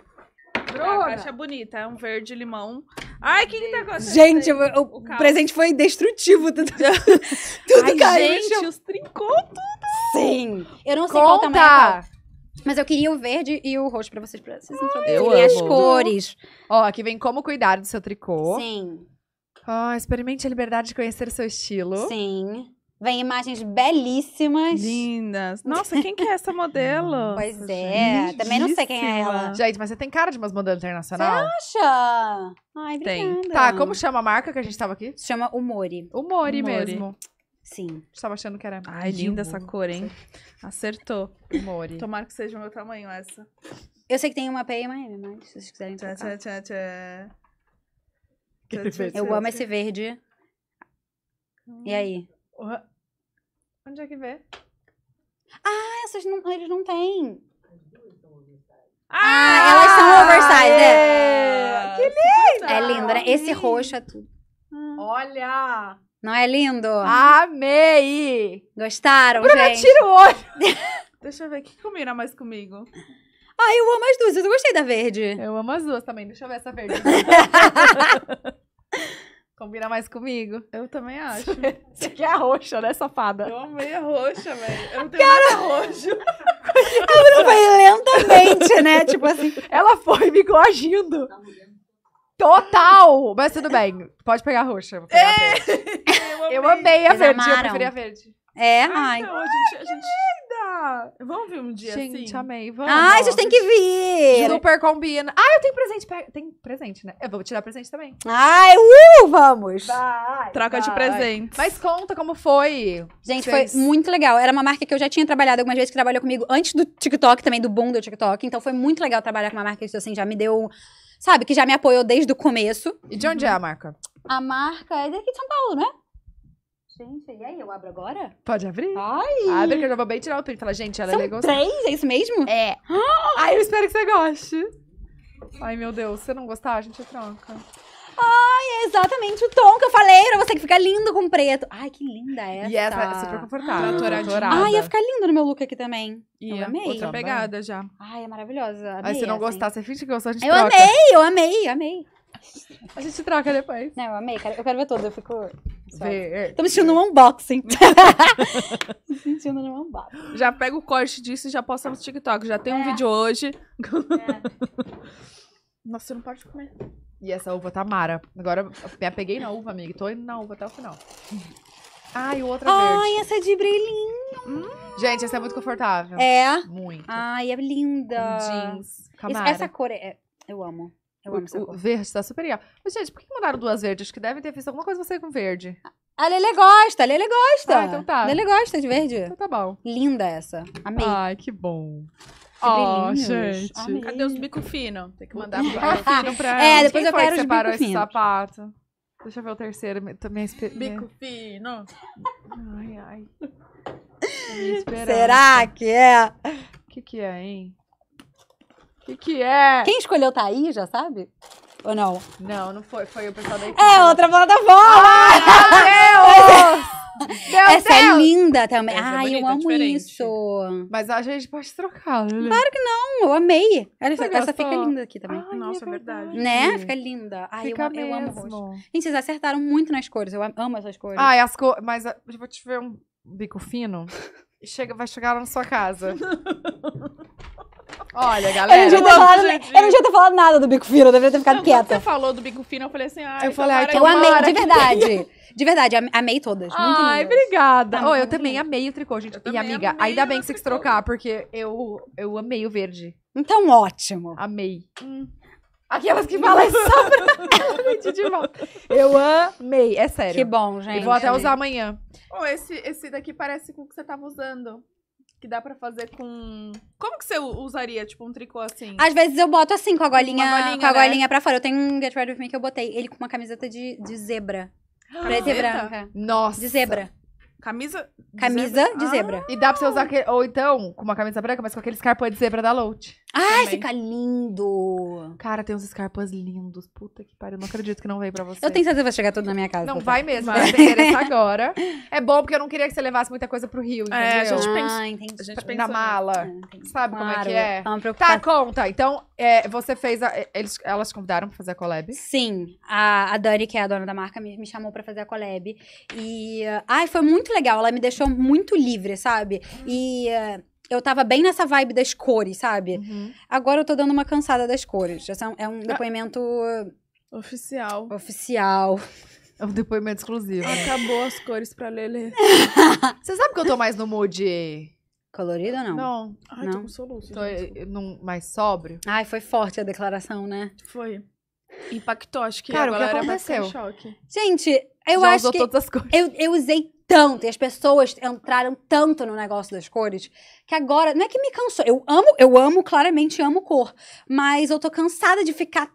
Bruna! A caixa é bonita, é um verde limão. Ai, que que tá acontecendo? Gente, o, o, o presente foi destrutivo. Tudo, tudo Ai, caiu. Gente, os trincou tudo. Sim. Eu não sei Conta. qual tamanho é mas eu queria o verde e o roxo pra vocês, pra vocês introduzirem as cores. Ó, aqui vem como cuidar do seu tricô. Sim. Ó, experimente a liberdade de conhecer seu estilo. Sim. Vem imagens belíssimas. Lindas. Nossa, quem que é essa modelo? pois é. Lindíssima. Também não sei quem é ela. Gente, mas você tem cara de umas modelos internacional? Você acha? Ai, obrigada. Tem. Tá, como chama a marca que a gente tava aqui? Se chama Umori. Humori Mori. mesmo. Sim. Estava achando que era Ai, linda essa cor, hein? Acertou, Mori. Tomara que seja o meu tamanho essa. Eu sei que tem uma PMM, mas se vocês quiserem trocar. Tchá, tchá, tchá. Eu amo esse verde. E aí? Onde é que vê? Ah, essas não, eles não têm. Ah, ah elas são oversized, é. é. Que lindo! É lindo, né? Esse roxo é tudo. Olha! Não é lindo? Amei! Gostaram, Bruna, gente? tira o olho! Deixa eu ver, o que combina mais comigo? Ah, eu amo as duas, eu gostei da verde. Eu amo as duas também, deixa eu ver essa verde. Combina mais comigo? Eu também acho. aqui é a roxa, né, safada? Eu amei a roxa, velho. Eu não tenho Cara... nada roxo. Ela foi lentamente, né? Tipo assim. Ela foi me coagindo. Tá Total! Mas tudo bem. Pode pegar a roxa. Pegar é amei. Eu amei a verde, eu preferi a verde. É, ai. Então, a gente, a gente... linda! Vamos ver um dia gente, assim? Gente, amei. Vamos. Ai, vocês têm que vir! Super combina. Ai, ah, eu tenho presente. Tem presente, né? Eu vou tirar presente também. Ai, uh, vamos! Vai, Troca vai. de presente. Mas conta como foi. Gente, foi muito legal. Era uma marca que eu já tinha trabalhado algumas vezes, que trabalhou comigo antes do TikTok também, do boom do TikTok. Então foi muito legal trabalhar com uma marca que, assim, já me deu... Sabe, que já me apoiou desde o começo. E de onde é a marca? A marca é daqui de São Paulo, né? Gente, e aí, eu abro agora? Pode abrir? Ai! Abre que eu já vou bem tirar o print. Fala, gente, ela São é legal. três? É isso mesmo? É. Ah! Ai, eu espero que você goste. Ai, meu Deus, se você não gostar, a gente troca. Ai, é exatamente o tom que eu falei pra você, que fica lindo com preto. Ai, que linda essa. E essa é super confortável. Ah Ai, ia ficar lindo no meu look aqui também. E Eu é amei. Outra pegada já. Ai, é maravilhosa. Amei, Aí se não assim. gostar, você finge que gostou, a gente Eu troca. amei, eu amei, amei. A gente troca depois. Não, eu amei, eu quero ver todo, eu fico. Ver. Tô me sentindo um unboxing. me sentindo um unboxing. Já pega o corte disso e já posta no TikTok. Já tem é. um vídeo hoje. É. Nossa, você não pode comer. E essa uva tá mara. Agora eu peguei na uva, amiga. Tô indo na uva até o final. Ai, ah, outra verde. Ai, essa é de brilhinho. Hum. Gente, essa é muito confortável. É? Muito. Ai, é linda. Um jeans. Camara. Essa cor é... Eu amo. Eu amo essa o, cor. verde tá super legal. Mas, gente, por que mandaram duas verdes? Acho que devem ter feito alguma coisa você com verde. A Lele gosta, a Lele gosta. Ah, então tá. a Lele gosta de verde. Então tá bom. Linda essa. Amei. Ai, que bom. ó oh, gente. Amei. Cadê os bico fino? Tem que mandar bico ah, fino pra É, depois Quem eu quero que os bico esse sapato? Deixa eu ver o terceiro. Também Bico fino. Ai, ai. Será que é? O que que é, hein? que, que é? Quem escolheu tá aí, já sabe? Ou não? Não, não foi. Foi o pessoal da equipe. É outra plataforma! Ah, é- meu é Deus! Essa Deus. é linda também. Essa é Ai, é bonita, eu amo diferente. isso. Mas a gente pode trocar, né? Claro que não, eu amei. Olha, essa, essa fica linda aqui também. Ai, Nossa, é verdade. Né? Fica linda. Ai, fica eu, mesmo. eu amo roxo. Gente, vocês acertaram muito nas cores. Eu amo essas cores. Ai, as cores. Mas ah, a... vou te ver um bico fino. Chega, vai chegar lá na sua casa. Olha, galera. Eu não devia ter então, falado, eu não devia ter falado nada do bico fino, eu devia ter ficado quieta. Você falou do bico fino, eu falei assim, ai, eu então falei, ai, eu então amei, de verdade. De verdade, amei todas. Ai, lindas. obrigada. Oh, eu também amei o tricô, gente. e amiga, ainda bem que você quis trocar, porque eu, eu amei o verde. Então, ótimo. Amei. Hum. Aquelas que falam só pra de volta. Eu amei, é sério. Que bom, gente. E vou até usar amanhã. Oh, esse, esse daqui parece com o que você tava usando que dá pra fazer com. Como que você usaria, tipo, um tricô assim? Às vezes eu boto assim, com a golinha, golinha com a né? golinha pra fora. Eu tenho um Get Ready With Me que eu botei ele com uma camiseta de, de zebra. Ah, preta e branca. Nossa. De zebra. Camisa. De camisa zebra. de zebra. Ah. E dá pra você usar aquele. Ou então, com uma camisa branca, mas com aquele escarpão de zebra da Lout. Ai, também. fica lindo! Cara, tem uns escarpas lindos. Puta que pariu. Não acredito que não veio pra você. Eu tenho certeza que vai chegar tudo na minha casa. Não, tá? vai mesmo. Vai. agora. É bom porque eu não queria que você levasse muita coisa pro Rio, entendeu? É, a gente ah, pensa. entendi. A gente pensa na né? mala. É, Sabe claro, como é que é? é tá, conta. Então, é, você fez... A, é, eles, elas convidaram pra fazer a collab? Sim. A, a Dani, que é a dona da marca, me, me chamou pra fazer a collab. E... Uh, ai, foi muito legal. Ela me deixou muito livre, sabe? Hum. E... Uh, eu tava bem nessa vibe das cores, sabe? Uhum. Agora eu tô dando uma cansada das cores. É um é ah. depoimento. Oficial. Oficial. É um depoimento exclusivo. Acabou as cores pra Lele. Você sabe que eu tô mais no mood. Colorido ou não? Não. Ai, não. tô com soluço. Tô eh, mais sóbrio. Ai, foi forte a declaração, né? Foi. Impactou, acho que Cara, a galera o que aconteceu? Vai choque. Gente, eu já acho usou que todas as cores. Eu, eu usei tanto, e as pessoas entraram tanto no negócio das cores, que agora, não é que me cansou, eu amo, eu amo, claramente amo cor, mas eu tô cansada de ficar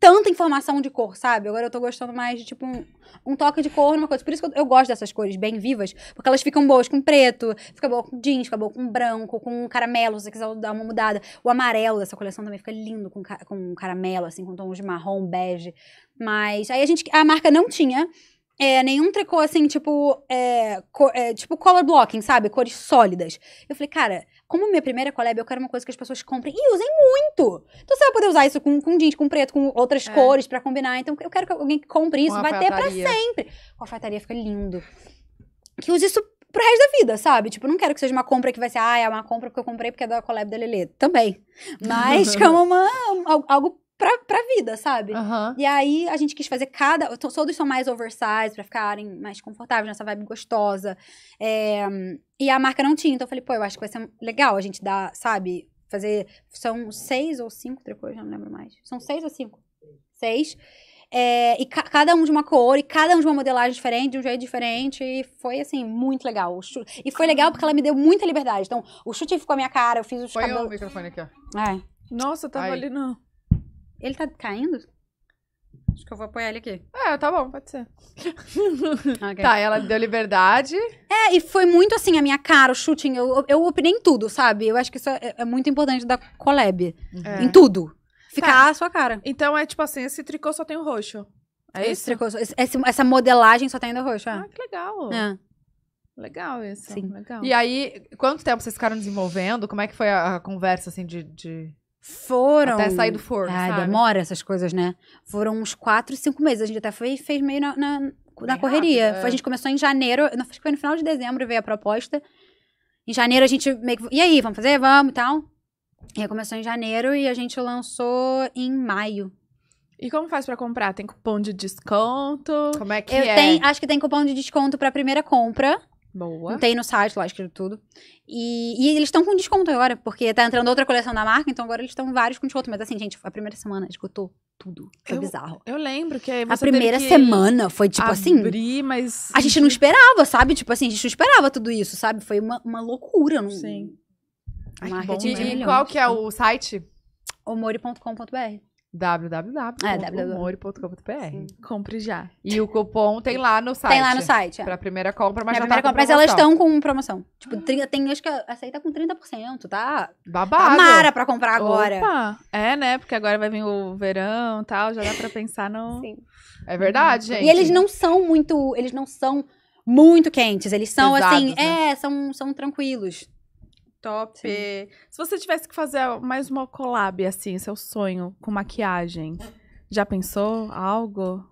tanta informação de cor, sabe? Agora eu tô gostando mais de, tipo, um, um toque de cor numa coisa. Por isso que eu, eu, gosto dessas cores bem vivas, porque elas ficam boas com preto, fica boa com jeans, fica boa com branco, com caramelo, se você quiser dar uma mudada. O amarelo dessa coleção também fica lindo com, com caramelo, assim, com tons de marrom, bege. Mas aí a gente, a marca não tinha é, nenhum tricô, assim, tipo, é, é, tipo color blocking, sabe? Cores sólidas. Eu falei, cara, como minha primeira collab, eu quero uma coisa que as pessoas comprem e usem muito. Então você vai poder usar isso com, com jeans, com preto, com outras é. cores para combinar. Então eu quero que alguém que compre isso, vai ter para sempre. Com alfaiataria fica lindo. Que use isso pro resto da vida, sabe? Tipo, não quero que seja uma compra que vai ser, ah, é uma compra que eu comprei porque é da collab da Lelê. Também. Mas como uma, algo pra, pra vida, sabe? Uhum. E aí a gente quis fazer cada. Todos são mais oversized pra ficarem mais confortáveis, nessa vibe gostosa. É, e a marca não tinha, então eu falei, pô, eu acho que vai ser legal a gente dar, sabe? Fazer. São seis ou cinco tricôs, não lembro mais. São seis ou cinco? Seis. É, e ca cada um de uma cor, e cada um de uma modelagem diferente, de um jeito diferente, e foi assim, muito legal. E foi legal porque ela me deu muita liberdade. Então, o chute ficou a minha cara, eu fiz os foi cabelos. o microfone aqui, ó. É. Nossa, tava Ai. ali não ele tá caindo? Acho que eu vou apoiar ele aqui. É, tá bom, pode ser. Okay. Tá, ela deu liberdade. É, e foi muito assim, a minha cara, o shooting. Eu, eu opinei em tudo, sabe? Eu acho que isso é, é muito importante da collab. É. Em tudo. Ficar tá. a sua cara. Então é tipo assim, esse tricô só tem o roxo. É esse isso? Tricô, esse, essa modelagem só tem o roxo, é. Ah, que legal. É. Legal isso. Sim. Legal. E aí, quanto tempo vocês ficaram desenvolvendo? Como é que foi a, a conversa, assim, de... de foram. Até sair do forno. Ah, demora essas coisas, né? Foram uns 4, 5 meses. A gente até foi, fez meio na, na, na correria. Rápido, é. A gente começou em janeiro, não acho que foi no final de dezembro veio a proposta. Em janeiro a gente meio que. E aí, vamos fazer? Vamos e tal. E aí começou em janeiro e a gente lançou em maio. E como faz para comprar? Tem cupom de desconto? Como é que eu é? Tem, acho que tem cupom de desconto para primeira compra. Boa. Tem no site lá escrito tudo. E, e eles estão com desconto agora, porque tá entrando outra coleção da marca, então agora eles estão vários com desconto. Mas assim, gente, a primeira semana esgotou tudo. Foi eu, bizarro. Eu lembro que A primeira semana foi tipo abrir, assim. Abrir, mas. A gente não esperava, sabe? Tipo assim, a gente não esperava tudo isso, sabe? Foi uma, uma loucura. Não... Sim. Ai, né? E qual que é né? o site? omori.com.br www.humore.com.br. É, Compre já. E o cupom tem lá no site. Tem lá no site. É. Pra primeira compra, mas já tá compra, Mas elas estão com promoção. Tipo, 30, tem, acho que aceita com 30%, tá? Babado. Tá mara pra comprar agora. Opa. É, né? Porque agora vai vir o verão e tal, já dá pra pensar no... Sim. É verdade, gente. E eles não são muito... Eles não são muito quentes. Eles são, assim, Pesados, assim... Né? É, são, são tranquilos top. Sim. Se você tivesse que fazer mais uma collab, assim, seu sonho com maquiagem, já pensou algo?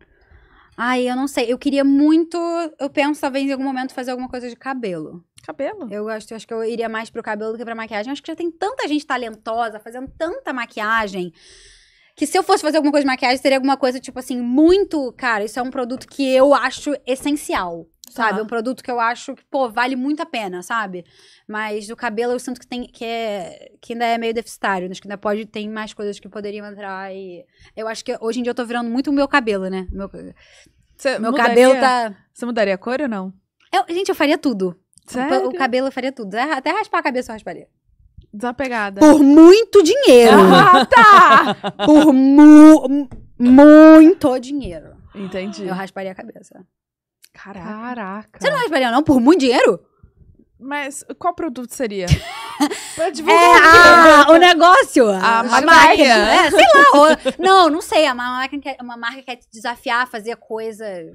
Ai, eu não sei. Eu queria muito. Eu penso, talvez, em algum momento, fazer alguma coisa de cabelo. Cabelo? Eu eu acho que eu iria mais pro cabelo do que pra maquiagem. Acho que já tem tanta gente talentosa fazendo tanta maquiagem. Que se eu fosse fazer alguma coisa de maquiagem, seria alguma coisa, tipo assim, muito. Cara, isso é um produto que eu acho essencial sabe? Um produto que eu acho que, pô, vale muito a pena, sabe? Mas o cabelo eu sinto que tem que, é, que ainda é meio deficitário, acho que ainda pode ter mais coisas que poderiam entrar e eu acho que hoje em dia eu tô virando muito o meu cabelo, né? Meu, Cê meu mudaria, cabelo tá Você mudaria a cor ou não? Eu, gente, eu faria tudo. Sério? O, cabelo eu faria tudo, até raspar a cabeça eu rasparia. Desapegada. Por muito dinheiro. Ah, tá! Por mu muito dinheiro. Entendi. Eu rasparia a cabeça. Caraca. Caraca. Você não rasparia, é não, por muito dinheiro? Mas qual produto seria? É, a, ah, o negócio. A, a marca. É, sei lá. não, não sei. Uma marca, quer, uma marca quer te desafiar a fazer coisas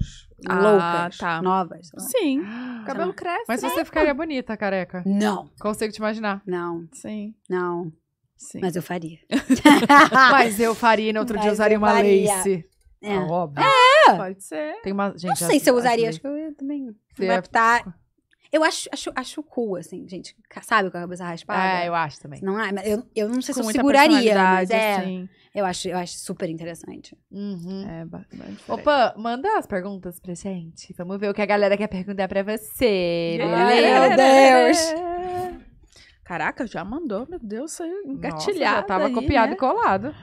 ah, loucas, tá. novas. Sim. Ah, o cabelo cresce. Mas né? você é, ficaria bonita, careca. Não. Consigo te imaginar. Não. Sim. Não. Sim. Mas eu faria. Mas eu faria e no outro Mas dia usaria uma faria. lace. É. óbvio. É. Pode ser. Tem uma, gente, não sei se eu usaria, acho que eu também fui me Eu acho, acho, acho cool, assim, gente. Sabe com a cabeça raspada? É, eu acho também. Não é? Eu, eu não sei com se eu seguraria, mas é. Assim. Eu, acho, eu acho super interessante. Uhum. É, bastante. É Opa, manda as perguntas pra gente. Vamos ver o que a galera quer perguntar pra você. meu Deus! Caraca, já mandou, meu Deus, engatilhado. engatilhada. Nossa, já tava aí, copiado né? e colado.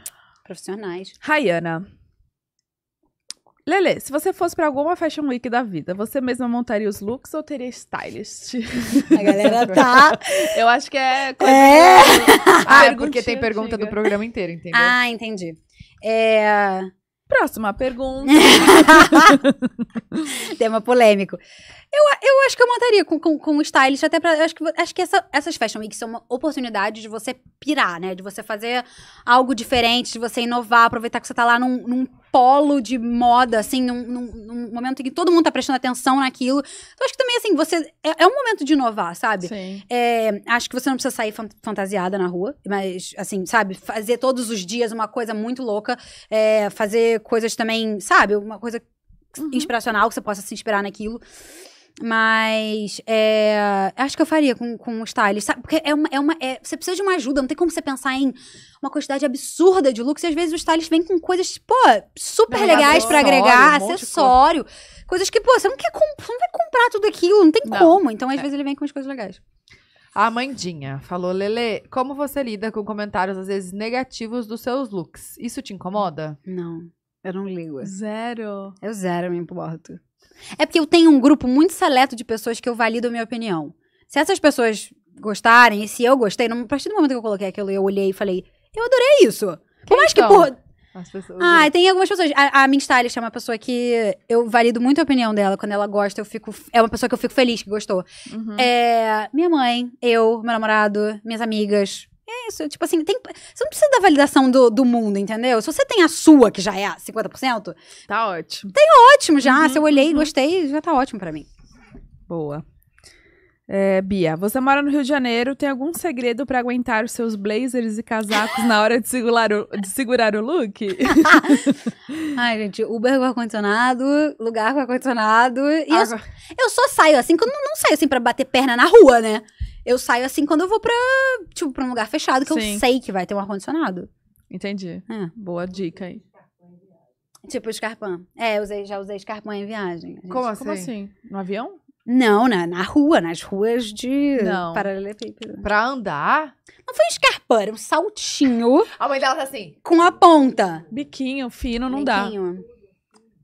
Profissionais. Rayana, Lele, se você fosse para alguma Fashion Week da vida, você mesma montaria os looks ou teria stylist? A galera tá. Eu acho que é. Coisa é. Ah, é porque tem pergunta antiga. do programa inteiro, entendeu? Ah, entendi. É... Próxima pergunta. Tema polêmico. Eu, eu acho que eu montaria com, com, com stylist, até pra. acho que, acho que essa, essas Fashion Weeks são uma oportunidade de você pirar, né? De você fazer algo diferente, de você inovar, aproveitar que você tá lá num, num polo de moda, assim, num, num, num momento em que todo mundo tá prestando atenção naquilo. Então, acho que também, assim, você. É, é um momento de inovar, sabe? Sim. É, acho que você não precisa sair fantasiada na rua, mas, assim, sabe? Fazer todos os dias uma coisa muito louca, é, fazer coisas também, sabe? Uma coisa uhum. inspiracional que você possa se inspirar naquilo. Mas é, acho que eu faria com, com os styles, sabe? Porque é uma, é uma, é, você precisa de uma ajuda, não tem como você pensar em uma quantidade absurda de looks. E às vezes os styles vêm com coisas, pô, super legais para agregar, um acessório. Coisas que, pô, você não, quer comp você não vai comprar tudo aquilo, não tem não. como. Então, às é. vezes, ele vem com as coisas legais. A mandinha falou, Lele, como você lida com comentários, às vezes, negativos dos seus looks? Isso te incomoda? Não, eu não ligo. Zero. Eu zero me importo. É porque eu tenho um grupo muito seleto de pessoas que eu valido a minha opinião. Se essas pessoas gostarem, e se eu gostei, a partir do momento que eu coloquei aquilo, eu olhei e falei, eu adorei isso. Por mais que, por... Pessoas... Ah, tem algumas pessoas. A, a minha stylist é uma pessoa que eu valido muito a opinião dela. Quando ela gosta, eu fico. É uma pessoa que eu fico feliz que gostou. Uhum. É, minha mãe, eu, meu namorado, minhas amigas, é isso, tipo assim, tem, você não precisa da validação do, do mundo, entendeu? Se você tem a sua, que já é 50%, tá ótimo. Tem ótimo já. Uhum, se eu uhum, olhei e uhum. gostei, já tá ótimo para mim. Boa. É, Bia, você mora no Rio de Janeiro, tem algum segredo para aguentar os seus blazers e casacos na hora de segurar o, de segurar o look? Ai, gente, Uber com ar-condicionado, lugar com ar-condicionado. ah, eu, eu só saio assim, quando não saio assim para bater perna na rua, né? Eu saio assim quando eu vou pra, tipo, pra um lugar fechado que Sim. eu sei que vai ter um ar-condicionado. Entendi. É. Boa dica aí. Tipo escarpão. É, usei, já usei escarpão em viagem. Gente, como, assim? como assim? No avião? Não, na, na rua, nas ruas de paralelepípedo. Pra andar? Não foi um escarpão, era um saltinho. a mãe dela tá assim. Com a ponta. Biquinho fino não Biquinho. dá.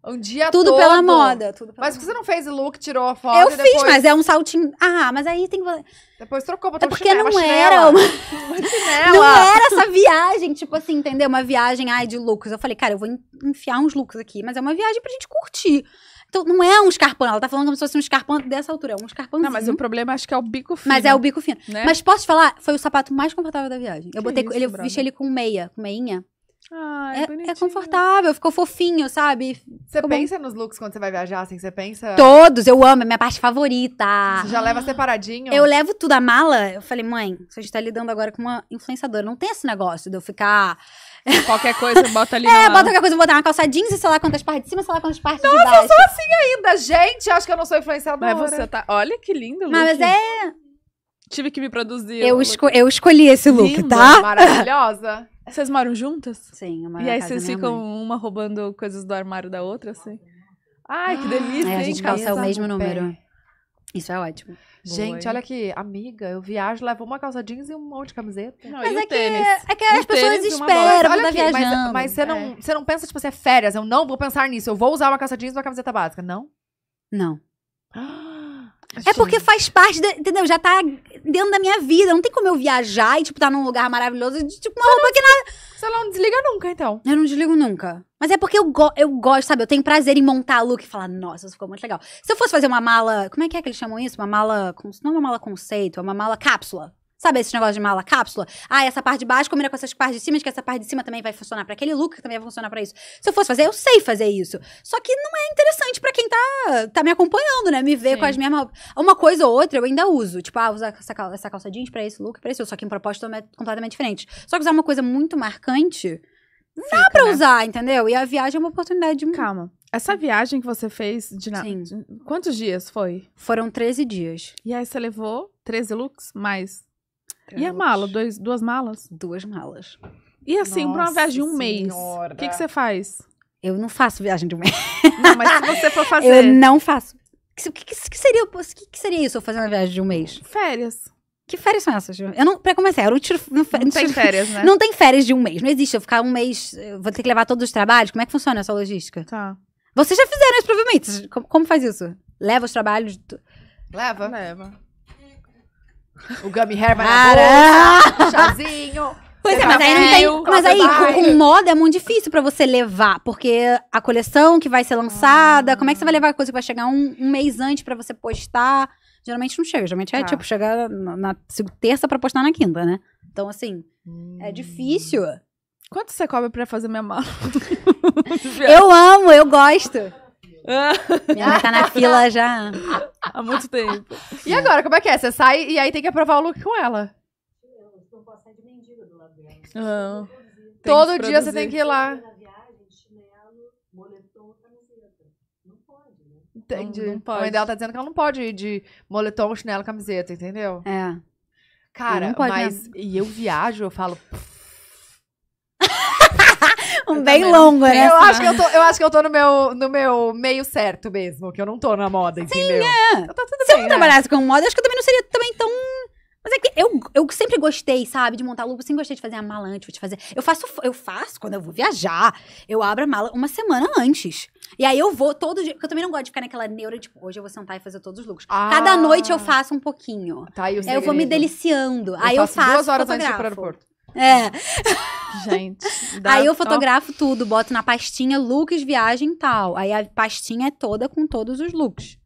Um dia tudo todo. Pela moda, tudo pela mas moda. você não fez look, tirou a foto. Eu depois... fiz, mas é um saltinho. Ah, mas aí tem que. Depois trocou, botou é porque chinela, não chinela. era uma... uma Não era essa viagem, tipo assim, entendeu? Uma viagem, ai, de looks. Eu falei, cara, eu vou enfiar uns looks aqui, mas é uma viagem pra gente curtir. Então, não é um escarpão. Ela tá falando como se fosse um escarpão dessa altura. É um escarpãozinho. Não, mas o problema acho que é o bico fino. Mas é o bico fino. Né? Mas posso te falar? Foi o sapato mais confortável da viagem. Eu que botei... Isso, ele, eu vesti ele com meia, com meinha. Ai, é, é confortável, ficou fofinho, sabe? Você ficou pensa bom. nos looks quando você vai viajar, assim, você pensa? Todos, eu amo, é minha parte favorita. Você já leva separadinho? Eu levo tudo, a mala, eu falei, mãe, você está lidando agora com uma influenciadora, não tem esse negócio de eu ficar... Qualquer coisa, bota ali É, na... bota qualquer coisa, botar uma calça jeans e sei lá quantas partes de cima, sei lá quantas partes Nossa, de baixo. Nossa, eu sou assim ainda, gente, acho que eu não sou influenciadora. Mas você tá, olha que lindo look. Mas é... Tive que me produzir. Eu, esco... eu escolhi esse look, tá? maravilhosa. Vocês moram juntas? Sim, eu moro E aí vocês ficam uma roubando coisas do armário da outra, assim? Ai, que ah, delícia! É, a gente calça o mesmo número. Isso é ótimo. Gente, Boa, olha aqui, amiga, eu viajo, levo uma calça jeans e um monte de camiseta. Não, mas é, que, é que as pessoas esperam tá olha aqui, é- viajando. Mas, mas você, é. não, você não pensa, tipo, você assim, é férias, eu não vou pensar nisso, eu vou usar uma calça jeans e uma camiseta básica, não? Não. Ah! É porque faz parte, entendeu? Já tá dentro da minha vida. Não tem como eu viajar e, tipo, tá num lugar maravilhoso de, tipo, uma você roupa que nada. Você não desliga nunca, então. Eu não desligo nunca. Mas é porque eu, go eu gosto, sabe? Eu tenho prazer em montar look e falar, nossa, isso ficou muito legal. Se eu fosse fazer uma mala. Como é que é que eles chamam isso? Uma mala. Não é uma mala conceito, é uma mala cápsula. Sabe esse negócio de mala cápsula? Ah, essa parte de baixo combina com essas partes de cima, que essa parte de cima também vai funcionar para aquele look, que também vai funcionar para isso. Se eu fosse fazer, eu sei fazer isso. Só que não é interessante para quem tá, tá me acompanhando, né? Me ver Sim. com as mesmas. Uma coisa ou outra eu ainda uso. Tipo, ah, usar essa, calça, essa calça jeans pra esse look, pra esse. Só que em propósito é completamente diferente. Só que usar uma coisa muito marcante. Fica, dá pra né? usar, entendeu? E a viagem é uma oportunidade de. Calma. Essa viagem que você fez de na... Sim. Quantos dias foi? Foram 13 dias. E aí você levou 13 looks mais e a mala? Dois, duas malas? Duas malas. E assim, Nossa pra uma viagem de um mês, o que, você faz? Eu não faço viagem de um mês. Não, mas se você for fazer... Eu não faço. O que, que, que, seria, que, que seria isso, eu fazer uma viagem de um mês? Férias. Que férias são essas? Eu não, pra começar, eu não tiro. Não, não, tem férias, né? Não tem férias de um mês. Não existe. Eu ficar um mês. Vou ter que levar todos os trabalhos. Como é que funciona essa logística? Tá. Vocês já fizeram isso, provavelmente. Como, como faz isso? Leva os trabalhos. Leva. Leva. O gummy hair vai na boca, chazinho. Pois é, tá mas aí, não tem, mas aí com moda é muito difícil pra você levar, porque a coleção que vai ser lançada, como é que você vai levar a coisa que vai chegar um, um mês antes pra você postar? Geralmente não chega, geralmente é Ah. tipo chegar na, na terça pra postar na quinta, né? Então assim, é hum. difícil. Quanto você cobra pra fazer minha mala? Eu amo, eu gosto. Minha tá na fila já há muito tempo. E agora, como é que é? Você sai e aí tem que aprovar o look com ela. Não de do lado dela. Não. Todo dia você tem que ir lá. Entendi. Não, não pode. A mãe dela tá dizendo que ela não pode ir de moletom, chinelo, camiseta, entendeu? É. Cara, mas. Né? E eu viajo, eu falo. um bem longo, né? Eu acho, que eu, tô, eu acho que eu tô no meu, no meu meio certo mesmo, que eu não tô na moda, Sim, entendeu? É. Então tá Se bem, eu não né? trabalhasse com moda, acho que eu também não seria também tão. Mas é que eu, eu sempre gostei, sabe, de montar look. Eu sempre gostei de fazer a mala antes, de fazer. Eu faço, eu faço quando eu vou viajar. Eu abro a mala uma semana antes. E aí eu vou todo dia. Porque eu também não gosto de ficar naquela neura, tipo, hoje eu vou sentar e fazer todos os looks. Ah, Cada noite eu faço um pouquinho. Tá, aí eu vou me deliciando. Eu aí faço eu faço. Duas horas fotografo. antes de ir pro aeroporto. É. Gente. Aí eu fotografo top. tudo, boto na pastinha looks, viagem e tal. Aí a pastinha é toda com todos os looks.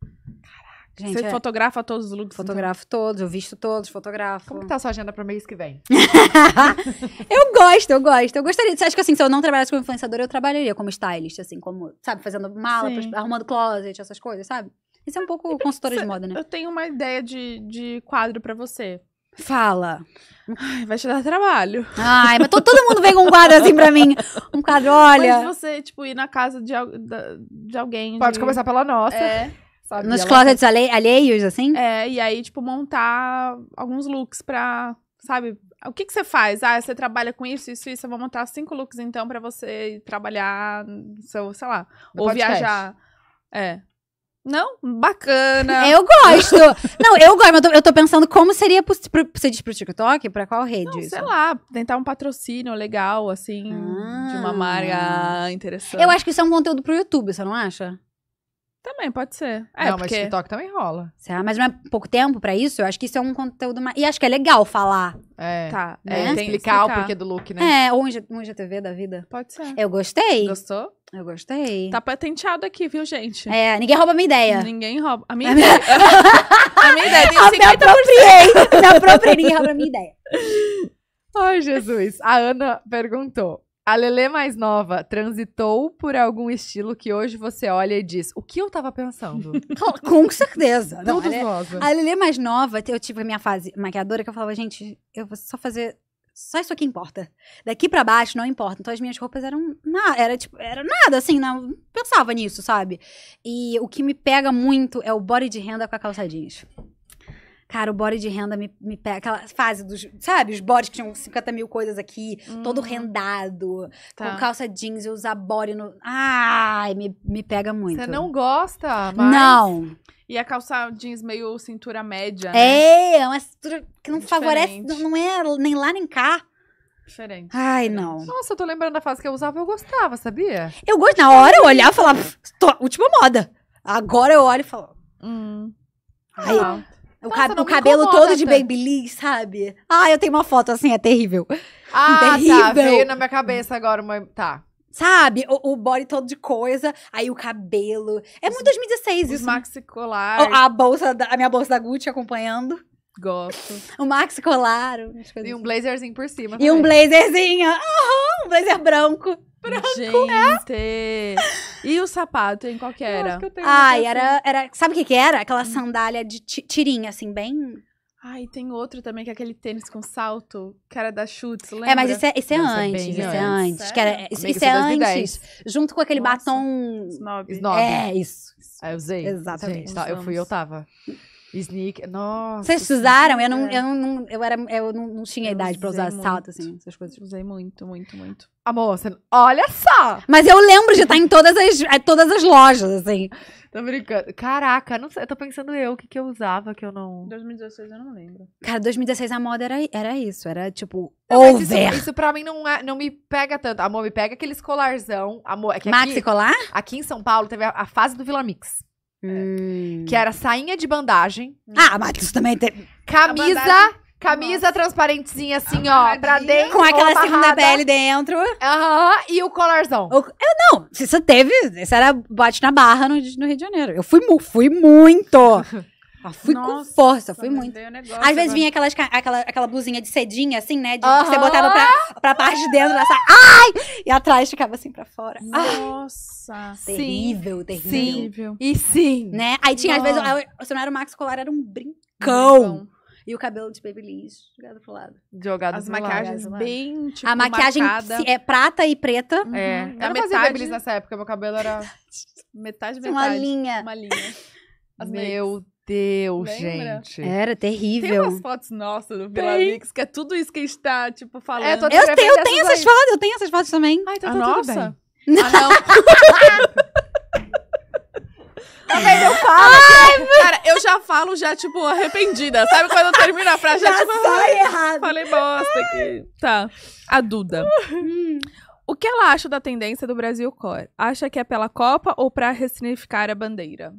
Gente, Você é. fotografa todos os looks? Então? Fotografo então? todos, eu visto todos, fotografo. Como que tá a sua agenda pra mês que vem? eu gosto, eu gosto. Eu gostaria. Você acha que assim, se eu não trabalhasse como influenciadora, eu trabalharia como stylist, assim, como, sabe, fazendo mala, arrumando closet, essas coisas, sabe? Isso é um pouco consultora de moda, né? Eu tenho uma ideia de, de quadro para você. Fala. Ai, vai te dar trabalho. Ai, mas todo mundo vem com um quadro assim pra mim. Um quadro, olha. Mas você, tipo, ir na casa de, de alguém. Pode de... começar pela nossa. É. Sabe? Nos closets alheios, assim? É, e aí, tipo, montar alguns looks pra, sabe? O que que você faz? Ah, você trabalha com isso, isso, isso. Eu vou montar cinco looks, então, pra você trabalhar, seu, sei lá, ou podcast. viajar. É. Não? Bacana. É, eu gosto. não, eu gosto, mas eu tô, eu tô pensando como seria. Pro, pro, você diz pro TikTok? Pra qual rede? Não, sei lá, tentar um patrocínio legal, assim, ah. de uma ah. marca interessante. Eu acho que isso é um conteúdo pro YouTube, você não acha? Também, pode ser. É, não, porque... mas TikTok também rola. Será? Mas não é pouco tempo pra isso? Eu acho que isso é um conteúdo mais... E acho que é legal falar. É. Tá. Né? É, tem explicar o porquê do look, né? É, ou um, a um GTV da vida. Pode ser. Eu gostei. Gostou? Eu gostei. Tá patenteado aqui, viu, gente? É, ninguém rouba a minha ideia. Ninguém rouba. A minha a ideia. a minha ideia tem 50%. Me apropriei. Me apropriei. Ninguém rouba a minha ideia. Ai, Jesus. A Ana perguntou. A Lelê mais nova transitou por algum estilo que hoje você olha e diz: o que eu tava pensando? Com certeza. Não, Todos nós. A Lelê mais nova, eu tive a minha fase maquiadora que eu falava: gente, eu vou só fazer só isso aqui importa. Daqui para baixo não importa. Então as minhas roupas eram nada, era tipo, era nada assim, não pensava nisso, sabe? E o que me pega muito é o body de renda com a calça jeans. Cara, o body de renda me, me pega. Aquela fase dos. Sabe, os bodies que tinham 50 mil coisas aqui, hum, todo uhum. rendado, tá. com calça jeans e usar body no. Ai, me, me pega muito. Você não gosta, mas. Não. E a calça jeans meio cintura média, né? É, é uma cintura que não favorece, não é nem lá nem cá. Diferente. Ai, não. Nossa, eu tô lembrando da fase que eu usava, eu gostava, sabia? Eu gosto. Na hora eu olhava e falava, última moda. Agora eu olho e falo. Hum. Ai, ah. o, Nossa, cab o cabelo todo de Babyliss, sabe? Ah, eu tenho uma foto assim, é terrível. Ah, tá, terrível. tá. Veio na minha cabeça agora uma. Tá. Sabe? O, o body todo de coisa, aí o cabelo. É os, muito 2016 os isso. maxi colar. A bolsa, da, a minha bolsa da Gucci acompanhando. Gosto. O maxi colar. E um assim. blazerzinho por cima. E também. um blazerzinho. Uhum, um blazer branco. Branco, é. Gente. É? E o sapato, em qual que era? Ai, era, era... Sabe o que que era? Aquela hum. sandália de tirinha, assim, bem... Ai, ah, tem outro também, que é aquele tênis com salto, que era da chutes, é, lembra? É, mas isso é, isso é Nossa, é antes, isso é antes. que Era, é. isso, isso é antes, junto com aquele Nossa. batom... Snob. Snob. É, isso. Aí eu usei. Exatamente. Gente, tá, eu fui, eu tava. Sneak, nossa. Vocês usaram? Eu não, é. eu não, eu era, eu não, não tinha eu idade pra usar muito. salto, assim, essas coisas. Usei muito, muito, muito. Amor, você... olha só! Mas eu lembro de estar em todas as, todas as lojas, assim. Tô brincando. Caraca, não sei, eu tô pensando eu, o que que eu usava que eu não... 2016 eu não lembro. Cara, 2016 a moda era, era isso, era tipo, não, over. Isso, isso pra mim não, é, não me pega tanto. Amor, me pega aquele escolarzão. Amor, é que Maxi aqui, colar? Aqui em São Paulo teve a, a fase do Vila Mix. Hum. Que era sainha de bandagem. Ah, mas isso também teve. Camisa Camisa Nossa. transparentezinha assim, ó, pra dentro. Com aquela barrada. Assim segunda pele dentro. Aham, uhum, e o colarzão. O, eu não, isso teve, isso era bate na barra no, no Rio de Janeiro. Eu fui, fui muito. Eu ah, fui Nossa, com força, fui muito. Negócio, Às vezes vinha aquelas, aquela, aquela blusinha de cedinha, assim, né? De, Que você botava pra, pra parte de dentro, ela ai! E atrás ficava assim pra fora. Nossa! Ai. Terrível, terrível. Sim. E sim. Né? Aí tinha, Nossa. às vezes, eu, se não era o Max Colar, era um brincão. brincão. E o cabelo de Babyliss jogado pro lado. Jogado As maquiagens lado. bem, tipo, A maquiagem marcada. é prata e preta. É. Uhum. É. a metade Babyliss nessa época, meu cabelo era metade, metade. Uma linha. Uma linha. As meu Deus, Lembra? gente. Era terrível. Tem umas fotos nossas do Vila tem. Mix, que é tudo isso que a gente tá, tipo, falando. É, eu, tenho, eu tenho essas fotos, eu tenho essas fotos também. Ai, ah, então a ah, tá nossa. tudo bem. Ah, não. Ela Ai, Cara, eu já falo, já, tipo, arrependida. Sabe quando eu termino a frase? Já, já tipo, sai ah, errado. Falei bosta aqui. Tá. A Duda. Hum. O que ela acha da tendência do Brasil Core? Acha que é pela Copa ou para ressignificar a bandeira?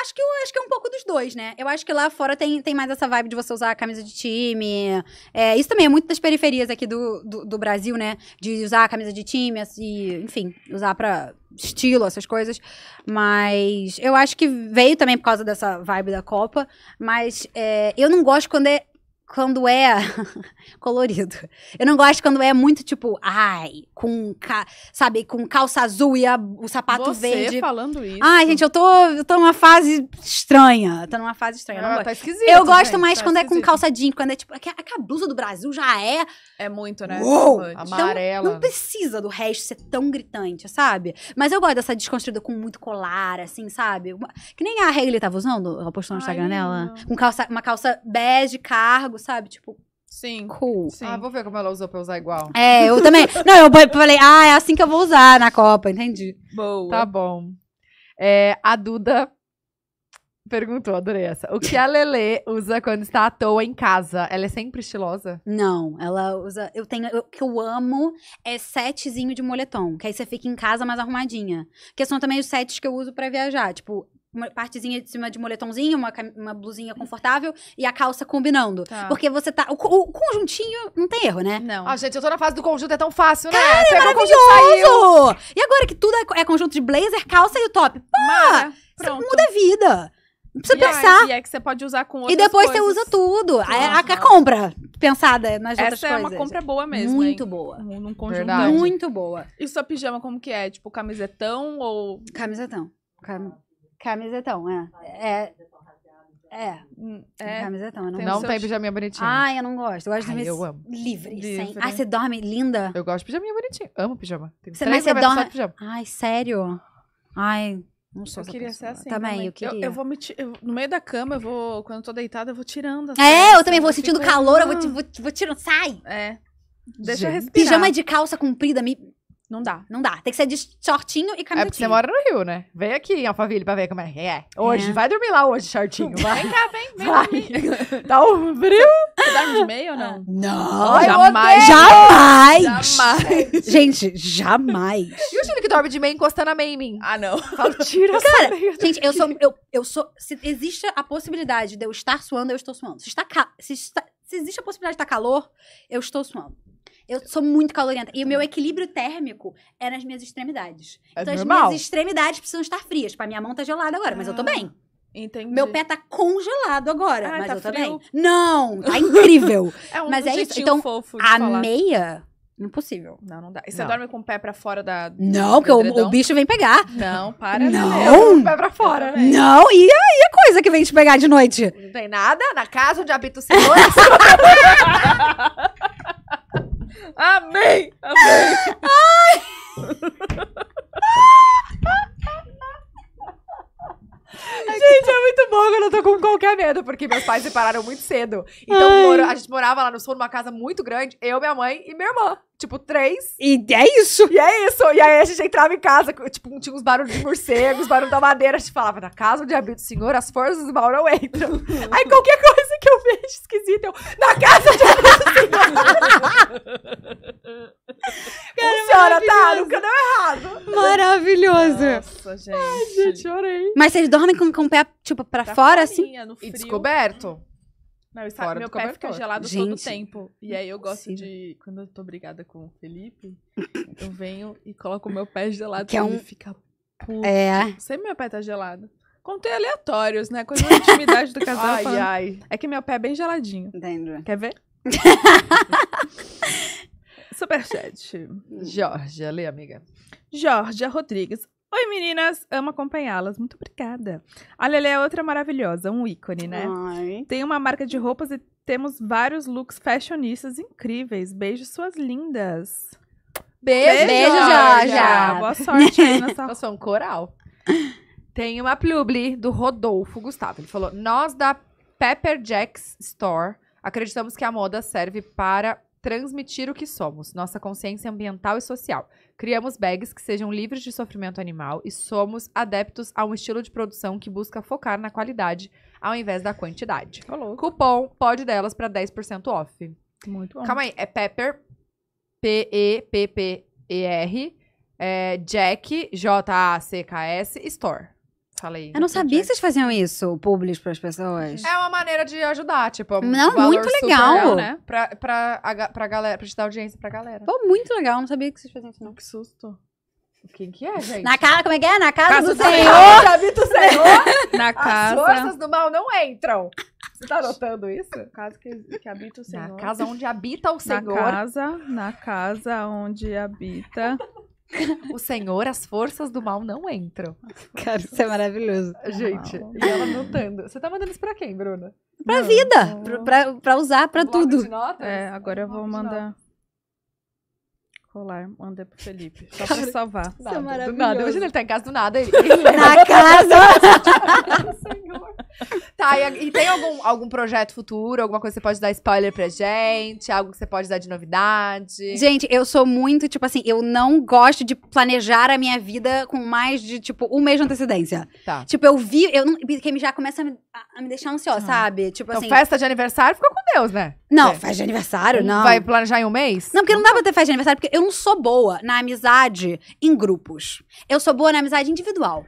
Acho que, eu, acho que é um pouco dos dois, né? Eu acho que lá fora tem, tem mais essa vibe de você usar a camisa de time. É, isso também é muito das periferias aqui do, do, do, Brasil, né? De usar a camisa de time, assim, enfim, usar pra estilo, essas coisas. Mas eu acho que veio também por causa dessa vibe da Copa. Mas é, eu não gosto quando é quando é colorido. Eu não gosto quando é muito tipo, ai, com, ca... sabe, com calça azul e a... o sapato Você verde. falando isso. Ai, gente, eu tô, eu tô numa fase estranha. Tô numa fase estranha. Ah, tá esquisito. Eu gosto gente, mais tá quando esquisito. é com calça jeans, quando é tipo, que a blusa do Brasil já é. É muito, né? Uou! Então, amarela. não precisa do resto ser tão gritante, sabe? Mas eu gosto dessa desconstruída com muito colar, assim, sabe? Que nem a Hailey tava usando, ela postou no Instagram dela. Com calça, uma calça bege, cargo, sabe? Tipo, Sim. Cool. Sim. Ah, vou ver como ela usou pra usar igual. É, eu também. Não, eu falei, ah, é assim que eu vou usar na Copa, entendi. Boa. Tá bom. É, a Duda perguntou, adorei essa. O que a Lele usa quando está à toa em casa? Ela é sempre estilosa? Não, ela usa. Eu tenho. O que eu amo é setezinho de moletom. Que aí você fica em casa mais arrumadinha. Que são também os sets que eu uso para viajar. Tipo, uma partezinha de cima de moletomzinho, uma, uma blusinha confortável e a calça combinando. Tá. Porque você tá. O, o, conjuntinho não tem erro, né? Não. Ah, gente, eu tô na fase do conjunto, é tão fácil, né? Cara, é maravilhoso! Conjunto, e agora que tudo é, é, conjunto de blazer, calça e o top. pô Mara, muda a vida. Não precisa e pensar. É, e é que você pode usar com outras E depois coisas. você usa tudo. é A, a, compra pensada nas Essa outras coisas. Essa é uma compra boa mesmo, Muito hein? boa. Num, num conjunto. Verdade. Muito boa. E sua pijama como que é? Tipo, camisetão ou... Camisetão. Cam... Camisetão, é. É. Então. é, é, é. Camisetão, eu não Não tem pijaminha bonitinha. Ai, eu não gosto. Eu gosto de Ai, eu amo. livre, sem. Ai, você dorme linda? Eu gosto de pijaminha bonitinha. Amo pijama. Tem Você, mas três você dorme. pijama. Ai, sério? Ai, não sou Eu queria ser assim. Também, eu queria. Eu, eu vou me ti- eu- no meio da cama, eu vou. Quando eu tô deitada, eu vou tirando. É, eu também vou sentindo calor, eu vou, ah. vou, vou tirando. Sai! É. Deixa eu respirar. Pijama de calça comprida, me não dá, não dá. Tem que ser de shortinho e camisetinha. É porque você mora no Rio, né? Vem aqui em Alphaville pra ver como é. É, hoje, É. vai dormir lá hoje, shortinho. Vai. Vem cá, vem, vem. Vai. Tá um frio. Você dorme de meia ou não? Não! Ai, jamais. Jamais! Jamais. Gente, jamais. E o time que dorme de meia encostando a meia em mim? Ah, não. Fala, tira essa Cara, meia Gente, eu sou. Eu, eu sou. Se existe a possibilidade de eu estar suando, eu estou suando. Se está, se está, se existe a possibilidade de estar tá calor, eu estou suando. Eu sou muito calorenta. E o meu equilíbrio térmico é nas minhas extremidades. É então normal. as minhas extremidades precisam estar frias. Pra tipo, minha mão tá gelada agora, mas ah, eu tô ah, bem. Entendi. Meu pé tá congelado agora, ah, mas tá eu tô frio. bem. Não, tá incrível. é um mas é isso. Então, a falar. meia Impossível. Não, não dá. E você não. dorme com o pé pra fora da. Não, porque o, o, bicho vem pegar. Não, para. Não. Com o pé pra fora, né? Não, e a, e a coisa que vem te pegar de noite? Não tem nada. Na casa onde habita o senhor. Amém! Amém! Ai! Gente, é muito bom eu não tô com qualquer medo, porque meus pais separaram muito cedo. Então, moro, a gente morava lá no sul, numa casa muito grande, eu, minha mãe e minha irmã tipo, três. E é isso. E é isso. E aí a gente entrava em casa, tipo, tinha uns barulhos de morcegos, barulho da madeira. A gente falava, na casa onde habita o senhor, as forças do mal não entram. aí qualquer coisa que eu vejo esquisita, eu, na casa onde habita o senhor. senhora, tá Nunca deu errado. Maravilhoso. Nossa, gente. Ai, gente, chorei. Mas vocês dormem com, com o pé, tipo, pra, pra fora, assim? farinha, assim? E descoberto? Não, eu sabe, meu pé cobertor. fica gelado Gente, todo o tempo. E aí eu gosto de. Quando eu tô brigada com o Felipe, eu venho e coloco o meu pé gelado que é um... ele fica puto. É. Sempre meu pé tá gelado. Contei aleatórios, né? Coisa da intimidade do casal. ai, falando. ai. É que meu pé é bem geladinho. Entendo. Quer ver? Superchat. Hum. Jorge, lê, amiga. Jorge Rodrigues. Oi, meninas! Amo acompanhá-las. Muito obrigada. A Lele é outra maravilhosa, um ícone, né? Ai. Tem uma marca de roupas e temos vários looks fashionistas incríveis. Beijo, suas lindas. Beijo, Beijo Jorge. Boa sorte aí nessa... Nossa, um coral. Tem uma publi do Rodolfo Gustavo. Ele falou, nós da Pepper Jack's Store acreditamos que a moda serve para transmitir o que somos, nossa consciência ambiental e social. Criamos bags que sejam livres de sofrimento animal e somos adeptos a um estilo de produção que busca focar na qualidade ao invés da quantidade. Falou. Cupom pode delas para 10% off. Muito bom. Calma aí, é Pepper P E P P E R é Jack J A C K S Store. Falei. Eu não sabia que vocês faziam isso, público para as pessoas. É uma maneira de ajudar, tipo, é um não, muito legal, real, né? Pra, pra, a, pra galera, pra dar audiência pra galera. Pô, muito legal, não sabia que vocês faziam isso, não. Que susto. O que, que é, gente? Na casa, como é que é? Na casa, casa do, do Senhor. Senhor. Habita Senhor. Na casa. As forças do mal não entram. Você tá notando isso? Casa que, que habita o Senhor. Na casa onde habita o Senhor. Na casa, na casa onde habita o Senhor, as forças do mal não entram. Cara, isso é maravilhoso. Gente, e ela anotando. Você tá mandando isso pra quem, Bruna? Pra não, vida, não. Pra, pra, pra, usar, pra Bloco tudo. É, agora eu vou mandar colar, manda pro Felipe. Só Cara, salvar. Isso nada, é maravilhoso. Do nada. Imagina ele tá em casa do nada. ele Na casa! Senhor! tá, e, e, tem algum, algum projeto futuro? Alguma coisa que você pode dar spoiler pra gente? Algo que você pode dar de novidade? Gente, eu sou muito, tipo assim, eu não gosto de planejar a minha vida com mais de, tipo, um mês de antecedência. Tá. Tipo, eu vi, eu não. Porque já começa a me, a me deixar ansiosa, ah. sabe? Tipo então, assim. Festa de aniversário fica com Deus, né? Não, é. festa de aniversário, não. Vai planejar em um mês? Não, porque não dá pra ter festa de aniversário, porque eu não sou boa na amizade em grupos. Eu sou boa na amizade individual.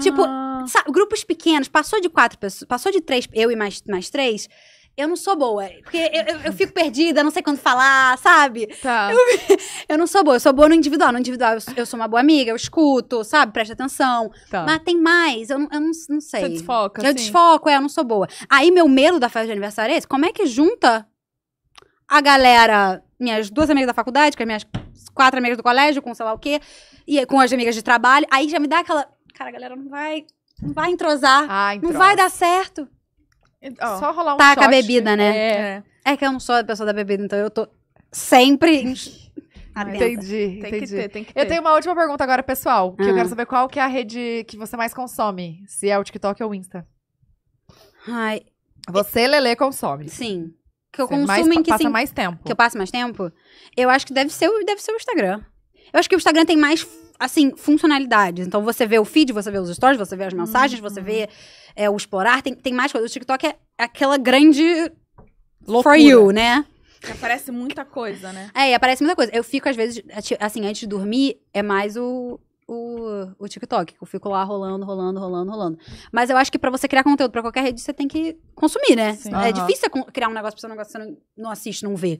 Tipo, ah. sabe, grupos pequenos, passou de quatro pessoas, passou de três, eu e mais, mais três eu não sou boa. Porque eu, eu, eu, fico perdida, não sei quando falar, sabe? Tá. Eu, eu, não sou boa, eu sou boa no individual. No individual eu, sou uma boa amiga, eu escuto, sabe? Presta atenção. Tá. Mas tem mais, eu, não, eu não, não sei. Você desfoca, Eu sim. desfoco, é, eu não sou boa. Aí meu medo da festa de aniversário é esse. Como é que junta a galera, minhas duas amigas da faculdade, com as é minhas quatro amigas do colégio, com sei lá o quê, e com as amigas de trabalho, aí já me dá aquela cara, a galera não vai, não vai entrosar, ah, não vai dar certo. Oh, Só rolar um Taca shot, a bebida, né? É. é. é que eu não sou a pessoa da bebida, então eu tô sempre ah, Entendi, tem entendi. Que ter, tem que ter. Eu tenho uma última pergunta agora, pessoal, que ah. eu quero saber qual que é a rede que você mais consome, se é o TikTok ou o Insta. Ai. Você, Lele, consome. Sim. Que eu consumo em que passa sim, mais tempo. Que eu passo mais tempo? Eu acho que deve ser, deve ser o Instagram. Eu acho que o Instagram tem mais, assim, funcionalidades. Então você vê o feed, você vê os stories, você vê as mensagens, uhum. você vê é, o explorar, tem, tem mais coisas. O TikTok é aquela grande. Loucura. For you, né? Que aparece muita coisa, né? É, e aparece muita coisa. Eu fico, às vezes, assim, antes de dormir, é mais o, o, o TikTok. Eu fico lá rolando, rolando, rolando, rolando. Mas eu acho que pra você criar conteúdo pra qualquer rede, você tem que consumir, né? Sim. É uhum. difícil é criar um negócio pra você, um negócio que você não, não assiste, não vê.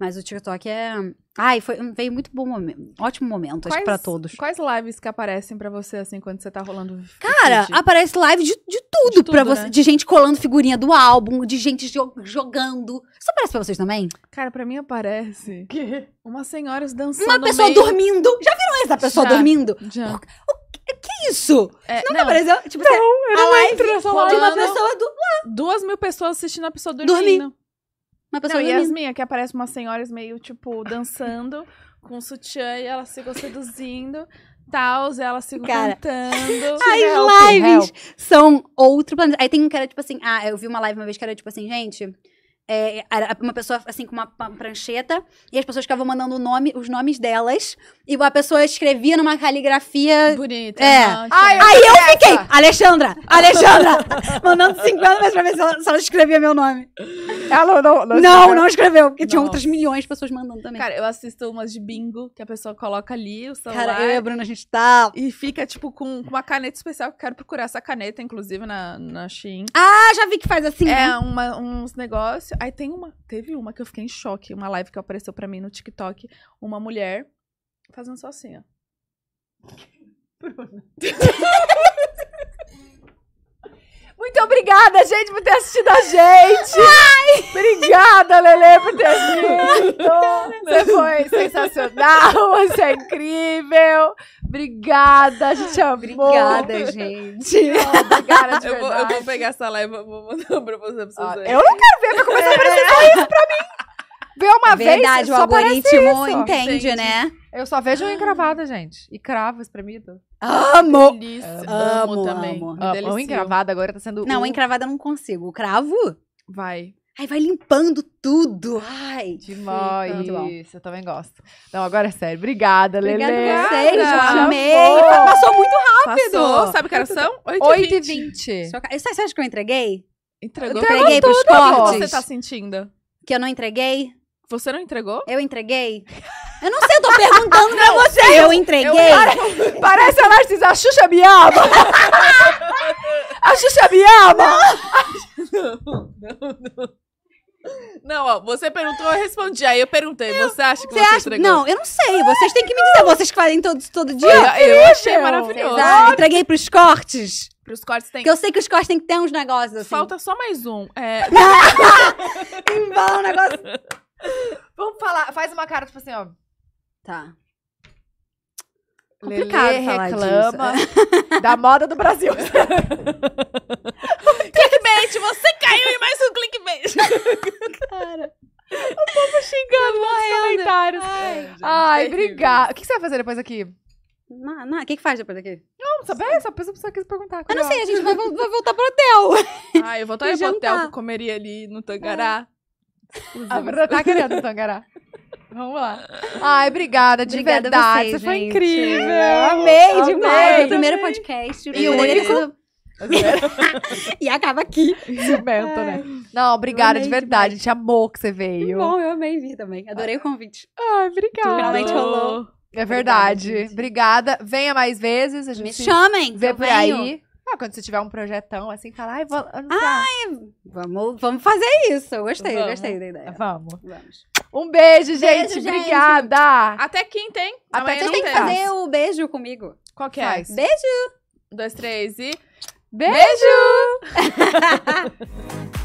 Mas o TikTok é. Ai, foi, veio muito bom momento. Ótimo momento, quais, acho pra todos. Quais lives que aparecem para você, assim, quando você tá rolando. Cara, feed? aparece live de, de tudo, de tudo pra você. Né? De gente colando figurinha do álbum, de gente jo jogando. Isso aparece pra vocês também? Cara, pra mim aparece. Que? Umas senhoras dançando. Uma pessoa meio... dormindo. Já viram essa pessoa já, dormindo? Já. O que é isso? É, não, não apareceu, tipo, não, você, a live de uma pessoa do... Duas mil pessoas assistindo a pessoa dormindo. Uma pessoa não, e as minhas, que aparecem umas senhoras meio, tipo, dançando com sutiã e elas ficam seduzindo tals, elas ficam cara, cantando. As lives help. são outro planeta. Aí tem um que era tipo assim, ah, eu vi uma live uma vez que era tipo assim, gente, é, era uma pessoa assim com uma, prancheta e as pessoas ficavam mandando nome, os nomes delas e a pessoa escrevia numa caligrafia bonita. É. Ai, eu Aí eu essa. fiquei, Alexandra, Alexandra, mandando 50 vezes pra ver se ela, se ela, escrevia meu nome. Ela não, não, não, não, escreveu, porque Nossa. tinha outras milhões de pessoas mandando também. Cara, eu assisto umas de bingo que a pessoa coloca ali o celular. Cara, eu e a Bruna, a gente tá. E fica, tipo, com, com uma caneta especial que eu quero procurar essa caneta, inclusive, na, na Shein. Ah, já vi que faz assim. É, né? uma, uns negócios. Aí tem uma, teve uma que eu fiquei em choque, uma live que apareceu para mim no TikTok, uma mulher fazendo só assim, ó. Bruna. Muito obrigada, gente, por ter assistido a gente. Ai! Obrigada, Lele, por ter assistido. Você foi sensacional, você é incrível. Obrigada, a gente amou. Obrigada, gente. obrigada, de eu, vou, eu vou pegar essa live e vou mandar pra você. Pra ah, eu não quero ver, vai começar a aparecer isso pra mim vê uma Verdade, vez. Verdade, o algoritmo entende, entende, né? Eu só vejo ah. encravada, gente. E cravo espremido. Amo! Delícia. Amo, amo também. Amo. Amo. encravada agora tá sendo. Não, um... encravada eu não consigo. O cravo? Vai. Ai, vai limpando tudo. Ai. Demais. Isso, eu também gosto. Não, agora é sério. Obrigada, Lele. Obrigada vocês. Amei. Passou. Passou muito rápido. Passou. Sabe o que horas são? 8h20. 8 20. Você acha que eu entreguei? Entregou. entreguei tudo, pros cortes. O que você tá sentindo? Que eu não entreguei? Você não entregou? Eu entreguei? Eu não sei, eu tô perguntando pra você. Eu entreguei. Eu, para, parece a Lars a Xuxa me ama. a Xuxa me ama. Não, não, não. Não, ó, você perguntou, eu respondi. Aí eu perguntei, eu, você acha que você, acha... entregou? Não, eu não sei. Vocês têm que me dizer. Vocês que fazem todos, todo dia. Eu, eu achei maravilhoso. Ah, entreguei pros cortes. Pros cortes tem. Porque eu sei que os cortes tem que ter uns negócios assim. Falta só mais um. É... Embala um negócio. Vamos falar. Faz uma cara, tipo assim, ó. Tá. Lelê Complicado Lelê falar reclama disso. da moda do Brasil. clickbait, você caiu em mais um clickbait. Cara. O povo xingando nos comentários. Ai, Ai obrigada. O que você vai fazer depois aqui? O que, que faz depois daqui? Não, saber, só pensa só quis perguntar. Eu não sei, a gente vai, vai voltar pro hotel. Ah, eu voltaria pro hotel, comeria ali no é. Tangará. É. A ah, Bruna tá querendo tangará. Então, Vamos lá. Ai, obrigada, de obrigada verdade. Você, você foi incrível. Eu amei eu demais. Amei. O primeiro podcast. O e o único. e acaba aqui. Cimento, né? Não, obrigada de verdade. Demais. A gente amou que você veio. Que bom, eu amei vir também. Adorei o convite. Ai, obrigada. Finalmente rolou. É verdade. Obrigada, obrigada. Venha mais vezes. A gente Me chamem. Vê por venho. aí. Ah, quando você tiver um projetão assim, fala, ai, vou Ai, vamos, vamos fazer isso. gostei, vamos. gostei da ideia. Vamos. Vamos. Um beijo, gente. Beijo, Obrigada. Gente. Até quinta hein Até quinta tem que fazer o beijo comigo. Qual que é? Faz. Beijo. Um, dois, três e. Beijo! beijo!